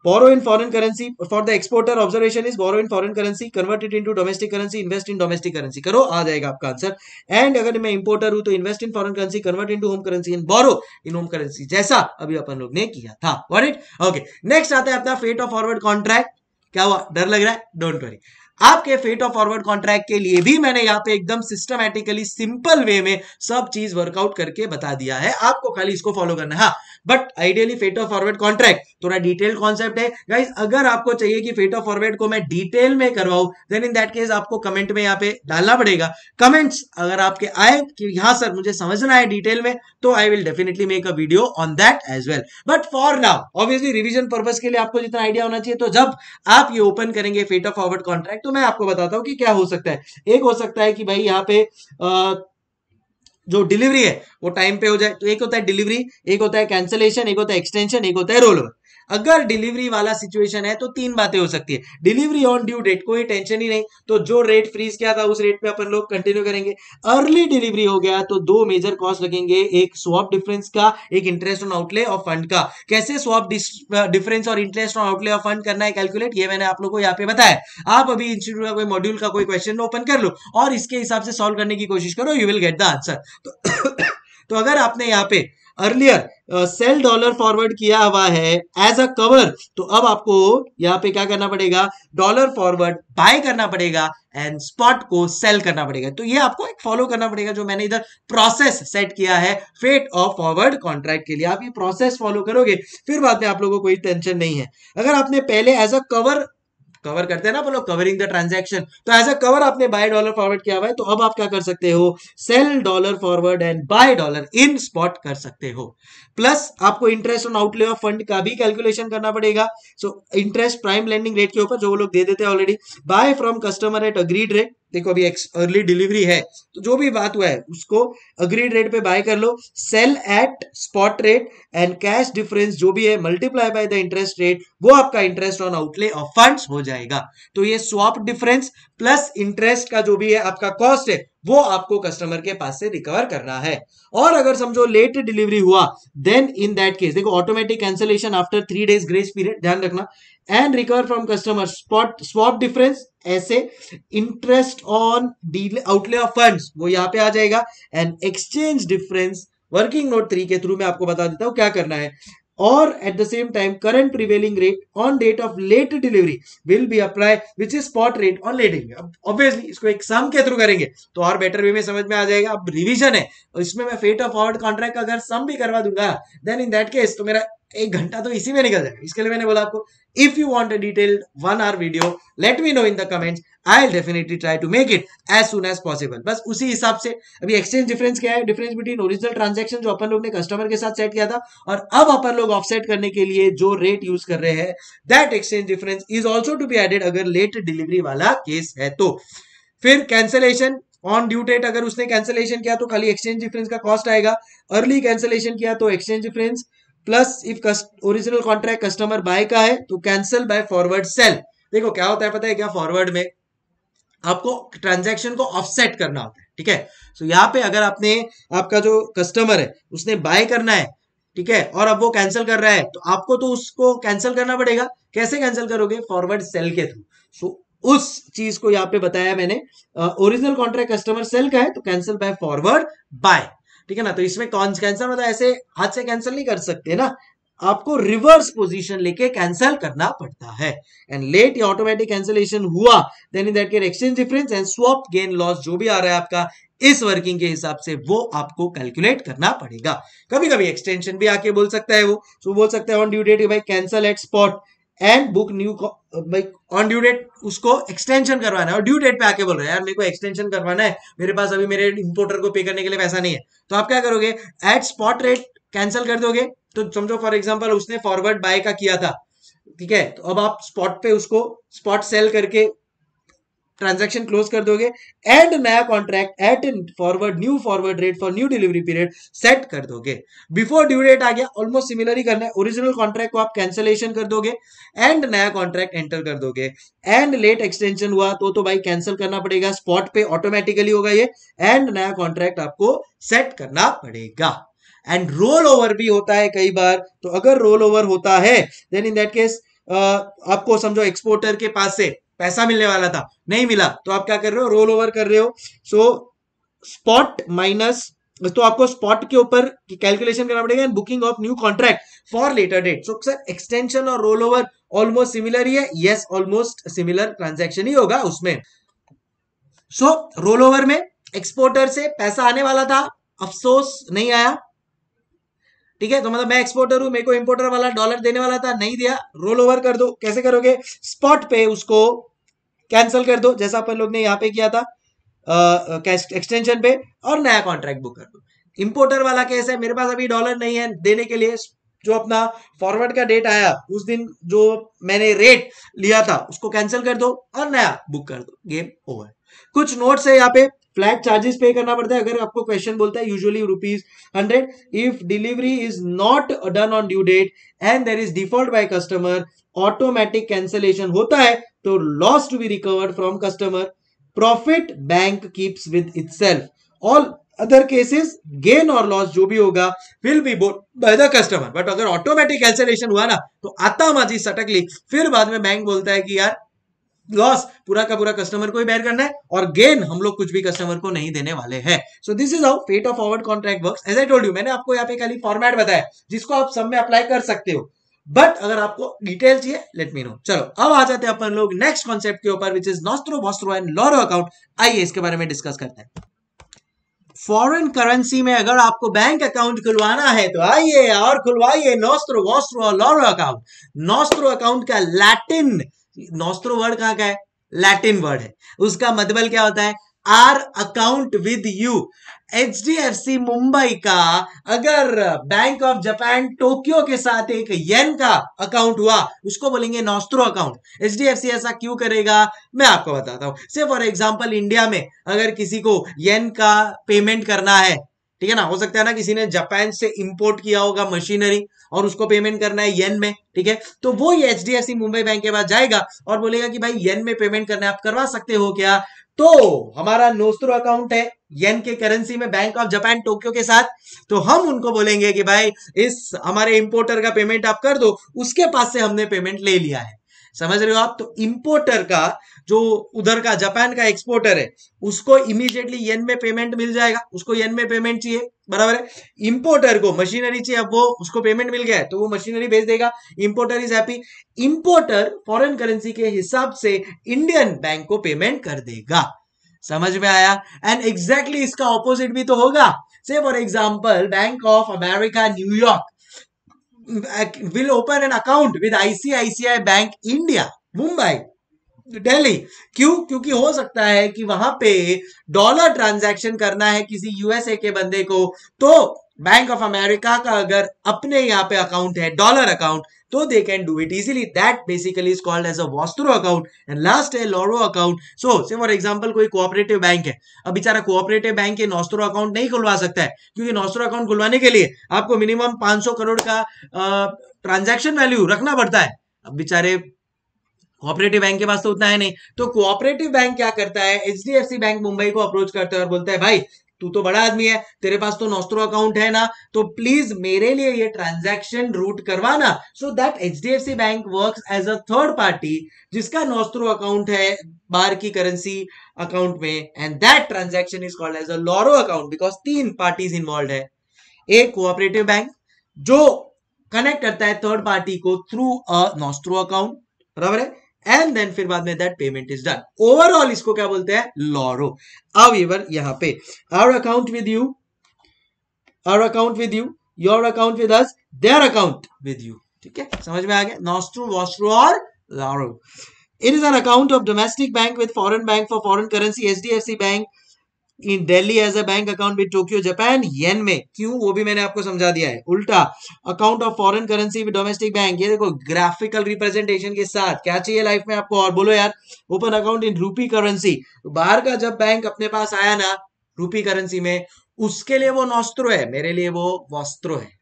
borrow in foreign currency for the exporter observation is borrow in foreign currency convert it into domestic currency invest in domestic currency karo aa jayega aapka answer and agar main importer hu to invest in foreign currency convert into home currency and borrow in home currency jaisa abhi apan log ne kiya tha what it okay next aata hai apna fate of forward contract kya hua dar lag raha hai don't worry आपके fate of forward contract के लिए भी मैंने यहाँ पे एकदम systematically simple way में सब चीज वर्कआउट करके बता दिया है आपको खाली इसको फॉलो करना है but ideally fate of forward contract थोड़ा डिटेल कॉन्सेप्ट है गाइज अगर आपको चाहिए कि फेट ऑफ फॉरवर्ड को मैं डिटेल में करवाऊ देन इन दैट केस आपको कमेंट में यहाँ पे डालना पड़ेगा कमेंट्स अगर आपके आए कि हाँ सर मुझे समझना है डिटेल में तो I will definitely make a video on that as well but for now obviously revision purpose के लिए आपको जितना आइडिया होना चाहिए तो जब आप ये ओपन करेंगे फेट ऑफ फॉरवर्ड कॉन्ट्रैक्ट तो मैं आपको बताता हूँ कि क्या हो सकता है एक हो सकता है कि भाई यहाँ पे जो डिलीवरी है वो टाइम पे हो जाए तो एक होता है डिलीवरी एक होता है कैंसिलेशन एक होता है एक्सटेंशन एक होता है रोल ओवर अगर डिलीवरी वाला सिचुएशन है तो तीन बातें हो सकती है डिलीवरी ऑन ड्यू डेट कोई टेंशन ही नहीं तो जो रेट फ्रीज किया था उस रेट पे अपन लोग कंटिन्यू करेंगे अर्ली डिलीवरी हो गया तो दो मेजर कॉस्ट लगेंगे एक स्वॉप डिफरेंस का एक interest on outlay of fund का कैसे स्वॉप डिफरेंस और interest on outlay of fund करना है कैलकुलेट ये मैंने आप लोग को यहाँ पे बताया आप अभी इंस्टीट्यूट का कोई मॉड्यूल का कोई क्वेश्चन ओपन कर लो और इसके हिसाब से सॉल्व करने की कोशिश करो you will get the answer तो, तो अगर आपने यहाँ पे अर्लियर सेल डॉलर फॉरवर्ड किया हुआ है एज अ कवर तो अब आपको यहाँ पे क्या करना पड़ेगा डॉलर फॉरवर्ड बाय करना पड़ेगा एंड स्पॉट को सेल करना पड़ेगा तो ये आपको एक फॉलो करना पड़ेगा जो मैंने इधर प्रोसेस सेट किया है फेट ऑफ फॉरवर्ड कॉन्ट्रैक्ट के लिए आप ये प्रोसेस फॉलो करोगे फिर बाद में आप लोगों को कोई टेंशन नहीं है अगर आपने पहले एज अ कवर कवर करते हैं ना बोलो कवरिंग द ट्रांजेक्शन तो एज अ कवर आपने बाय डॉलर फॉरवर्ड किया हुआ है तो अब आप क्या कर सकते हो sell dollar forward and buy dollar in spot कर सकते हो प्लस आपको interest on outlay of fund का भी कैलकुलेशन करना पड़ेगा so interest prime lending rate के ऊपर जो वो लोग दे देते हैं already buy from customer at agreed rate देखो अभी अर्ली डिलीवरी है तो जो भी बात हुआ है उसको अग्रीड रेट पे बाय कर लो sell at spot rate and cash difference जो भी है multiply by the interest rate वो आपका interest on outlay of funds हो जाएगा तो ये स्वॉप डिफरेंस प्लस इंटरेस्ट का जो भी है आपका कॉस्ट है वो आपको कस्टमर के पास से रिकवर करना है और अगर समझो लेट डिलीवरी हुआ देन इन दैट केस देखो automatic cancellation after three days grace period ध्यान रखना and recover from customers spot swap difference ऐसे interest on deal outlay of funds वो यहाँ पे आ जाएगा and exchange difference working note three के through मैं आपको बता देता हूँ क्या करना है और at the same time current prevailing rate on date of late delivery will be apply which is spot rate on late delivery अब ऑब्वियसली इसको एक सम के थ्रू करेंगे तो और बेटर वे में समझ में आ जाएगा अब रिवीजन है इसमें मैं फेट ऑफ फॉरवर्ड कॉन्ट्रैक्ट अगर सम भी करवा दूंगा देन इन दैट केस तो मेरा एक घंटा तो इसी में निकल जाएगा इसके लिए मैंने बोला आपको if you want a detailed one hour video let me know in the comments I definitely try to make it as soon as possible बस उसी हिसाब से अभी एक्सचेंज डिफरेंस क्या है डिफरेंस बिटवीन ओरिजिनल ट्रांजेक्शन जो अपन लोग ने कस्टमर के साथ सेट किया था और अब अपन लोग ऑफसेट करने के लिए जो रेट यूज कर रहे हैं that exchange difference is also to be added अगर लेट डिलीवरी वाला केस है तो फिर कैंसलेशन ऑन ड्यू डेट अगर उसने कैंसिलेशन किया तो खाली एक्सचेंज डिफरेंस का कॉस्ट आएगा अर्ली कैंसिलेशन किया तो exchange difference plus if original contract customer buy का है तो कैंसिल बाय फॉरवर्ड सेल देखो क्या होता है पता है क्या फॉरवर्ड में आपको ट्रांजैक्शन को ऑफसेट करना होता है ठीक है सो यहाँ पे अगर आपने आपका जो कस्टमर है उसने बाय करना है ठीक है और अब वो कैंसिल कर रहा है तो आपको तो उसको कैंसिल करना पड़ेगा कैसे कैंसिल करोगे फॉरवर्ड सेल के थ्रू सो उस चीज को यहाँ पे बताया मैंने ओरिजिनल कॉन्ट्रैक्ट कस्टमर सेल का है तो कैंसिल बाय फॉरवर्ड बाय ठीक है ना तो इसमें कैंसिल मतलब ऐसे हाथ से कैंसिल नहीं कर सकते ना आपको रिवर्स पोजीशन लेके कैंसिल करना पड़ता है एंड लेट या ऑटोमेटिक कैंसिलेशन हुआ then in that case exchange difference and swap gain loss जो भी आ रहा है आपका इस वर्किंग के हिसाब से वो आपको कैलकुलेट करना पड़ेगा कभी कभी एक्सटेंशन भी आके बोल सकता है वो तो बोल सकता है ऑन ड्यू डेट भाई cancel at spot and book new on due date उसको एक्सटेंशन करवाना है और ड्यू डेट पे आके बोल रहे हैं यार मेरे को एक्सटेंशन करवाना है मेरे पास अभी मेरे इंपोर्टर को पे करने के लिए पैसा नहीं है तो आप क्या करोगे एट स्पॉट रेट कैंसिल कर दोगे तो समझो फॉर एग्जाम्पल उसने फॉरवर्ड बाय का किया था ठीक है तो अब आप स्पॉट पे उसको स्पॉट सेल करके ट्रांजेक्शन क्लोज कर दोगे एंड नया contract at an forward new forward rate for new delivery period set कर दोगे बिफोर ड्यू डेट आ गया ऑलमोस्ट सिमिलर ही करना है ओरिजिनल कॉन्ट्रैक्ट को आप कैंसिलेशन कर दोगे एंड नया कॉन्ट्रैक्ट एंटर कर दोगे एंड लेट एक्सटेंशन हुआ तो तो भाई कैंसिल करना पड़ेगा स्पॉट पे ऑटोमेटिकली होगा ये एंड नया कॉन्ट्रैक्ट आपको सेट करना पड़ेगा एंड रोल ओवर भी होता है कई बार तो अगर रोल ओवर होता है देन इन दैट केस आपको समझो एक्सपोर्टर के पास से पैसा मिलने वाला था नहीं मिला तो आप क्या कर रहे हो रोल ओवर कर रहे हो सो स्पॉट माइनस तो आपको स्पॉट के ऊपर कैलकुलेशन करना पड़ेगा booking of new contract for later date so sir extension और रोल ओवर ऑलमोस्ट सिमिलर ही है यस ऑलमोस्ट सिमिलर ट्रांजेक्शन ही होगा उसमें सो रोल ओवर में एक्सपोर्टर से पैसा आने वाला था अफसोस नहीं आया ठीक है तो मतलब मैं एक्सपोर्टर हूं मेरे को इंपोर्टर वाला डॉलर देने वाला था नहीं दिया रोल ओवर कर दो कैसे करोगे स्पॉट पे उसको कैंसिल कर दो जैसा अपन लोग ने यहाँ पे किया था एक्सटेंशन पे और नया कॉन्ट्रैक्ट बुक कर दो इंपोर्टर वाला केस है मेरे पास अभी डॉलर नहीं है देने के लिए जो अपना फॉरवर्ड का डेट आया उस दिन जो मैंने रेट लिया था उसको कैंसिल कर दो और नया बुक कर दो गेम ओवर कुछ नोट्स है यहाँ पे फ्लैट चार्जेस पे करना पड़ता है अगर आपको क्वेश्चन बोलता है usually rupees hundred if delivery is not done on due date and there is default by customer automatic cancellation होता है तो loss to be recovered from customer profit bank keeps with it all other cases gain और loss जो भी होगा will be बोट by the customer but अगर automatic cancellation हुआ ना तो आता माजी सटकली फिर बाद में बैंक बोलता है कि यार लॉस पूरा का पूरा कस्टमर को ही बैर करना है और गेन हम लोग कुछ भी कस्टमर को नहीं देने वाले हैं so this is how fate of forward contract works as I told you मैंने आपको यहाँ पे खाली फॉर्मेट बताया जिसको आप सब में अप्लाई कर सकते हो बट अगर आपको डिटेल चाहिए लेट मी नो चलो अब आ जाते हैं अपन लोग नेक्स्ट कॉन्सेप्ट के ऊपर which is nostro vostro and loro account आइए इसके बारे में डिस्कस करते हैं फॉरेन करेंसी में अगर आपको बैंक अकाउंट खुलवाना है तो आइए और खुलवाइए नोस्ट्रो वॉस्ट्रो और लॉरो अकाउंट नोस्ट्रो अकाउंट का लैटिन नॉस्ट्रो वर्ड कहाँ का है लैटिन वर्ड है उसका मतलब क्या होता है our account with you H D F C Mumbai का अगर बैंक ऑफ जापान टोक्यो के साथ एक येन का अकाउंट हुआ उसको बोलेंगे nostro account H D F C ऐसा क्यों करेगा मैं आपको बताता हूं से फॉर एग्जाम्पल इंडिया में अगर किसी को येन का पेमेंट करना है ठीक है ना हो सकता है ना किसी ने जापान से इंपोर्ट किया होगा मशीनरी और उसको पेमेंट करना है येन में ठीक है तो वो ये एच मुंबई बैंक के पास जाएगा और बोलेगा कि भाई येन में पेमेंट करना है आप करवा सकते हो क्या तो हमारा नोस्त्रो अकाउंट है येन के करेंसी में बैंक ऑफ जापान टोक्यो के साथ तो हम उनको बोलेंगे कि भाई इस हमारे इंपोर्टर का पेमेंट आप कर दो उसके पास से हमने पेमेंट ले लिया है समझ रहे हो आप तो इम्पोर्टर का जो उधर का जापान का एक्सपोर्टर है उसको इमीडिएटली येन में पेमेंट मिल जाएगा उसको येन में पेमेंट चाहिए बराबर है इंपोर्टर को मशीनरी चाहिए अब वो उसको पेमेंट मिल गया है तो वो मशीनरी भेज देगा importer is happy importer foreign currency के हिसाब से इंडियन बैंक को पेमेंट कर देगा समझ में आया एंड एग्जैक्टली exactly इसका ऑपोजिट भी तो होगा say for example bank of America New York will open an account with ICICI Bank India, Mumbai. Delhi क्यों क्योंकि हो सकता है कि वहां पे डॉलर ट्रांजैक्शन करना है किसी यूएसए के बंदे को तो बैंक ऑफ अमेरिका का अगर अपने यहाँ पे अकाउंट है डॉलर अकाउंट तो they can do it easily that basically is called as a vostro account and last है loro account so say for example कोई कोऑपरेटिव बैंक है अब बेचारा कोऑपरेटिव बैंक ये नॉस्त्रो अकाउंट नहीं खुलवा सकता है क्योंकि नॉस्त्रो अकाउंट खुलवाने के लिए आपको मिनिमम पांच करोड़ का ट्रांजेक्शन वैल्यू रखना पड़ता है अब बेचारे कोऑपरेटिव बैंक के पास तो उतना है नहीं तो कोऑपरेटिव बैंक क्या करता है एच बैंक मुंबई को अप्रोच करता है और बोलता है भाई तू तो बड़ा आदमी है तेरे पास तो नोस्ट्रो अकाउंट है ना तो प्लीज मेरे लिए ये ट्रांजैक्शन रूट करवाना so that H bank work as a third party जिसका नोस्ट्रो अकाउंट है बार की करेंसी अकाउंट में and that transaction is called as a loro account because तीन पार्टीज इन्वॉल्व है एक कोऑपरेटिव बैंक जो कनेक्ट करता है थर्ड पार्टी को थ्रू अ नोस्ट्रो अकाउंट बराबर है एंड देन फिर बाद में that payment is done overall इसको क्या बोलते हैं लॉरो अब इवर यहाँ पे our account with you our account with you your account with us their account with you ठीक है समझ में आ गया नॉस्ट्रू वॉस्ट्रू और loro it is an account of domestic bank with foreign bank for foreign currency HDFC bank in Delhi as a bank account with Tokyo Japan yen में क्यों वो भी मैंने आपको समझा दिया है उल्टा account of foreign currency with domestic bank ये देखो ग्राफिकल रिप्रेजेंटेशन के साथ क्या चाहिए लाइफ में आपको और बोलो यार ओपन अकाउंट इन रूपी करेंसी बाहर का जब बैंक अपने पास आया ना रूपी करेंसी में उसके लिए वो नोस्त्रो है मेरे लिए वो वस्त्रो है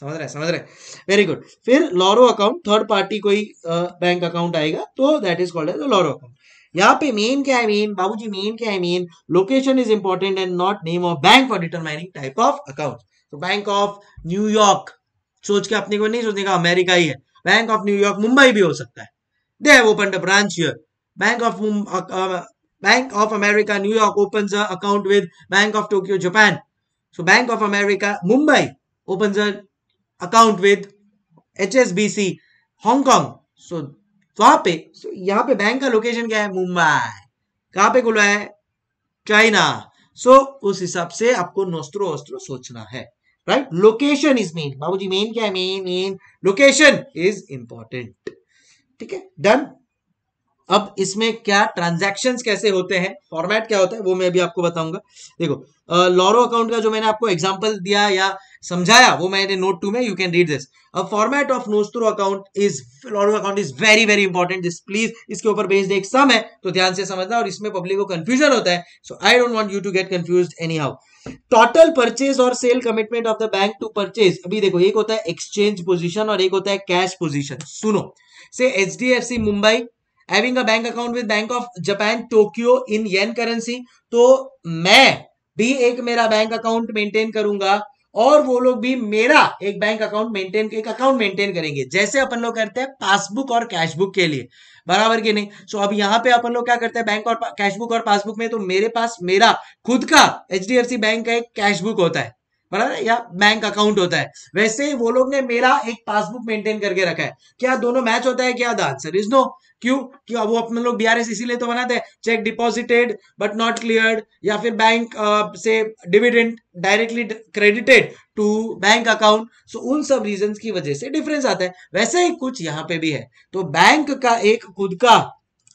समझ रहे समझ रहे वेरी गुड फिर लॉरो अकाउंट थर्ड पार्टी कोई बैंक अकाउंट आएगा तो that is called as loro account यहाँ पे मेन क्या है मेन बाबूजी मेन क्या है main location is important and not name of bank for determining type of account तो बैंक ऑफ न्यूयॉर्क सोच के अपने को नहीं सोचने का अमेरिका ही है बैंक ऑफ न्यूयॉर्क मुंबई भी हो सकता है they have open a branch here bank of bank of America New York open account with bank of Tokyo Japan so bank of America Mumbai open account with H S B C Hong Kong so तो वहां पे तो यहाँ पे bank का location क्या है मुंबई कहाँ पे खुला है चाइना सो so, उस हिसाब से आपको नोस्त्रो वोस्त्रो सोचना है राइट लोकेशन इज मेन बाबूजी मेन क्या है main main location is important ठीक है डन अब इसमें क्या ट्रांजेक्शन कैसे होते हैं फॉर्मेट क्या होता है वो मैं अभी आपको बताऊंगा देखो लॉरो अकाउंट का जो मैंने आपको एग्जाम्पल दिया या समझाया वो मैंने नोट टू में यू कैन रीड दिस अब format of nostro account is loro account is very very important this please इसके ऊपर बेस्ड एक सम है तो ध्यान से समझना और इसमें पब्लिक को कंफ्यूजन होता है so I don't want you to get confuse anyhow total purchase और sale commitment of the bank to purchase अभी देखो एक होता है एक्सचेंज पोजिशन और एक होता है कैश पोजिशन सुनो say H Mumbai having a bank account with bank of Japan Tokyo in yen currency तो मैं भी एक मेरा बैंक अकाउंट मेंटेन करूंगा और वो लोग भी मेरा एक बैंक अकाउंट मेंटेन एक अकाउंट मेंटेन करेंगे जैसे अपन लोग करते हैं पासबुक और कैशबुक के लिए बराबर की नहीं सो अब यहाँ पे अपन लोग क्या करते हैं बैंक और कैशबुक और पासबुक में तो मेरे पास मेरा खुद का एच बैंक का एक कैशबुक होता है बराबर या बैंक अकाउंट होता है वैसे ही वो लोग ने मेरा एक पासबुक मेंटेन करके रखा है क्या दोनों मैच होता है क्या आंसर इज नो क्यों क्यों अब वो अपने लोग बीआरएस इसीलिए तो बनाते हैं cheque deposited but not clear या फिर बैंक uh, से dividend directly credited to bank account so उन सब रीजन की वजह से डिफरेंस आता है वैसे ही कुछ यहाँ पे भी है तो बैंक का एक खुद का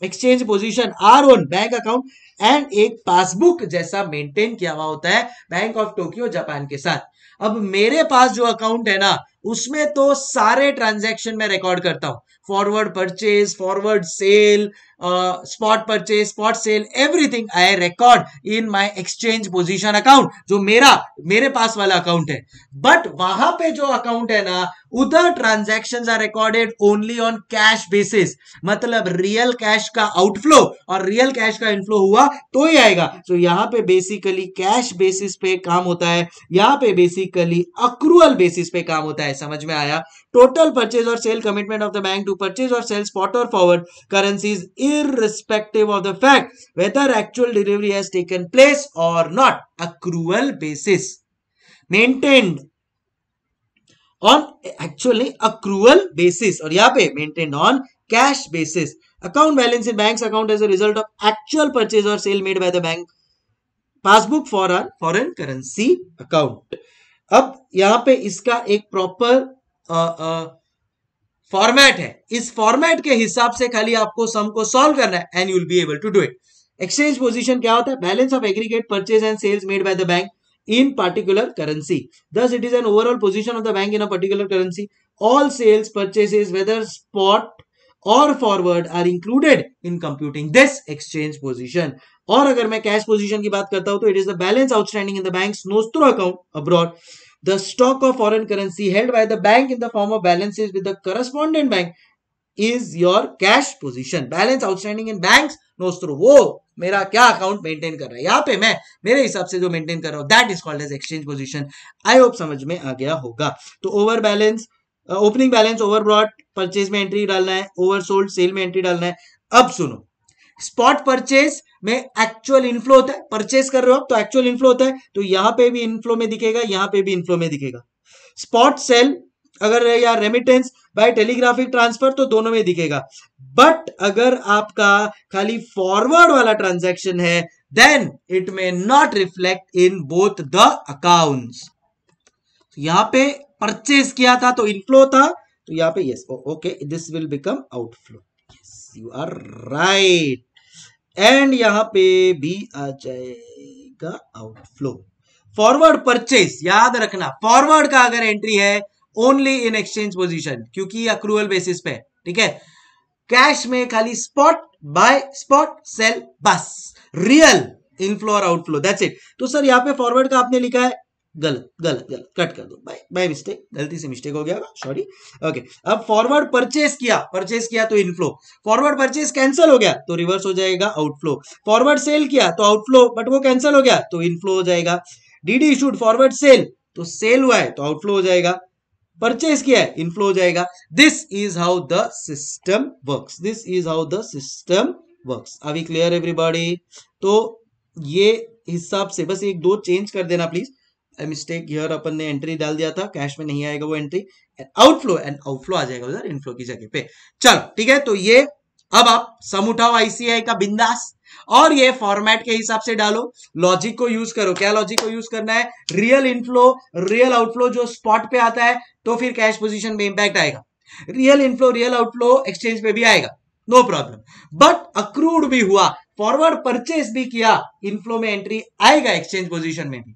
exchange position our own bank account and एक पासबुक जैसा मेंटेन किया हुआ होता है बैंक ऑफ टोक्यो जापान के साथ अब मेरे पास जो अकाउंट है ना उसमें तो सारे ट्रांजैक्शन में रिकॉर्ड करता हूं forward purchase forward sale spot purchase spot sale everything I record in my exchange position account जो मेरा मेरे पास वाला अकाउंट है बट वहां पे जो अकाउंट है ना उधर transaction are recorded only on cash basis मतलब रियल कैश का आउटफ्लो और रियल कैश का इनफ्लो हुआ तो ही आएगा सो so, यहाँ पे बेसिकली कैश बेसिस पे काम होता है यहाँ पे बेसिकली अक्रूअल बेसिस पे काम होता है समझ में आया टोटल परचेज और sale commitment of the bank to purchase और सेल स्पॉट और forward currencies irrespective of the fact whether actual delivery has taken place or not. Accrual basis. Maintained on actually accrual basis or यहाँ maintained on cash basis. Account balance in bank's account as a result of actual purchase or sale made by the bank. Passbook for our foreign currency account. अब यहाँ पे proper uh, uh, format है इस format के हिसाब से खाली आपको सम को सॉल्व करना है and you'll be able to do it exchange position क्या होता है balance of aggregate purchase and sales made by the bank in particular currency thus it is an overall position of the bank in a particular currency all sales purchases whether spot और forward are included in computing this exchange position और अगर मैं cash position की बात करता हूं तो it is the balance outstanding in the bank nostro account abroad the stock of foreign currency held by the bank in the form of balances with the correspondent bank is your cash position balance outstanding in banks knows through wo मेरा क्या account maintain कर रहा है यहाँ पे मैं मेरे हिसाब से जो मेंटेन कर रहा हूँ that is called as exchange position I hope समझ में आ गया होगा तो over balance opening balance over bought purchase में एंट्री डालना है ओवर सोल्ड सेल में एंट्री डालना है अब सुनो स्पॉट परचेज में एक्चुअल इनफ्लो होता है परचेस कर रहे हो आप तो एक्चुअल इनफ्लो होता है तो यहां पे भी इनफ्लो में दिखेगा यहां पे भी इनफ्लो में दिखेगा स्पॉट सेल अगर या रेमिटेंस बाय टेलीग्राफिक ट्रांसफर तो दोनों में दिखेगा बट अगर आपका खाली फॉरवर्ड वाला ट्रांजेक्शन है then it may not reflect in both the account यहां पे परचेज किया था तो इनफ्लो था तो यहां पे yes okay this will become outflow yes you are right and यहां पे भी आ जाएगा आउटफ्लो फॉरवर्ड परचेज याद रखना फॉरवर्ड का अगर एंट्री है ओनली इन एक्सचेंज पोजिशन क्योंकि अक्रूवल बेसिस पे ठीक है कैश में खाली स्पॉट बाय स्पॉट सेल बस रियल इनफ्लो और आउटफ्लो दैट्स इट तो सर यहां पे फॉरवर्ड का आपने लिखा है गलत गलत गलत कट कर दो बाय बाय मिस्टेक गलती से मिस्टेक हो गया सॉरी ओके अब फॉरवर्ड परचेस किया परचेस किया तो इनफ्लो फॉरवर्ड परचेस कैंसिल हो गया तो रिवर्स हो जाएगा आउटफ्लो फॉरवर्ड सेल किया तो आउटफ्लो बट वो कैंसिल हो गया तो इनफ्लो हो जाएगा डीडी इशूड फॉरवर्ड सेल तो सेल हुआ है तो आउटफ्लो हो जाएगा परचेस किया है इनफ्लो हो जाएगा this is how the system work this is how the system work अभी क्लियर एवरीबॉडी तो ये हिसाब से बस एक दो चेंज कर देना प्लीज मिस्टेक हियर अपन ने एंट्री डाल दिया था कैश में नहीं आएगा वो एंट्री आउटफ्लो एंड आउटफ्लो आ जाएगा उधर इनफ्लो की जगह पे चलो ठीक है तो ये अब आप सम उठाओ आईसीआई का बिंदास और ये फॉर्मेट के हिसाब से डालो लॉजिक को यूज करो क्या लॉजिक को यूज करना है रियल इनफ्लो रियल आउटफ्लो जो स्पॉट पे आता है तो फिर कैश पोजीशन में इंपैक्ट आएगा real inflow real outflow exchange पे भी आएगा नो प्रॉब्लम बट अक्रूड भी हुआ फॉरवर्ड परचेस भी किया इनफ्लो में एंट्री आएगा एक्सचेंज पोजिशन में भी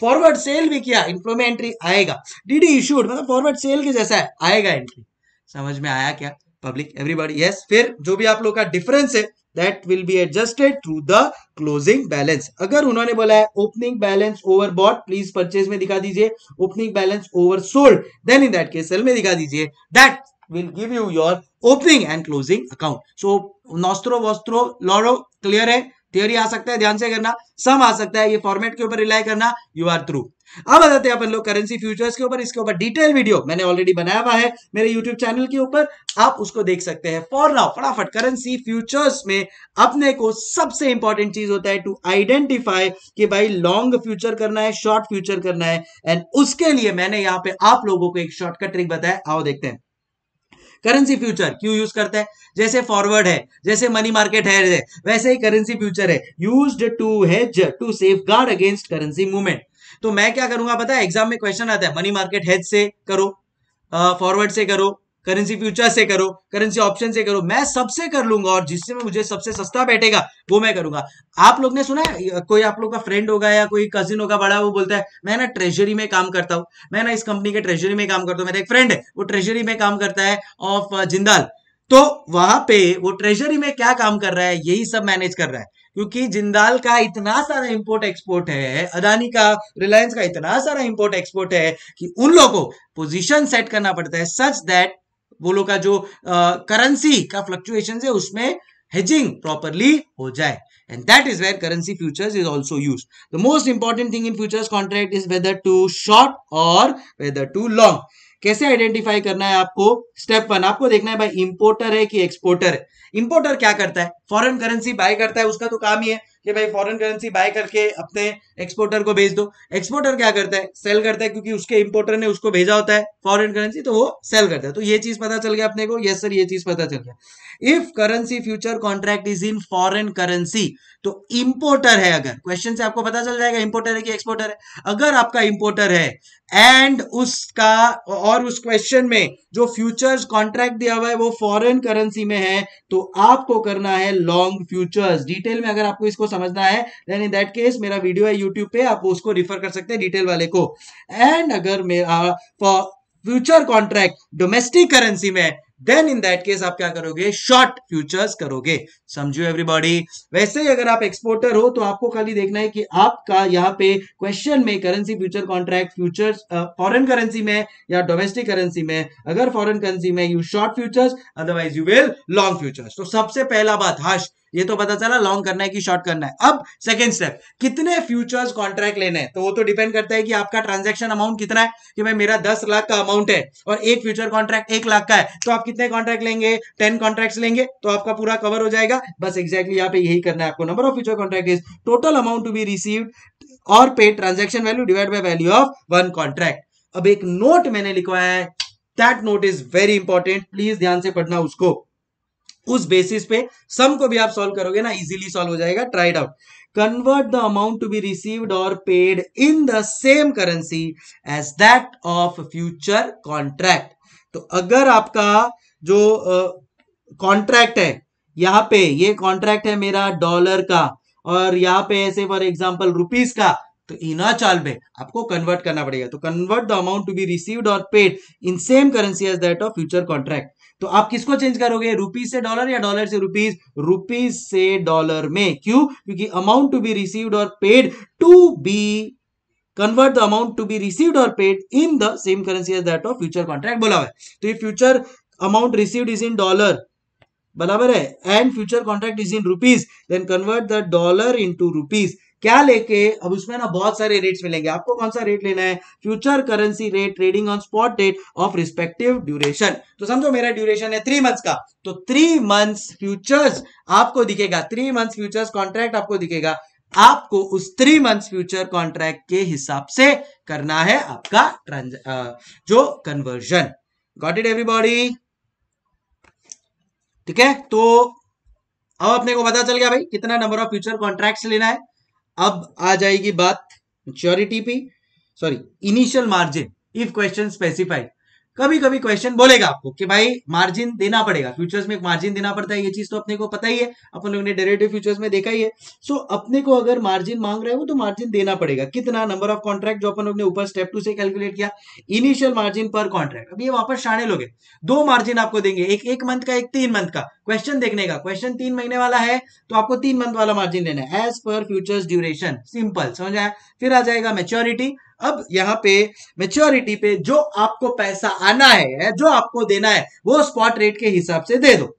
फॉरवर्ड सेल भी किया इनफ्लो में एंट्री आएगा डीडी इश्यूड मतलब फॉरवर्ड सेल के जैसा है आएगा एंट्री समझ में आया क्या पब्लिक एवरीबॉडी यस फिर जो भी आप लोग का डिफरेंस है that will be adjusted through the closing balance अगर उन्होंने बोला है opening balance over bought please purchase में दिखा दीजिए opening balance over sold then in that case sale में दिखा दीजिए that will give you your opening and closing account. So nostro vostro loro clear है थियोरी आ सकता है ध्यान से करना सम आ सकता है ये फॉर्मेट के ऊपर रिलाई करना यू आर थ्रू अब आ जाते हैं अपन लोग करेंसी फ्यूचर्स के ऊपर इसके ऊपर डिटेल वीडियो मैंने ऑलरेडी बनाया हुआ है मेरे यूट्यूब चैनल के ऊपर आप उसको देख सकते हैं फॉर नाउ फटाफट करेंसी फ्यूचर्स में अपने को सबसे इंपॉर्टेंट चीज होता है टू आइडेंटिफाई कि भाई लॉन्ग फ्यूचर करना है शॉर्ट फ्यूचर करना है एंड उसके लिए मैंने यहाँ पे आप लोगों को एक शॉर्टकट ट्रिक बताया आओ देखते हैं करेंसी फ्यूचर क्यों यूज करता है जैसे फॉरवर्ड है जैसे मनी मार्केट है वैसे ही करेंसी फ्यूचर है use to hedge to safeguard against currency movement तो मैं क्या करूंगा पता है एग्जाम में क्वेश्चन आता है मनी मार्केट हेज से करो फॉरवर्ड uh, से करो करेंसी फ्यूचर से करो करेंसी ऑप्शन से करो मैं सबसे कर लूंगा और जिससे मुझे सबसे सस्ता बैठेगा वो मैं करूंगा आप लोग ने सुना है कोई आप लोग का फ्रेंड होगा या कोई कजिन होगा बड़ा वो बोलता है मैं ना ट्रेजरी में काम करता हूं मैं ना इस कंपनी के ट्रेजरी में काम करता हूँ मेरा एक फ्रेंड है वो ट्रेजरी में काम करता है ऑफ uh, जिंदाल तो वहां पे वो ट्रेजरी में क्या काम कर रहा है यही सब मैनेज कर रहा है क्योंकि जिंदाल का इतना सारा इंपोर्ट एक्सपोर्ट है अदानी का रिलायंस का इतना सारा इंपोर्ट एक्सपोर्ट है कि उन लोगों को पोजीशन सेट करना पड़ता है सच दैट वो लोग का जो करेंसी का फ्लक्चुएशन है उसमें hedging properly ho jaye and that is where currency futures is also used the most important thing in futures contract is whether to short or whether to long कैसे identify करना है आपको step one आपको देखना है भाई importer है कि एक्सपोर्टर है इंपोर्टर क्या करता है फॉरेन करेंसी बाय करता है उसका तो काम ही है कि भाई फॉरेन करेंसी बाय करके अपने एक्सपोर्टर को भेज दो एक्सपोर्टर क्या करता है सेल करता है क्योंकि उसके इम्पोर्टर ने उसको भेजा होता है फॉरेन करेंसी तो वो सेल करता है तो ये चीज पता चल गया अपने को यस सर ये चीज पता चल गया if currency future contract is in foreign currency तो इंपोर्टर है अगर क्वेश्चन से आपको पता चल जाएगा इंपोर्टर है कि एक्सपोर्टर है अगर आपका इंपोर्टर है एंड उसका और उस क्वेश्चन में जो फ्यूचर्स कॉन्ट्रैक्ट दिया हुआ है वो फॉरेन करेंसी में है तो आपको करना है लॉन्ग फ्यूचर्स डिटेल में अगर आपको इसको समझना है देन इन दैट केस मेरा वीडियो है यूट्यूब पे आप उसको रिफर कर सकते हैं डिटेल वाले को एंड अगर मेरा for future contract domestic currency में देन इन दैट केस आप क्या करोगे शॉर्ट फ्यूचर्स करोगे समझो एवरीबॉडी वैसे ही अगर आप एक्सपोर्टर हो तो आपको खाली देखना है कि आपका यहाँ पे क्वेश्चन में currency future contract futures foreign currency में या डोमेस्टिक करेंसी में अगर फॉरेन करेंसी में you short futures otherwise you will long futures तो सबसे पहला बात हाश ये तो पता चला लॉन्ग करना है कि शॉर्ट करना है अब सेकेंड स्टेप कितने फ्यूचर्स कॉन्ट्रैक्ट लेने हैं तो वो तो डिपेंड करता है कि आपका ट्रांजेक्शन अमाउंट कितना है कि भाई मेरा दस लाख का अमाउंट है और एक फ्यूचर कॉन्ट्रैक्ट एक लाख का है तो आप कितने कॉन्ट्रैक्ट लेंगे टेन कॉन्ट्रैक्ट लेंगे तो आपका पूरा कवर हो जाएगा बस एक्जैक्टली यहाँ पे यही करना है आपको number of future contract is total amount to be receive और pay transaction value divide by value of one contract अब एक नोट मैंने लिखवाया है that note is very important please ध्यान से पढ़ना उसको उस बेसिस पे सम को भी आप सॉल्व करोगे ना इजीली सॉल्व हो जाएगा tried out convert the amount to be received और paid in the same currency as that of future contract तो अगर आपका जो कॉन्ट्रैक्ट uh, है यहाँ पे ये कॉन्ट्रैक्ट है मेरा डॉलर का और यहाँ पे ऐसे फॉर एग्जाम्पल रुपीज का तो इना चाल में आपको कन्वर्ट करना पड़ेगा तो convert the amount to be received और paid in same currency as that of future contract तो आप किसको चेंज करोगे रुपीज से डॉलर या डॉलर से रुपीज रुपीज से डॉलर में क्यों क्योंकि अमाउंट टू बी रिसीव्ड और paid to be convert the amount to be received और paid in the same currency as that of future contract बोला हुआ तो ये future amount received is in dollar बराबर है and future contract is in rupees then convert the dollar into rupees क्या लेके अब उसमें ना बहुत सारे रेट्स मिलेंगे आपको कौन सा रेट लेना है future currency rate trading on spot date of respective duration तो समझो मेरा ड्यूरेशन है थ्री मंथ्स का तो थ्री मंथ्स फ्यूचर्स आपको दिखेगा थ्री मंथ्स फ्यूचर्स कॉन्ट्रैक्ट आपको दिखेगा आपको उस थ्री मंथ्स फ्यूचर कॉन्ट्रैक्ट के हिसाब से करना है आपका ट्रांज जो कन्वर्जन गॉट इट एवरीबॉडी ठीक है तो अब अपने को पता चल गया भाई कितना नंबर ऑफ फ्यूचर कॉन्ट्रैक्ट्स लेना है अब आ जाएगी बात मेच्योरिटी पे sorry initial margin if question specify कभी कभी क्वेश्चन बोलेगा आपको कि भाई मार्जिन देना पड़ेगा फ्यूचर्स में एक मार्जिन देना पड़ता है ये चीज तो अपने को पता ही है अपन लोगों ने डायरेक्टिव फ्यूचर्स में देखा ही है सो so, अपने को अगर मार्जिन मांग रहे हो तो मार्जिन देना पड़ेगा कितना नंबर ऑफ कॉन्ट्रैक्ट जो अपन लोग ने ऊपर स्टेप टू से कैलकुलेट किया इनिशियल मार्जिन पर कॉन्ट्रैक्ट अभी ये वापस शाने लोगे दो मार्जिन आपको देंगे एक एक मंथ का एक तीन मंथ का क्वेश्चन देखने का क्वेश्चन तीन महीने वाला है तो आपको तीन मंथ वाला मार्जिन लेना है as per futures duration simple समझ आया फिर आ जाएगा मेच्योरिटी अब यहाँ पे मेच्योरिटी पे जो आपको पैसा आना है जो आपको देना है वो स्पॉट रेट के हिसाब से दे दो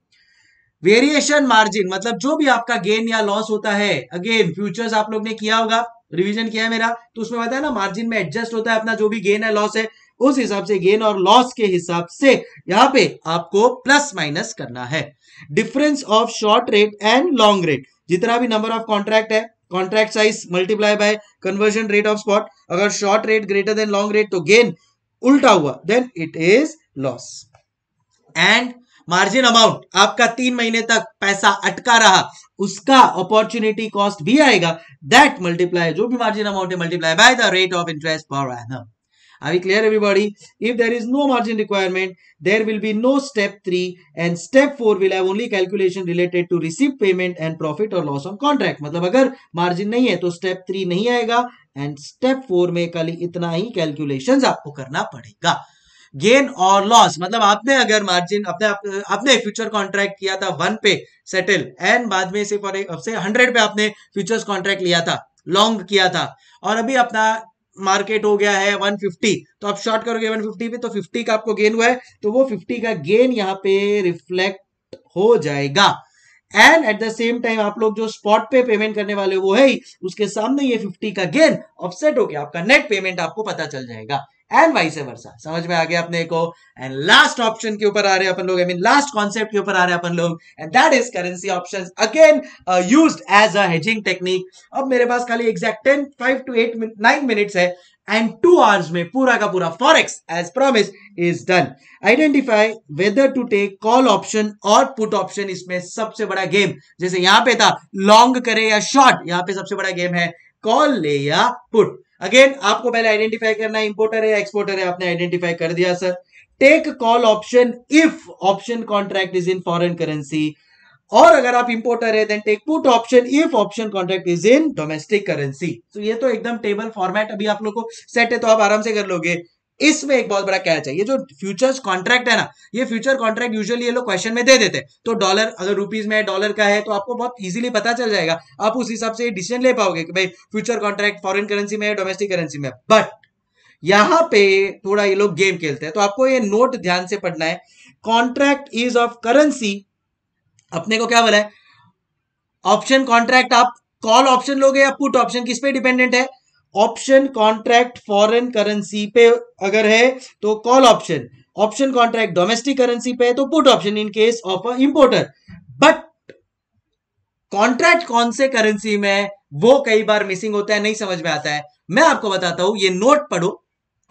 वेरिएशन मार्जिन मतलब जो भी आपका गेन या लॉस होता है अगेन फ्यूचर्स आप लोग ने किया होगा रिवीजन किया है मेरा तो उसमें बताया ना मार्जिन में एडजस्ट होता है अपना जो भी गेन है लॉस है उस हिसाब से गेन और लॉस के हिसाब से यहाँ पे आपको प्लस माइनस करना है difference of short rate and long rate जितना भी नंबर ऑफ कॉन्ट्रैक्ट है contract size multiply by conversion rate of spot अगर short rate greater than long rate तो गेन उल्टा हुआ then it is loss and margin amount आपका तीन महीने तक पैसा अटका रहा उसका अपॉर्चुनिटी कॉस्ट भी आएगा दैट मल्टीप्लाई जो भी मार्जिन अमाउंट है multiply by the rate of interest per annum Are we clear everybody? If there is no margin requirement, there will be no step 3 and step 4 will have only calculation related to receipt payment and profit or loss on contract. मतलब अगर margin नहीं है तो step 3 नहीं आएगा and step 4 में खाली इतना ही calculations आपको करना पड़ेगा गेन और लॉस मतलब आपने अगर मार्जिन अपने आपने फ्यूचर कॉन्ट्रैक्ट किया था वन पे सेटल एंड बाद में से फॉर से हंड्रेड पे आपने फ्यूचर्स कॉन्ट्रैक्ट लिया था लॉन्ग किया था और अभी अपना मार्केट हो गया है 150 तो आप शॉर्ट करोगे 150 पे तो 50 का आपको गेन हुआ है तो वो 50 का गेन यहाँ पे रिफ्लेक्ट हो जाएगा and at the same time आप लोग जो स्पॉट पे पेमेंट करने वाले वो है ही उसके सामने ये 50 का गेन ऑफसेट हो गया आपका नेट पेमेंट आपको पता चल जाएगा एंड वाइस वर्षा समझ में आ गया अपने को एंड लास्ट ऑप्शन के ऊपर आ रहे हैं अपन लोग आई मीन लास्ट कॉन्सेप्ट के ऊपर आ रहे अपन लोग and that is currency option again use as hedging technique अब मेरे पास खाली exact ten five two eight nine minutes है एंड टू आवर्स में पूरा का पूरा forex as promise is done identify whether to take call option और पुट ऑप्शन इसमें सबसे बड़ा गेम जैसे यहां पे था लॉन्ग करे या शॉर्ट यहां पे सबसे बड़ा गेम है कॉल ले या पुट अगेन आपको पहले आइडेंटिफाई करना है इंपोर्टर है एक्सपोर्टर है आपने आइडेंटिफाई कर दिया sir take call option if option contract is in foreign currency और अगर आप इंपोर्टर है then take put option if option contract is in domestic currency तो ये तो एकदम टेबल फॉर्मेट अभी आप लोग को सेट है तो आप आराम से कर लोगे इसमें एक बहुत बड़ा कैच है ये जो फ्यूचर्स कॉन्ट्रैक्ट है ना ये फ्यूचर कॉन्ट्रैक्ट यूजुअली ये लोग क्वेश्चन में दे देते हैं तो डॉलर अगर रुपीज में है डॉलर का है तो आपको बहुत इजीली पता चल जाएगा आप उस हिसाब से डिसीजन ले पाओगे कि भाई फ्यूचर कॉन्ट्रैक्ट फॉरेन करेंसी में है डोमेस्टिक करेंसी में बट यहां पे थोड़ा ये लोग गेम खेलते हैं तो आपको ये नोट ध्यान से पढ़ना है कॉन्ट्रैक्ट इज ऑफ करेंसी अपने को क्या बोला है ऑप्शन कॉन्ट्रैक्ट आप कॉल ऑप्शन लोगे या पुट ऑप्शन किस पे डिपेंडेंट है ऑप्शन कॉन्ट्रैक्ट फॉरेन करेंसी पे अगर है तो call option option contract domestic currency पे है तो put option in case of a importer but contract कौन से करेंसी में वो कई बार मिसिंग होता है नहीं समझ में आता है मैं आपको बताता हूं ये नोट पढ़ो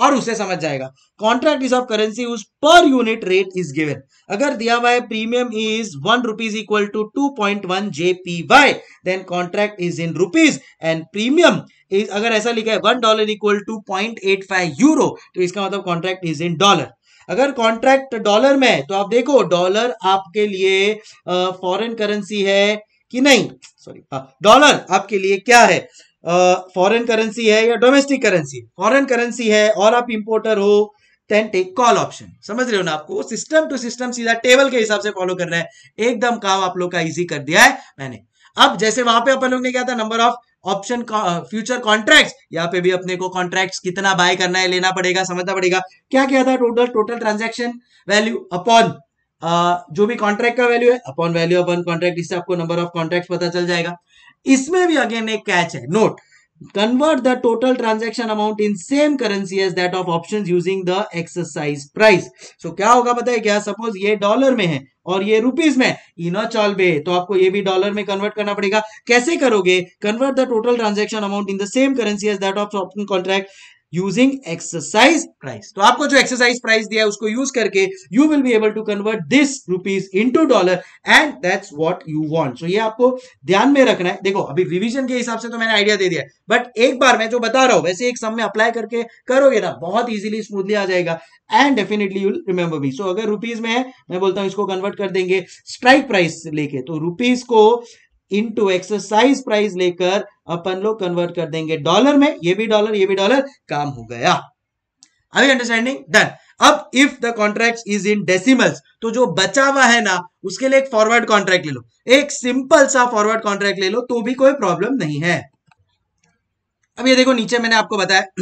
और उसे समझ जाएगा कॉन्ट्रैक्ट पीस ऑफ करेंसी उस per unit rate is given अगर दिया हुआ है premium is one rupees equal to two point one J P Y then contract is in rupees and premium is अगर ऐसा लिखा है one dollar equal to point eight five euro तो इसका मतलब कॉन्ट्रैक्ट इज इन डॉलर अगर contract dollar में है तो आप देखो डॉलर आपके लिए फॉरेन करेंसी है कि नहीं सॉरी डॉलर हाँ, आपके लिए क्या है फॉरेन करेंसी है या डोमेस्टिक करेंसी फॉरेन करेंसी है और आप इंपोर्टर हो देन टेक कॉल ऑप्शन समझ रहे हो ना आपको सिस्टम टू सिस्टम सीधा टेबल के हिसाब से फॉलो करना है एकदम काम आप लोग का इजी कर दिया है मैंने अब जैसे वहां पे अपन लोग ने क्या था number of option future contracts यहाँ पे भी अपने को कॉन्ट्रैक्ट्स कितना बाय करना है लेना पड़ेगा समझना पड़ेगा क्या क्या था total total transaction value upon जो भी कॉन्ट्रैक्ट का वैल्यू है अपॉन वैल्यू अपॉन कॉन्ट्रैक्ट इससे आपको नंबर ऑफ कॉन्ट्रैक्ट पता चल जाएगा इसमें भी अगेन एक कैच है note convert the total transaction amount in same currency as that of option using the exercise price so क्या होगा पता है क्या सपोज ये डॉलर में है और ये रुपीज में इन चॉल बे तो आपको ये भी डॉलर में कन्वर्ट करना पड़ेगा कैसे करोगे convert the total transaction amount in the same currency as that of option contract using exercise price तो आपको जो एक्सरसाइज प्राइस दिया है उसको यूज करके you will be able to convert this rupees into dollar and that's what you want so ये आपको ध्यान में रखना है देखो अभी रिविजन के हिसाब से तो मैंने आइडिया दे दिया बट एक बार मैं जो बता रहा हूं वैसे एक सम में अप्लाई करके करोगे ना बहुत इजीली स्मूथली आ जाएगा and definitely you'll remember me so अगर रुपीज में है मैं बोलता हूं इसको कन्वर्ट कर देंगे स्ट्राइक प्राइस लेके तो रुपीज को इन टू एक्सरसाइज प्राइस लेकर अपन लोग कन्वर्ट कर देंगे डॉलर में ये भी डॉलर ये भी डॉलर काम हो गया अभी अंडरस्टैंडिंग डन अब if the contract is in decimals तो जो बचा हुआ है ना उसके लिए एक फॉरवर्ड कॉन्ट्रैक्ट ले लो एक सिंपल सा फॉरवर्ड कॉन्ट्रैक्ट ले लो तो भी कोई प्रॉब्लम नहीं है अब ये देखो नीचे मैंने आपको बताया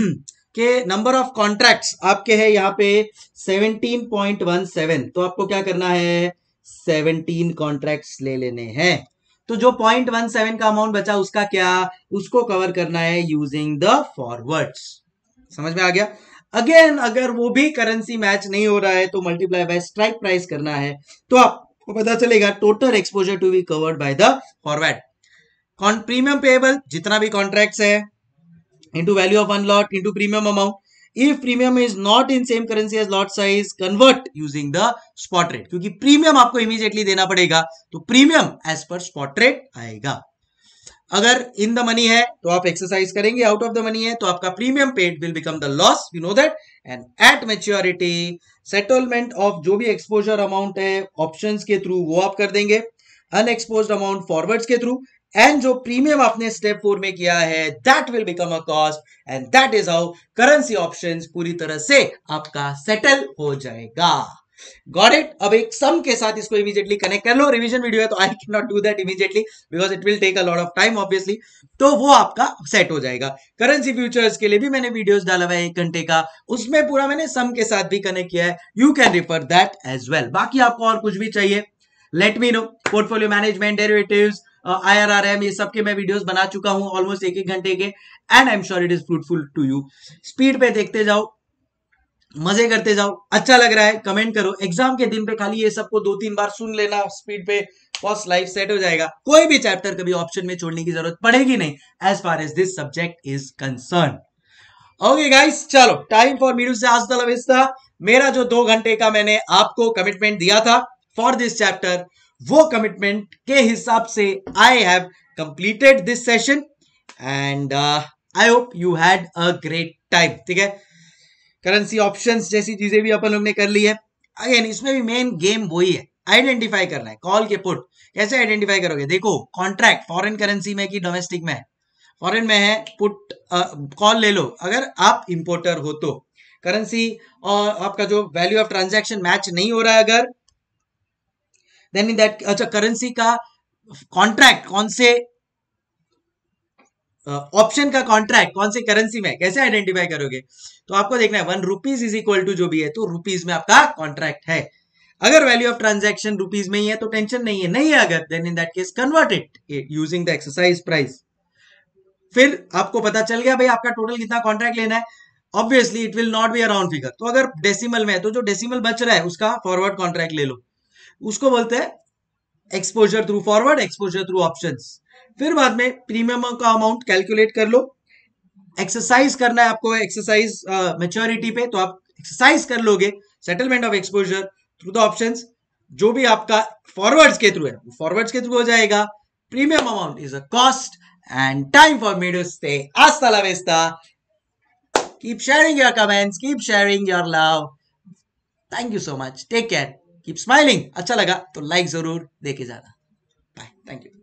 कि नंबर ऑफ कॉन्ट्रैक्ट आपके है यहाँ पे 17.17 तो आपको क्या करना है 17 कॉन्ट्रैक्ट ले लेने हैं तो जो पॉइंट वन सेवन का अमाउंट बचा उसका क्या उसको कवर करना है यूजिंग द फॉरवर्ड्स समझ में आ गया अगेन अगर वो भी करेंसी मैच नहीं हो रहा है तो मल्टीप्लाई बाय स्ट्राइक प्राइस करना है तो आपको पता चलेगा total exposure to be covered by the forward premium payable जितना भी कॉन्ट्रैक्ट है into value of one lot into premium amount if premium is not in same currency as lot size convert using the spot rate क्योंकि premium आपको immediately देना पड़ेगा तो premium as per spot rate आएगा अगर इन द मनी है तो आप एक्सरसाइज करेंगे आउट ऑफ द मनी है तो आपका premium paid will become the loss you know that and at maturity settlement of जो भी एक्सपोजर अमाउंट है ऑप्शंस के थ्रू वो आप कर देंगे अनएक्सपोज अमाउंट फॉरवर्ड्स के थ्रू एंड जो प्रीमियम आपने स्टेप फोर में किया है that will become a cost and that is how currency option पूरी तरह से आपका सेटल हो जाएगा Got it? अब एक सम के साथ इसको इमीडिएटली कनेक्ट कर लो रिवीजन वीडियो है तो I can not do that immediately because it will take a lot of time obviously तो वो आपका सेट हो जाएगा करेंसी फ्यूचर्स के लिए भी मैंने वीडियोस डाला हुआ है एक घंटे का उसमें पूरा मैंने सम के साथ भी कनेक्ट किया है you can refer that as well बाकी आपको और कुछ भी चाहिए let me know portfolio management derivatives I R R M ये सब के मैं वीडियोस बना चुका हूं ऑलमोस्ट एक एक घंटे के and I am sure it is fruitful to you speed पे देखते जाओ मजे करते जाओ अच्छा लग रहा है कमेंट करो एग्जाम के दिन पे खाली ये सबको दो तीन बार सुन लेना स्पीड पे फर्स्ट लाइफ सेट हो जाएगा कोई भी चैप्टर कभी ऑप्शन में छोड़ने की जरूरत पड़ेगी नहीं as far as this subject is concern okay guys चलो टाइम फॉर मीडू से आज तलविस्ता मेरा जो दो घंटे का मैंने आपको कमिटमेंट दिया था फॉर दिस चैप्टर वो कमिटमेंट के हिसाब से I have completed this session and I hope you had a great time ठीक है करेंसी ऑप्शंस जैसी चीजें भी अपन लोग ने कर ली है अगेन इसमें भी मेन गेम वही है आइडेंटिफाई करना है कॉल के पुट कैसे आइडेंटिफाई करोगे देखो कॉन्ट्रैक्ट फॉरेन करेंसी में कि डोमेस्टिक में है फॉरेन में है पुट कॉल uh, ले लो अगर आप इंपोर्टर हो तो करेंसी और uh, आपका जो वैल्यू ऑफ ट्रांजैक्शन मैच नहीं हो रहा है अगर देन इन दैट अच्छा करेंसी का कॉन्ट्रैक्ट कौन से ऑप्शन uh, का कॉन्ट्रैक्ट कौन से करेंसी में कैसे आइडेंटिफाई करोगे तो आपको देखना है one rupees is equal to जो भी है तो रुपीज में आपका कॉन्ट्रैक्ट है अगर वैल्यू ऑफ ट्रांजैक्शन रुपीज में ही है तो टेंशन नहीं है नहीं है अगर then in that case convert it using the exercise price फिर आपको पता चल गया भाई आपका टोटल कितना कॉन्ट्रैक्ट लेना है obviously it will not be around figure तो अगर डेसिमल में है तो जो डेसिमल बच रहा है उसका फॉरवर्ड कॉन्ट्रैक्ट ले लो उसको बोलते हैं exposure through forward exposure through option फिर बाद में प्रीमियम का अमाउंट कैलकुलेट कर लो एक्सरसाइज करना है आपको एक्सरसाइज मेच्योरिटी पे तो आप एक्सरसाइज कर लोगे settlement of exposure through the options जो भी आपका फॉरवर्ड्स के थ्रू है फॉरवर्ड्स के थ्रू हो जाएगा premium amount is a cost and time for me to stay आस्ता ला keep sharing your comments keep sharing your love thank you so much take care keep smiling अच्छा लगा तो लाइक जरूर देके जाना बाय थैंक यू